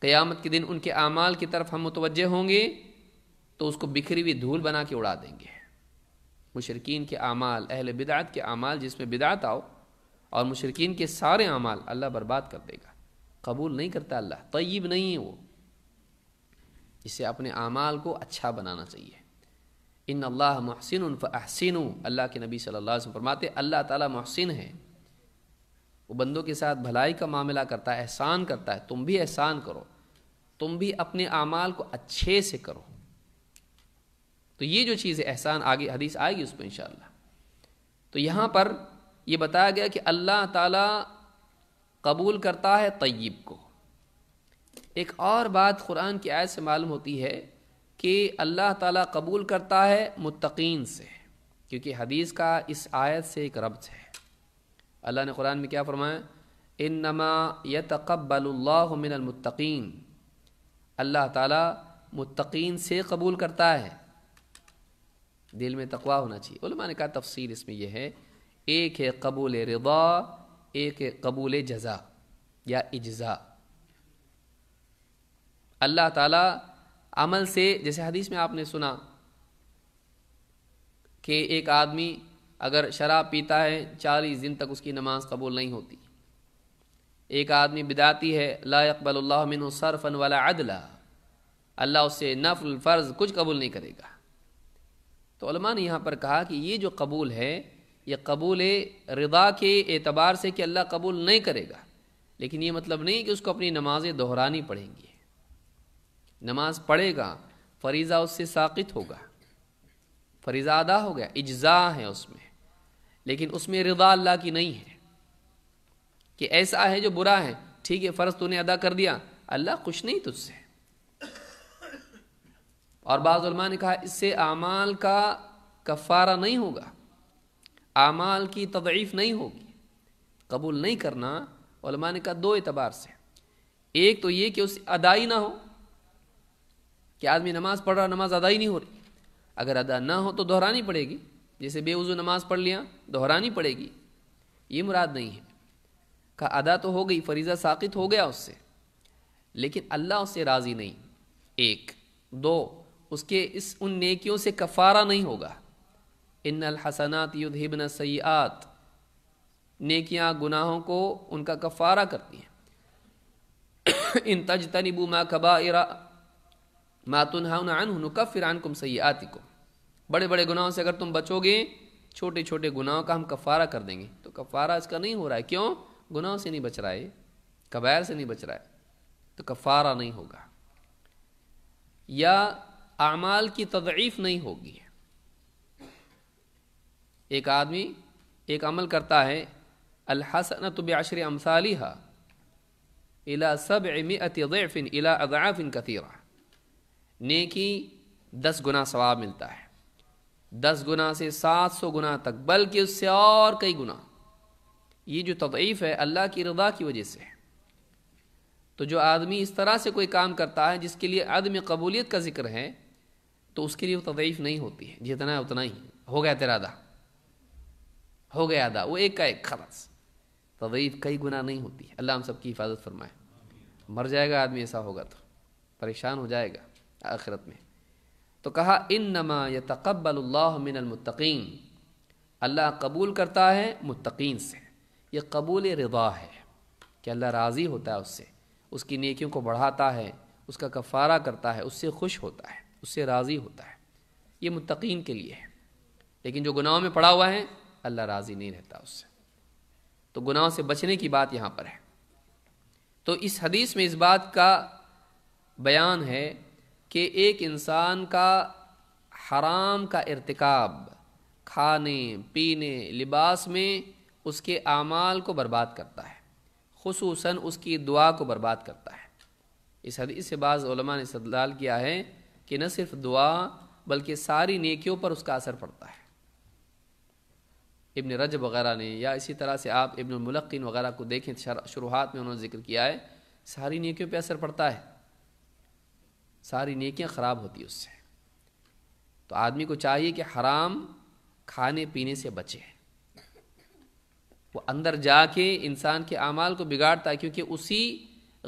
قیامت کے دن ان کے اعمال کی طرف ہم متوجہ ہوں گے تو اس کو بکھری ہوئی دھول بنا کے اڑا دیں گے مشرقین کے اعمال اہل بدعت کے اعمال جس میں بدعت آؤ اور مشرقین کے سارے اعمال اللہ برباد کر دے گا قبول نہیں کرتا اللہ طیب نہیں ہے وہ اسے اپنے اعمال کو اچھا بنانا چاہیے ان اللہ محسن الف احسنوں اللہ کے نبی صلی اللہ علیہ وسلم فرماتے اللہ تعالیٰ محسن ہے وہ بندوں کے ساتھ بھلائی کا معاملہ کرتا ہے احسان کرتا ہے تم بھی احسان کرو تم بھی اپنے اعمال کو اچھے سے کرو تو یہ جو چیز ہے احسان آگے حدیث آئے گی اس پہ انشاءاللہ تو یہاں پر یہ بتایا گیا کہ اللہ تعالیٰ قبول کرتا ہے طیب کو ایک اور بات قرآن کی آیت سے معلوم ہوتی ہے کہ اللہ تعالیٰ قبول کرتا ہے متقین سے کیونکہ حدیث کا اس آیت سے ایک ربط ہے اللہ نے قرآن میں کیا فرمایا ان نما اللہ من المتقین اللہ تعالیٰ متقین سے قبول کرتا ہے دل میں تقوا ہونا چاہیے علماء نے کہا تفصیل اس میں یہ ہے ایک ہے قبول رضا ایک قبول جزا یا اجزا اللہ تعالی عمل سے جیسے حدیث میں آپ نے سنا کہ ایک آدمی اگر شراب پیتا ہے چالیس دن تک اس کی نماز قبول نہیں ہوتی ایک آدمی بداتی ہے لا اقبال اللہ من صرفا ولا عدلا اللہ اس سے نفل فرض کچھ قبول نہیں کرے گا تو علماء نے یہاں پر کہا کہ یہ جو قبول ہے یہ قبول رضا کے اعتبار سے کہ اللہ قبول نہیں کرے گا لیکن یہ مطلب نہیں کہ اس کو اپنی نمازیں دہرانی پڑھیں گی نماز پڑھے گا فریضہ اس سے ساقط ہوگا فریضہ ادا ہو گیا اجزاء ہے اس میں لیکن اس میں رضا اللہ کی نہیں ہے کہ ایسا ہے جو برا ہے ٹھیک ہے فرض تو نے ادا کر دیا اللہ خوش نہیں تجھ سے اور بعض علماء نے کہا اس سے اعمال کا کفارہ نہیں ہوگا اعمال کی تضعیف نہیں ہوگی قبول نہیں کرنا علماء نے کہا دو اعتبار سے ایک تو یہ کہ اس ادائی نہ ہو کہ آدمی نماز پڑھ رہا نماز ادائی نہیں ہو رہی اگر ادا نہ ہو تو دہرانی پڑے گی جیسے بے وضو نماز پڑھ لیا دہرانی پڑے گی یہ مراد نہیں ہے کہا ادا تو ہو گئی فریضہ ساقط ہو گیا اس سے لیکن اللہ اس سے راضی نہیں ایک دو اس کے اس ان نیکیوں سے کفارہ نہیں ہوگا ان الحسنات یدھبن سیئات نیکیاں گناہوں کو ان کا کفارہ کرتی ہیں ان تجتنبو ما کبائر ما تنہون عنہ نکفر عنکم سیئاتکم کو بڑے بڑے گناہوں سے اگر تم بچو گے چھوٹے چھوٹے گناہوں کا ہم کفارہ کر دیں گے تو کفارہ اس کا نہیں ہو رہا ہے کیوں گناہوں سے نہیں بچ رہا ہے کبائر سے نہیں بچ رہا ہے تو کفارہ نہیں ہوگا یا اعمال کی تضعیف نہیں ہوگی ایک آدمی ایک عمل کرتا ہے الحسن تو امثالیہ الى سبع مئت ضعف الی اضعاف کثیرہ نیکی دس گنا ثواب ملتا ہے دس گنا سے سات سو گنا تک بلکہ اس سے اور کئی گناہ یہ جو تضعیف ہے اللہ کی رضا کی وجہ سے ہے تو جو آدمی اس طرح سے کوئی کام کرتا ہے جس کے لیے عدم قبولیت کا ذکر ہے تو اس کے لیے وہ تضعیف نہیں ہوتی ہے جتنا ہے اتنا ہی ہو گیا تیرادہ ہو گیا ادا وہ ایک کا ایک خلاص تضعیف کئی گناہ نہیں ہوتی اللہ ہم سب کی حفاظت فرمائے مر جائے گا آدمی ایسا ہوگا تو پریشان ہو جائے گا آخرت میں تو کہا ان نما یا اللہ من المتقین اللہ قبول کرتا ہے متقین سے یہ قبول رضا ہے کہ اللہ راضی ہوتا ہے اس سے اس کی نیکیوں کو بڑھاتا ہے اس کا کفارہ کرتا ہے اس سے خوش ہوتا ہے اس سے راضی ہوتا ہے یہ متقین کے لیے ہے لیکن جو گناہوں میں پڑا ہوا ہے اللہ راضی نہیں رہتا اس سے تو گناہوں سے بچنے کی بات یہاں پر ہے تو اس حدیث میں اس بات کا بیان ہے کہ ایک انسان کا حرام کا ارتکاب کھانے پینے لباس میں اس کے اعمال کو برباد کرتا ہے خصوصاً اس کی دعا کو برباد کرتا ہے اس حدیث سے بعض علماء نے استدلال کیا ہے کہ نہ صرف دعا بلکہ ساری نیکیوں پر اس کا اثر پڑتا ہے ابن رج وغیرہ نے یا اسی طرح سے آپ ابن الملقین وغیرہ کو دیکھیں شروحات میں انہوں نے ذکر کیا ہے ساری نیکیوں پہ اثر پڑتا ہے ساری نیکیاں خراب ہوتی اس سے تو آدمی کو چاہیے کہ حرام کھانے پینے سے بچے وہ اندر جا کے انسان کے اعمال کو بگاڑتا ہے کیونکہ اسی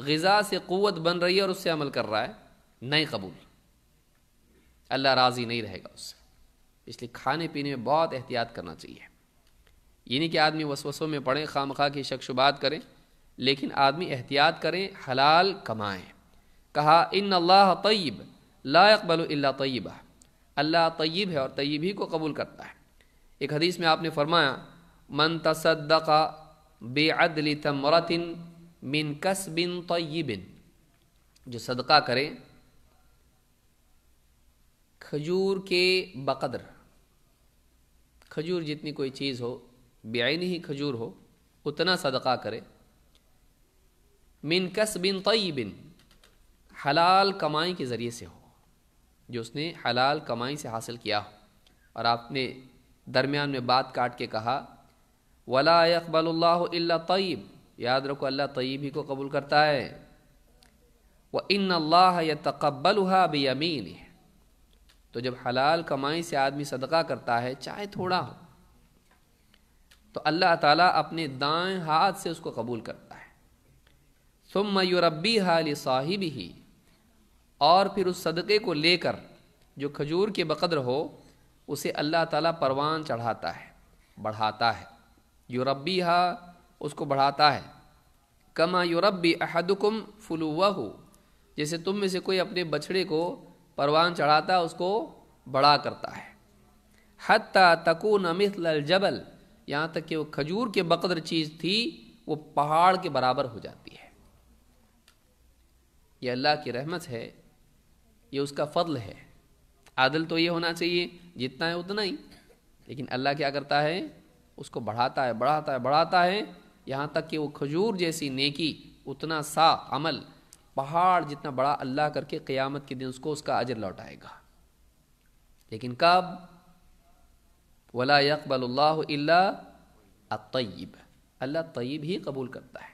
غذا سے قوت بن رہی ہے اور اس سے عمل کر رہا ہے نہیں قبول اللہ راضی نہیں رہے گا اس سے اس لیے کھانے پینے میں بہت احتیاط کرنا چاہیے یہ نہیں کہ آدمی وسوسوں میں پڑھیں خامخواہ خواہ کی شک شبات کریں لیکن آدمی احتیاط کریں حلال کمائیں کہا ان اللہ طیب لا اقبل اللہ طیبہ اللہ طیب ہے اور طیب ہی کو قبول کرتا ہے ایک حدیث میں آپ نے فرمایا من تصدق بعدل تمرت من کسب طیب جو صدقہ کرے کھجور کے بقدر کھجور جتنی کوئی چیز ہو بیائی ہی کھجور ہو اتنا صدقہ کرے من کس بن طیبن حلال کمائی کے ذریعے سے ہو جو اس نے حلال کمائی سے حاصل کیا ہو اور آپ نے درمیان میں بات کاٹ کے کہا ولا اقبال اللہ اللہ طیب یاد رکھو اللہ طیب ہی کو قبول کرتا ہے وہ ان اللہ یا تقبل تو جب حلال کمائی سے آدمی صدقہ کرتا ہے چاہے تھوڑا ہو تو اللہ تعالیٰ اپنے دائیں ہاتھ سے اس کو قبول کرتا ہے ثم یوربی ہا صاحب ہی اور پھر اس صدقے کو لے کر جو کھجور کے بقدر ہو اسے اللہ تعالیٰ پروان چڑھاتا ہے بڑھاتا ہے یوربی ہا اس کو بڑھاتا ہے کما یوربی احدکم فلوا ہو جیسے تم میں سے کوئی اپنے بچڑے کو پروان چڑھاتا اس کو بڑھا کرتا ہے حتیٰ تکو مثل الجبل یہاں تک کہ وہ کھجور کے بقدر چیز تھی وہ پہاڑ کے برابر ہو جاتی ہے یہ اللہ کی رحمت ہے یہ اس کا فضل ہے عادل تو یہ ہونا چاہیے جتنا ہے اتنا ہی لیکن اللہ کیا کرتا ہے اس کو بڑھاتا ہے بڑھاتا ہے بڑھاتا ہے یہاں تک کہ وہ کھجور جیسی نیکی اتنا سا عمل پہاڑ جتنا بڑا اللہ کر کے قیامت کے دن اس کو اس کا اجر لوٹائے گا لیکن کب ولا یقبل بل اللہ ع اللہ طیب ہی قبول کرتا ہے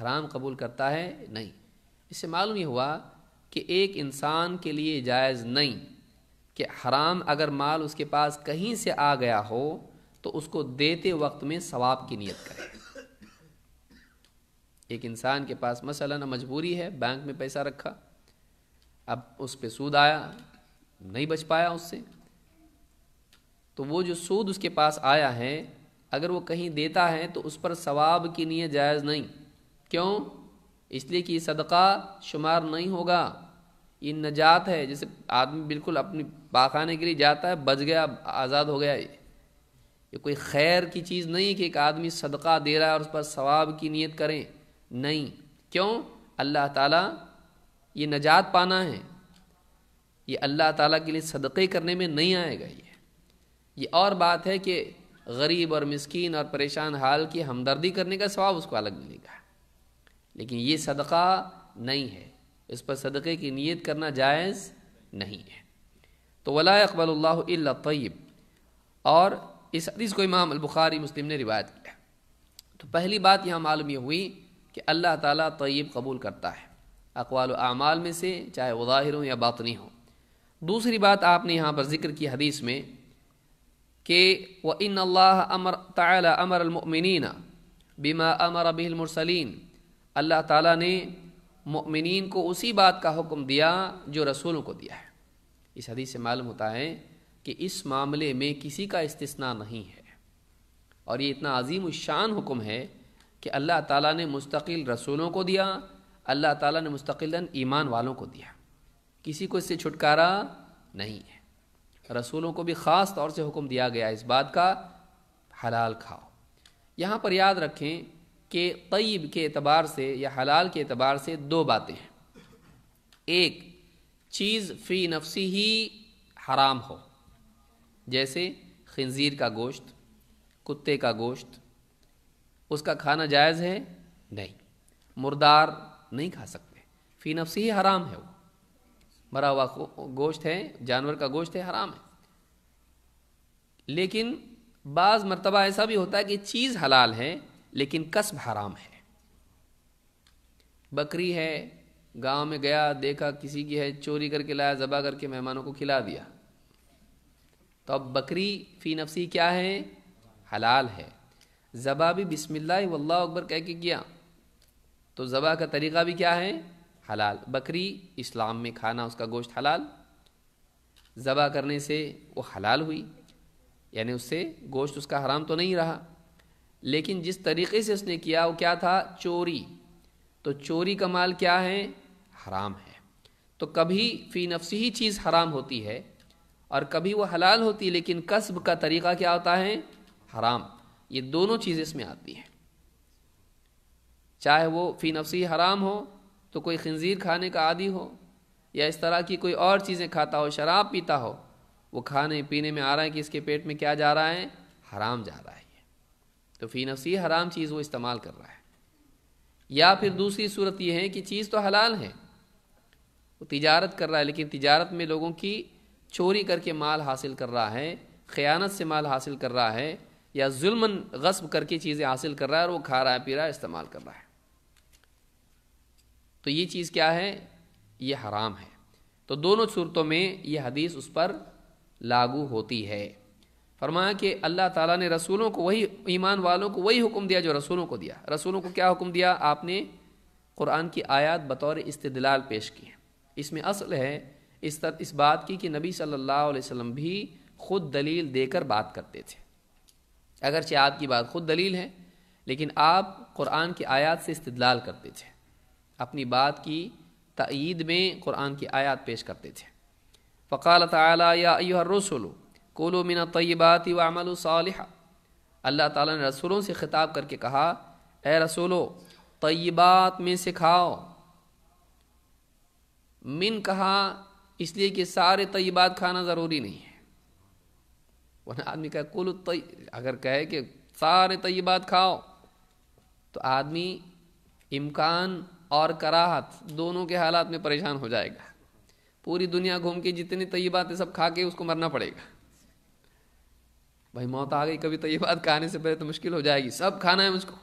حرام قبول کرتا ہے نہیں اس سے معلوم یہ ہوا کہ ایک انسان کے لیے جائز نہیں کہ حرام اگر مال اس کے پاس کہیں سے آ گیا ہو تو اس کو دیتے وقت میں ثواب کی نیت کرے ایک انسان کے پاس مثلا مجبوری ہے بینک میں پیسہ رکھا اب اس پہ سود آیا نہیں بچ پایا اس سے تو وہ جو سود اس کے پاس آیا ہے اگر وہ کہیں دیتا ہے تو اس پر ثواب کی نیت جائز نہیں کیوں اس لیے کہ یہ صدقہ شمار نہیں ہوگا یہ نجات ہے جیسے آدمی بالکل اپنی پاخانے کے لیے جاتا ہے بچ گیا آزاد ہو گیا یہ کوئی خیر کی چیز نہیں کہ ایک آدمی صدقہ دے رہا ہے اور اس پر ثواب کی نیت کریں نہیں کیوں اللہ تعالیٰ یہ نجات پانا ہے یہ اللہ تعالیٰ کے لیے صدقے کرنے میں نہیں آئے گا یہ یہ اور بات ہے کہ غریب اور مسکین اور پریشان حال کی ہمدردی کرنے کا ثواب اس کو الگ ملے گا لیکن یہ صدقہ نہیں ہے اس پر صدقے کی نیت کرنا جائز نہیں ہے تو ولا اقبال اللہ اللہ طیب اور اس حدیث کو امام البخاری مسلم نے روایت کیا تو پہلی بات یہاں معلوم یہ ہوئی کہ اللہ تعالیٰ طیب قبول کرتا ہے اقوال و اعمال میں سے چاہے وہ ظاہر ہوں یا باطنی ہوں دوسری بات آپ نے یہاں پر ذکر کی حدیث میں کہ وہ ان اللہ امر تعالی امر المؤمنین بما امر اب المرسلین اللہ تعالیٰ نے مؤمنین کو اسی بات کا حکم دیا جو رسولوں کو دیا ہے اس حدیث سے معلوم ہوتا ہے کہ اس معاملے میں کسی کا استثنا نہیں ہے اور یہ اتنا عظیم الشان حکم ہے کہ اللہ تعالیٰ نے مستقل رسولوں کو دیا اللہ تعالیٰ نے مستقل ایمان والوں کو دیا کسی کو اس سے چھٹکارا نہیں ہے رسولوں کو بھی خاص طور سے حکم دیا گیا اس بات کا حلال کھاؤ یہاں پر یاد رکھیں کہ طیب کے اعتبار سے یا حلال کے اعتبار سے دو باتیں ہیں ایک چیز فی نفسی ہی حرام ہو جیسے خنزیر کا گوشت کتے کا گوشت اس کا کھانا جائز ہے نہیں مردار نہیں کھا سکتے فی نفسی ہی حرام ہے وہ مرا ہوا گوشت ہے جانور کا گوشت ہے حرام ہے لیکن بعض مرتبہ ایسا بھی ہوتا ہے کہ چیز حلال ہے لیکن کسب حرام ہے بکری ہے گاؤں میں گیا دیکھا کسی کی ہے چوری کر کے لایا ذبح کر کے مہمانوں کو کھلا دیا تو اب بکری فی نفسی کیا ہے حلال ہے ذبح بھی بسم اللہ واللہ اکبر کہہ کے کیا تو ذبح کا طریقہ بھی کیا ہے حلال بکری اسلام میں کھانا اس کا گوشت حلال ذبح کرنے سے وہ حلال ہوئی یعنی اس سے گوشت اس کا حرام تو نہیں رہا لیکن جس طریقے سے اس نے کیا وہ کیا تھا چوری تو چوری کا مال کیا ہے حرام ہے تو کبھی فی نفسی ہی چیز حرام ہوتی ہے اور کبھی وہ حلال ہوتی ہے لیکن قصب کا طریقہ کیا ہوتا ہے حرام یہ دونوں چیزیں اس میں آتی ہیں چاہے وہ فی نفسی حرام ہو تو کوئی خنزیر کھانے کا عادی ہو یا اس طرح کی کوئی اور چیزیں کھاتا ہو شراب پیتا ہو وہ کھانے پینے میں آ رہا ہے کہ اس کے پیٹ میں کیا جا رہا ہے حرام جا رہا ہے تو فی نفسی حرام چیز وہ استعمال کر رہا ہے یا پھر دوسری صورت یہ ہے کہ چیز تو حلال ہے وہ تجارت کر رہا ہے لیکن تجارت میں لوگوں کی چوری کر کے مال حاصل کر رہا ہے خیانت سے مال حاصل کر رہا ہے یا ظلم غصب کر کے چیزیں حاصل کر رہا ہے اور وہ کھا رہا ہے پی رہا ہے استعمال کر رہا ہے تو یہ چیز کیا ہے یہ حرام ہے تو دونوں صورتوں میں یہ حدیث اس پر لاگو ہوتی ہے فرمایا کہ اللہ تعالیٰ نے رسولوں کو وہی ایمان والوں کو وہی حکم دیا جو رسولوں کو دیا رسولوں کو کیا حکم دیا آپ نے قرآن کی آیات بطور استدلال پیش کی ہیں اس میں اصل ہے اس اس بات کی کہ نبی صلی اللہ علیہ وسلم بھی خود دلیل دے کر بات کرتے تھے اگرچہ آپ کی بات خود دلیل ہے لیکن آپ قرآن کی آیات سے استدلال کرتے تھے اپنی بات کی تعید میں قرآن کی آیات پیش کرتے تھے فقال تعالیٰ یا رسولو کولو وعمل صالح اللہ تعالیٰ نے رسولوں سے خطاب کر کے کہا اے رسولو طیبات میں سے کھاؤ من کہا اس لیے کہ سارے طیبات کھانا ضروری نہیں ہے ورنہ آدمی کہا کولو اگر کہے کہ سارے طیبات کھاؤ تو آدمی امکان اور کراہت دونوں کے حالات میں پریشان ہو جائے گا پوری دنیا گھوم کے جتنی طیبات سب کھا کے اس کو مرنا پڑے گا بھائی موت آ گئی کبھی طیبات کھانے سے پہلے تو مشکل ہو جائے گی سب کھانا ہے مجھ کو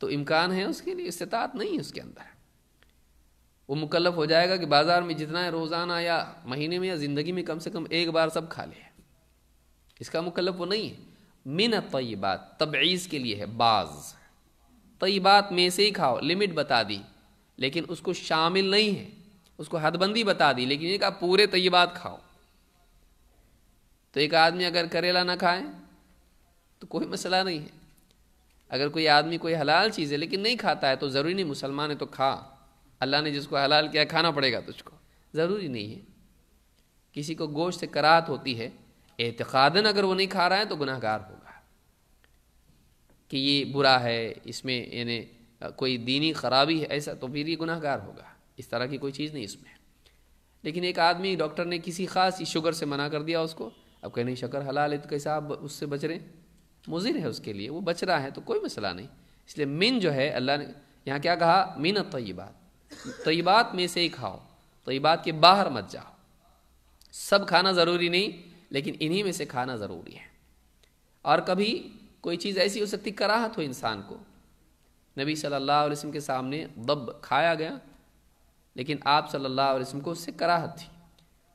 تو امکان ہے اس کے لیے استطاعت نہیں ہے اس کے اندر وہ مکلف ہو جائے گا کہ بازار میں جتنا ہے روزانہ یا مہینے میں یا زندگی میں کم سے کم ایک بار سب کھا لے اس کا مکلف وہ نہیں ہے من تبعیض کے لیے ہے بعض طیبات میں سے ہی کھاؤ لمٹ بتا دی لیکن اس کو شامل نہیں ہے اس کو حد بندی بتا دی لیکن یہ کہا پورے طیبات کھاؤ تو ایک آدمی اگر کریلا نہ کھائے تو کوئی مسئلہ نہیں ہے اگر کوئی آدمی کوئی حلال چیز ہے لیکن نہیں کھاتا ہے تو ضروری نہیں مسلمان ہے تو کھا اللہ نے جس کو حلال کیا کھانا پڑے گا تجھ کو ضروری نہیں ہے کسی کو گوشت سے کرات ہوتی ہے اعتقاد اگر وہ نہیں کھا رہا ہے تو گناہ گار ہوگا کہ یہ برا ہے اس میں یعنی کوئی دینی خرابی ہے ایسا تو پھر یہ گناہ گار ہوگا اس طرح کی کوئی چیز نہیں اس میں لیکن ایک آدمی ڈاکٹر نے کسی خاص شوگر سے منع کر دیا اس کو اب کہیں شکر حلال ہے تو کیسا اس سے بچ رہے مضر ہے اس کے لیے وہ بچ رہا ہے تو کوئی مسئلہ نہیں اس لیے من جو ہے اللہ نے یہاں کیا کہا مین طیبات طیبات میں سے ہی کھاؤ طیبات کے باہر مت جاؤ سب کھانا ضروری نہیں لیکن انہی میں سے کھانا ضروری ہے اور کبھی کوئی چیز ایسی ہو سکتی کراہت ہو انسان کو نبی صلی اللہ علیہ وسلم کے سامنے دب کھایا گیا لیکن آپ صلی اللہ علیہ وسلم کو اس سے کراہت تھی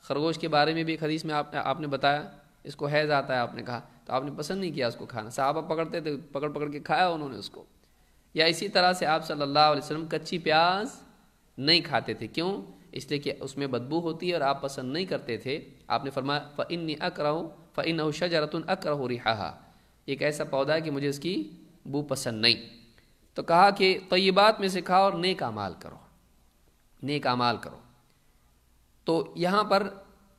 خرگوش کے بارے میں بھی ایک حدیث میں آپ نے آپ نے بتایا اس کو حیض آتا ہے آپ نے کہا تو آپ نے پسند نہیں کیا اس کو کھانا صحابہ پکڑتے تھے پکڑ پکڑ کے کھایا انہوں نے اس کو یا اسی طرح سے آپ صلی اللہ علیہ وسلم کچی پیاز نہیں کھاتے تھے کیوں اس لیے کہ اس میں بدبو ہوتی ہے اور آپ پسند نہیں کرتے تھے آپ نے فرمایا فن أَكْرَهُ فَإِنَّهُ شَجَرَةٌ أَكْرَهُ رِحَهَا رہا ایک ایسا پودا ہے کہ مجھے اس کی بو پسند نہیں تو کہا کہ طیبات میں سے کھاؤ اور نیک اعمال کرو نیک اعمال کرو تو یہاں پر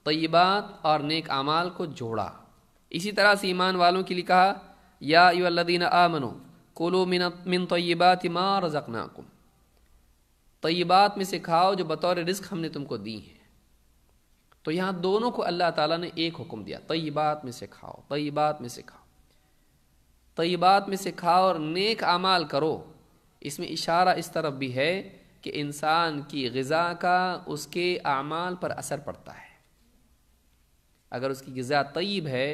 طیبات اور نیک اعمال کو جوڑا اسی طرح سے ایمان والوں کے لیے کہا یادین آ منو من طیبات ما رزقناکم طیبات میں سے کھاؤ جو بطور رزق ہم نے تم کو دی ہیں تو یہاں دونوں کو اللہ تعالیٰ نے ایک حکم دیا طیبات میں سے کھاؤ طیبات میں سے کھاؤ طیبات میں سے کھاؤ اور نیک اعمال کرو اس میں اشارہ اس طرف بھی ہے کہ انسان کی غذا کا اس کے اعمال پر اثر پڑتا ہے اگر اس کی غذا طیب ہے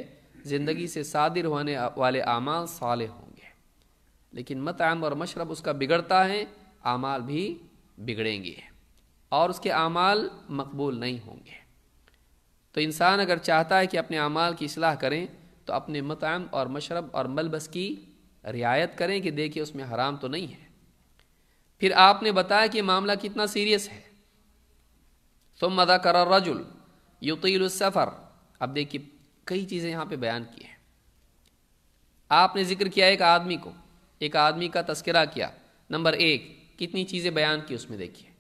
زندگی سے صادر ہونے والے اعمال صالح ہوں گے لیکن مطعم اور مشرب اس کا بگڑتا ہے اعمال بھی بگڑیں گے اور اس کے اعمال مقبول نہیں ہوں گے تو انسان اگر چاہتا ہے کہ اپنے اعمال کی اصلاح کریں تو اپنے مطعم اور مشرب اور ملبس کی رعایت کریں کہ دیکھیں اس میں حرام تو نہیں ہے پھر آپ نے بتایا کہ معاملہ کتنا سیریس ہے ثم ذکر الرجل یطیل السفر اب کئی چیزیں یہاں پہ بیان کی ہیں آپ نے ذکر کیا ایک آدمی کو ایک آدمی کا تذکرہ کیا نمبر ایک کتنی چیزیں بیان کی اس میں دیکھیے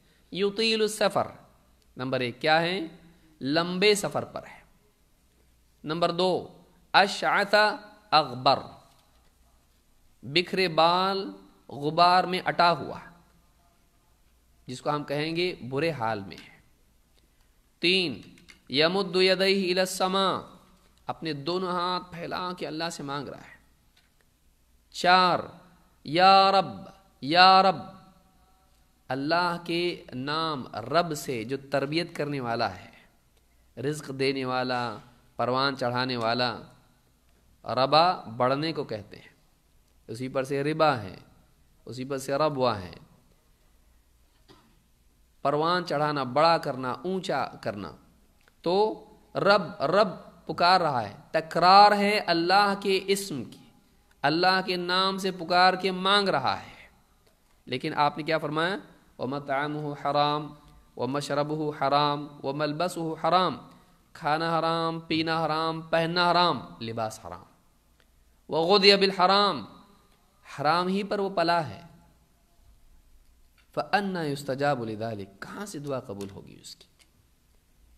یطیل السفر نمبر ایک کیا ہے لمبے سفر پر ہے نمبر دو اشعث اغبر بکھرے بال غبار میں اٹا ہوا جس کو ہم کہیں گے برے حال میں تین یمد یمودی الاسما اپنے دونوں ہاتھ پھیلا کے اللہ سے مانگ رہا ہے چار یا رب یا رب اللہ کے نام رب سے جو تربیت کرنے والا ہے رزق دینے والا پروان چڑھانے والا ربا بڑھنے کو کہتے ہیں اسی پر سے ربا ہے اسی پر سے ربوا ہے پروان چڑھانا بڑا کرنا اونچا کرنا تو رب رب پکار رہا ہے تکرار ہے اللہ کے اسم کی اللہ کے نام سے پکار کے مانگ رہا ہے لیکن آپ نے کیا فرمایا وہ متعم ہو حرام و مشرب ہو حرام و ملبس ہو حرام کھانا حرام پینا حرام پہننا حرام لباس حرام وہ غدی ابل حرام حرام ہی پر وہ پلا ہے فن انا استجاب الدہ کہاں سے دعا قبول ہوگی اس کی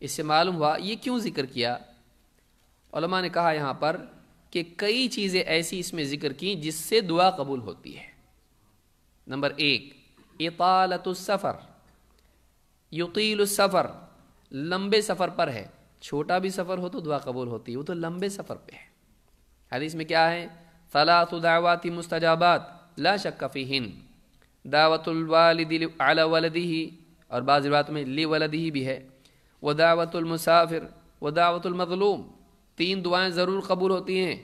اس سے معلوم ہوا یہ کیوں ذکر کیا علماء نے کہا یہاں پر کہ کئی چیزیں ایسی اس میں ذکر کیں جس سے دعا قبول ہوتی ہے نمبر ایک اطالت السفر یقیل السفر لمبے سفر پر ہے چھوٹا بھی سفر ہو تو دعا قبول ہوتی ہے وہ تو لمبے سفر پہ ہے حدیث میں کیا ہے ثلاث دعوات مستجابات لا شک ہند دعوت الوالد علی ولده اور بعض روایت میں لی ولده بھی ہے وہ دعوت المسافر و دعوت المظلوم تین دعائیں ضرور قبول ہوتی ہیں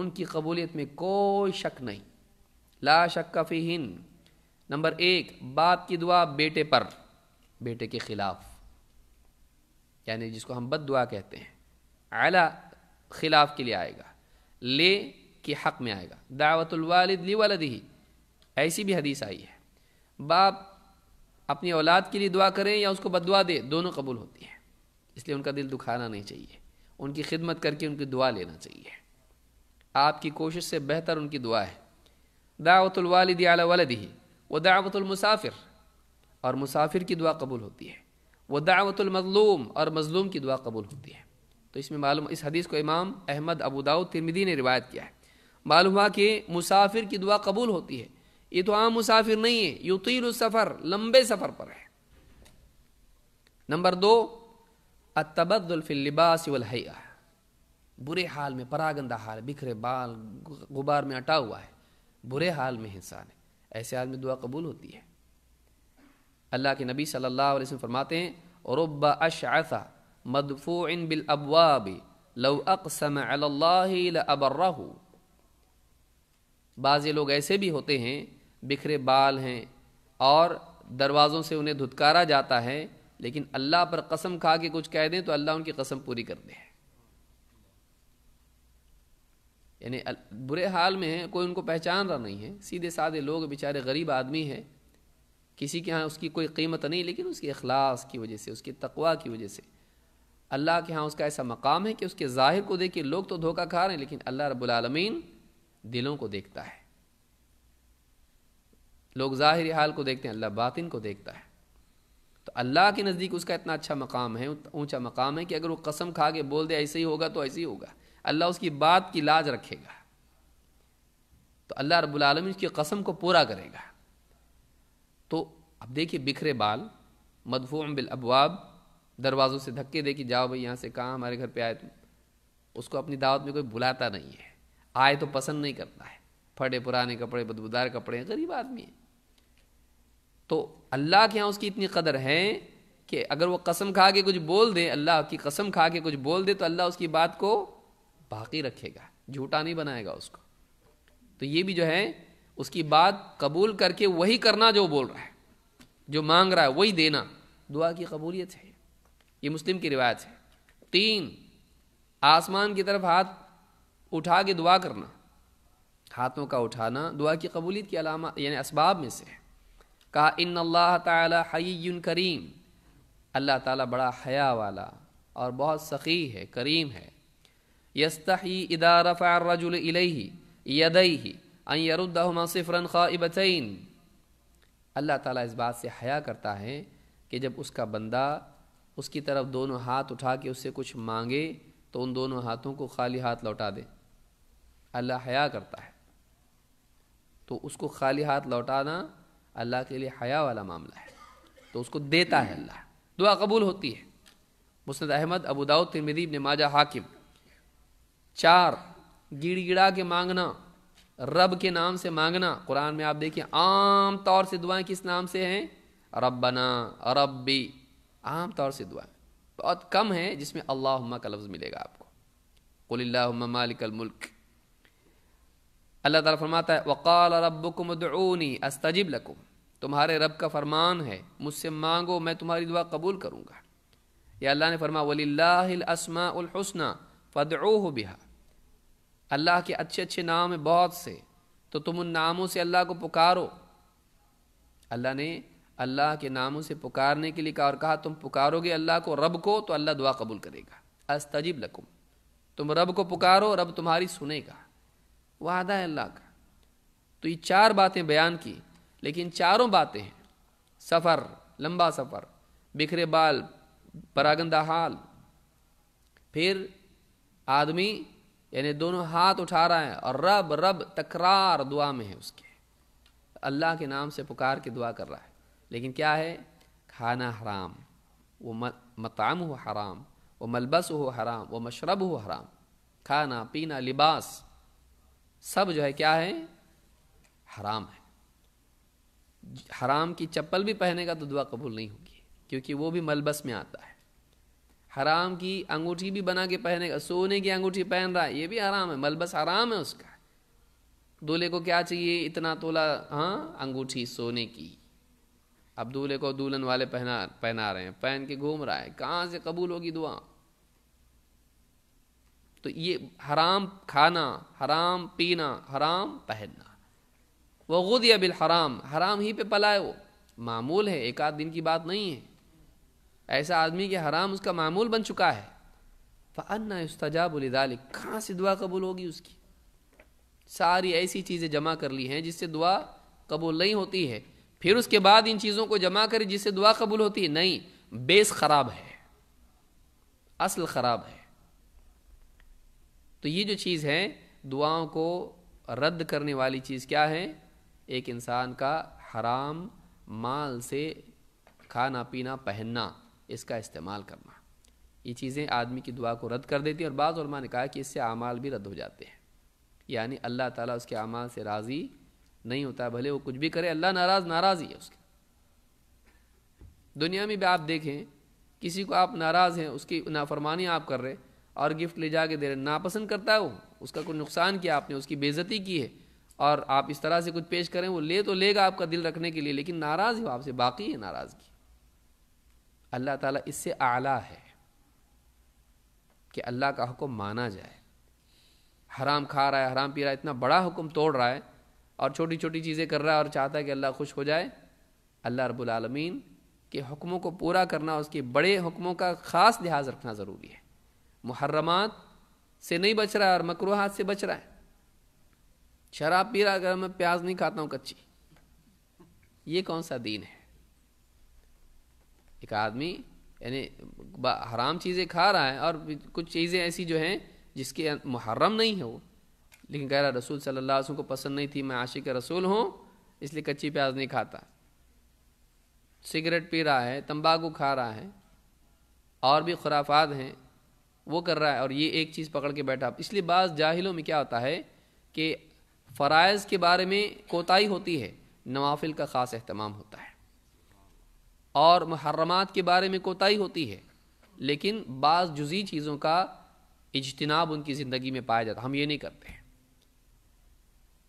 ان کی قبولیت میں کوئی شک نہیں لا شک ہند نمبر ایک باپ کی دعا بیٹے پر بیٹے کے خلاف یعنی جس کو ہم بد دعا کہتے ہیں اعلیٰ خلاف کے لیے آئے گا لے کے حق میں آئے گا دعوت الوالد لی والد ہی ایسی بھی حدیث آئی ہے باپ اپنی اولاد کے لیے دعا کریں یا اس کو بدعا دے دونوں قبول ہوتی ہیں اس لیے ان کا دل دکھانا نہیں چاہیے ان کی خدمت کر کے ان کی دعا لینا چاہیے آپ کی کوشش سے بہتر ان کی دعا ہے دعوت الوالد والد ہی وہ دعوت المسافر اور مسافر کی دعا قبول ہوتی ہے وہ دعوت المظلوم اور مظلوم کی دعا قبول ہوتی ہے تو اس میں معلوم اس حدیث کو امام احمد ابوداؤ ترمدی نے روایت کیا ہے معلوم ہوا کہ مسافر کی دعا قبول ہوتی ہے یہ تو عام مسافر نہیں ہے یطیل السفر لمبے سفر پر ہے نمبر دو فی اللباس برے حال میں پراگندہ حال بکھرے بال غبار میں اٹا ہوا ہے برے حال میں انسان ہے ایسے آدمی دعا قبول ہوتی ہے اللہ کے نبی صلی اللہ علیہ وسلم فرماتے ہیں اور مدفوع بالابواب لو اقسم علی اللہ بعض لوگ ایسے بھی ہوتے ہیں بکھرے بال ہیں اور دروازوں سے انہیں دھتکارا جاتا ہے لیکن اللہ پر قسم کھا کے کچھ کہہ دیں تو اللہ ان کی قسم پوری کر دے یعنی برے حال میں ہیں کوئی ان کو پہچان رہا نہیں ہے سیدھے سادھے لوگ بیچارے غریب آدمی ہیں کسی کے ہاں اس کی کوئی قیمت نہیں لیکن اس کے اخلاص کی وجہ سے اس کی تقوا کی وجہ سے اللہ کے ہاں اس کا ایسا مقام ہے کہ اس کے ظاہر کو دیکھئے لوگ تو دھوکہ کھا رہے ہیں لیکن اللہ رب العالمین دلوں کو دیکھتا ہے لوگ ظاہری حال کو دیکھتے ہیں اللہ باطن کو دیکھتا ہے تو اللہ کے نزدیک اس کا اتنا اچھا مقام ہے اونچا مقام ہے کہ اگر وہ قسم کھا کے بول دے ایسے ہی ہوگا تو ایسے ہی ہوگا اللہ اس کی بات کی لاج رکھے گا تو اللہ رب العالمین اس کی قسم کو پورا کرے گا تو اب دیکھیے بکھرے بال مدفوع ابواب دروازوں سے دھکے دے کہ جاؤ بھائی یہاں سے کہاں ہمارے گھر پہ آئے تم اس کو اپنی دعوت میں کوئی بلاتا نہیں ہے آئے تو پسند نہیں کرتا ہے پھٹے پرانے کپڑے بدبودار کپڑے ہیں غریب آدمی تو اللہ کے یہاں اس کی اتنی قدر ہے کہ اگر وہ قسم کھا کے کچھ بول دے اللہ کی قسم کھا کے کچھ بول دے تو اللہ اس کی بات کو باقی رکھے گا جھوٹا نہیں بنائے گا اس کو تو یہ بھی جو ہے اس کی بات قبول کر کے وہی کرنا جو بول رہا ہے جو مانگ رہا ہے وہی دینا دعا کی قبولیت ہے یہ مسلم کی روایت ہے تین آسمان کی طرف ہاتھ اٹھا کے دعا کرنا ہاتھوں کا اٹھانا دعا کی قبولیت کی علامہ یعنی اسباب میں سے کہا ان اللہ تعالی حی کریم اللہ تعالیٰ بڑا حیا والا اور بہت سخی ہے کریم ہے یستحی اذا رفع الرجل الیہ یدیہ ان یردہما خائبتین اللہ تعالیٰ اس بات سے حیا کرتا ہے کہ جب اس کا بندہ اس کی طرف دونوں ہاتھ اٹھا کے اس سے کچھ مانگے تو ان دونوں ہاتھوں کو خالی ہاتھ لوٹا دے اللہ حیا کرتا ہے تو اس کو خالی ہاتھ لوٹانا اللہ کے لیے حیا والا معاملہ ہے تو اس کو دیتا ہے اللہ دعا قبول ہوتی ہے مسند احمد ابو ابوداؤ ترمدیب ابن ماجہ حاکم چار گڑ گڑا کے مانگنا رب کے نام سے مانگنا قرآن میں آپ دیکھیں عام طور سے دعائیں کس نام سے ہیں ربنا ربی عام طور سے دعا بہت کم ہے جس میں اللہ کا لفظ ملے گا آپ کو قل اللہ مالک الملک اللہ تعالیٰ فرماتا ہے وقال ربکم ادعونی استجب لکم تمہارے رب کا فرمان ہے مجھ سے مانگو میں تمہاری دعا قبول کروں گا یا اللہ نے فرما ولی اللہ الحسن فدعوہ بہا اللہ کے اچھے اچھے نام ہیں بہت سے تو تم ان ناموں سے اللہ کو پکارو اللہ نے اللہ کے ناموں سے پکارنے کے لیے کہا اور کہا تم پکارو گے اللہ کو رب کو تو اللہ دعا قبول کرے گا استجیب لکم تم رب کو پکارو رب تمہاری سنے گا وعدہ ہے اللہ کا تو یہ چار باتیں بیان کی لیکن چاروں باتیں ہیں سفر لمبا سفر بکھرے بال پراگندہ حال پھر آدمی یعنی دونوں ہاتھ اٹھا رہا ہے اور رب رب تکرار دعا میں ہے اس کے اللہ کے نام سے پکار کے دعا کر رہا ہے لیکن کیا ہے کھانا حرام وہ مطعم ہو حرام وہ ملبس ہو حرام وہ مشرب ہو حرام کھانا پینا لباس سب جو ہے کیا ہے حرام ہے حرام کی چپل بھی پہنے کا تو دعا قبول نہیں ہوگی کیونکہ وہ بھی ملبس میں آتا ہے حرام کی انگوٹھی بھی بنا کے پہنے کا سونے کی انگوٹھی پہن رہا ہے یہ بھی حرام ہے ملبس حرام ہے اس کا دولے کو کیا چاہیے اتنا تولا ہاں انگوٹھی سونے کی اب دولے کو دولن والے پہنا پہنا رہے ہیں پہن کے گھوم رہا ہے کہاں سے قبول ہوگی دعا تو یہ حرام کھانا حرام پینا حرام پہننا وہ غدیا یا حرام حرام ہی پہ پلائے وہ معمول ہے ایک آدھ دن کی بات نہیں ہے ایسا آدمی کہ حرام اس کا معمول بن چکا ہے فن استجاب الدال کہاں سے دعا قبول ہوگی اس کی ساری ایسی چیزیں جمع کر لی ہیں جس سے دعا قبول نہیں ہوتی ہے پھر اس کے بعد ان چیزوں کو جمع کرے جس سے دعا قبول ہوتی ہے نہیں بیس خراب ہے اصل خراب ہے تو یہ جو چیز ہے دعاؤں کو رد کرنے والی چیز کیا ہے ایک انسان کا حرام مال سے کھانا پینا پہننا اس کا استعمال کرنا یہ چیزیں آدمی کی دعا کو رد کر دیتی ہیں اور بعض علماء نے کہا کہ اس سے اعمال بھی رد ہو جاتے ہیں یعنی اللہ تعالیٰ اس کے اعمال سے راضی نہیں ہوتا ہے بھلے وہ کچھ بھی کرے اللہ ناراض ناراض ہی ہے اس کے دنیا میں بھی آپ دیکھیں کسی کو آپ ناراض ہیں اس کی نافرمانی آپ کر رہے اور گفٹ لے جا کے دے رہے ناپسند کرتا ہے وہ اس کا کوئی نقصان کیا آپ نے اس کی بےزتی کی ہے اور آپ اس طرح سے کچھ پیش کریں وہ لے تو لے گا آپ کا دل رکھنے کے لیے لیکن ناراض ہی وہ آپ سے باقی ہے ناراضگی اللہ تعالیٰ اس سے اعلیٰ ہے کہ اللہ کا حکم مانا جائے حرام کھا رہا ہے حرام پی رہا ہے اتنا بڑا حکم توڑ رہا ہے اور چھوٹی چھوٹی چیزیں کر رہا ہے اور چاہتا ہے کہ اللہ خوش ہو جائے اللہ رب العالمین کے حکموں کو پورا کرنا اس کے بڑے حکموں کا خاص لحاظ رکھنا ضروری ہے محرمات سے نہیں بچ رہا ہے اور مکروحات سے بچ رہا ہے شراب پی رہا اگر میں پیاز نہیں کھاتا ہوں کچی یہ کون سا دین ہے ایک آدمی یعنی حرام چیزیں کھا رہا ہے اور کچھ چیزیں ایسی جو ہیں جس کے محرم نہیں ہے وہ لیکن کہہ رہا رسول صلی اللہ علیہ وسلم کو پسند نہیں تھی میں عاشق رسول ہوں اس لیے کچی پیاز نہیں کھاتا سگریٹ پی رہا ہے تمباکو کھا رہا ہے اور بھی خرافات ہیں وہ کر رہا ہے اور یہ ایک چیز پکڑ کے بیٹھا اس لیے بعض جاہلوں میں کیا ہوتا ہے کہ فرائض کے بارے میں کوتاہی ہوتی ہے نوافل کا خاص اہتمام ہوتا ہے اور محرمات کے بارے میں کوتاہی ہوتی ہے لیکن بعض جزی چیزوں کا اجتناب ان کی زندگی میں پایا جاتا ہم یہ نہیں کرتے ہیں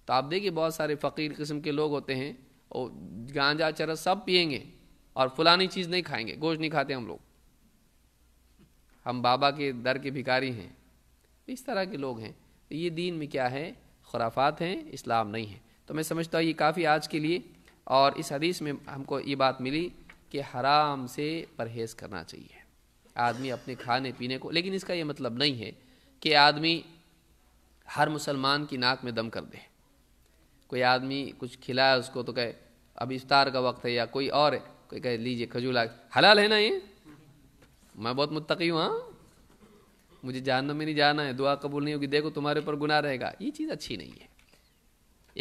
تو آپ دیکھیے بہت سارے فقیر قسم کے لوگ ہوتے ہیں اور گانجا چرس سب پئیں گے اور فلانی چیز نہیں کھائیں گے گوشت نہیں کھاتے ہم لوگ ہم بابا کے در کے بھکاری ہیں اس طرح کے لوگ ہیں یہ دین میں کیا ہے خرافات ہیں اسلام نہیں ہیں تو میں سمجھتا ہوں یہ کافی آج کے لیے اور اس حدیث میں ہم کو یہ بات ملی کہ حرام سے پرہیز کرنا چاہیے آدمی اپنے کھانے پینے کو لیکن اس کا یہ مطلب نہیں ہے کہ آدمی ہر مسلمان کی ناک میں دم کر دے کوئی آدمی کچھ کھلایا اس کو تو کہے اب افطار کا وقت ہے یا کوئی اور ہے کوئی کہے لیجیے کھجولا حلال ہے نا یہ میں بہت متقی ہوں ہاں مجھے میں نہیں جانا ہے دعا قبول نہیں ہوگی دیکھو تمہارے اوپر گناہ رہے گا یہ چیز اچھی نہیں ہے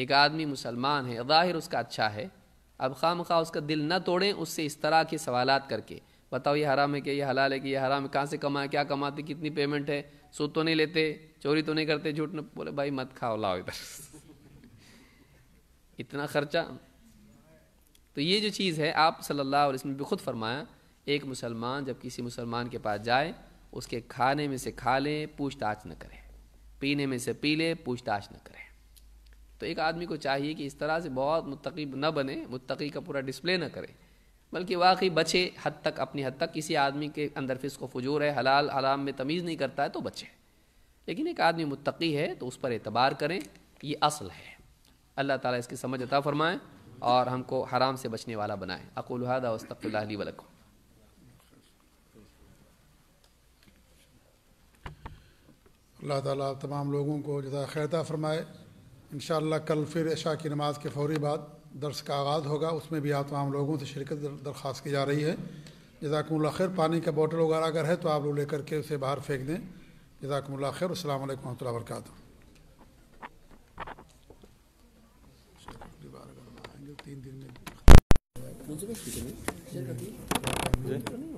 ایک آدمی مسلمان ہے ظاہر اس کا اچھا ہے اب خواہ مخواہ دل نہ توڑیں اس سے اس طرح کے سوالات کر کے بتاؤ یہ حرام ہے کہ یہ حلال ہے کہ یہ حرام ہے کہاں سے کمائے کیا کماتے کتنی پیمنٹ ہے سو تو نہیں لیتے چوری تو نہیں کرتے جھوٹ بولے بھائی مت کھاؤ لاؤ ادھر اتنا خرچہ تو یہ جو چیز ہے آپ صلی اللہ علیہ وسلم بھی خود فرمایا ایک مسلمان جب کسی مسلمان کے پاس جائے اس کے کھانے میں سے کھا لیں پوچھ تاچھ نہ کرے پینے میں سے پی لیں پوچھ تاچھ نہ کرے تو ایک آدمی کو چاہیے کہ اس طرح سے بہت متقی نہ بنے متقی کا پورا ڈسپلے نہ کرے بلکہ واقعی بچے حد تک اپنی حد تک کسی آدمی کے اندر فس کو فجور ہے حلال حلام میں تمیز نہیں کرتا ہے تو بچے لیکن ایک آدمی متقی ہے تو اس پر اعتبار کریں یہ اصل ہے اللہ تعالیٰ اس کی سمجھ عطا فرمائیں اور ہم کو حرام سے بچنے والا بنائیں الله لي اللہ اللہ تعالیٰ تمام لوگوں کو جزاکرتا فرمائے انشاءاللہ کل پھر عشاء کی نماز کے فوری بعد درس کا آغاز ہوگا اس میں بھی آپ تمام لوگوں سے شرکت درخواست کی جا رہی ہے جزاکم خیر پانی کا بوٹل وغیرہ اگر ہے تو آپ لوگ لے کر کے اسے باہر پھینک دیں جزاکم اللہ خیر السلام علیکم و رحمۃ اللہ وبرکاتہ तीन दिन में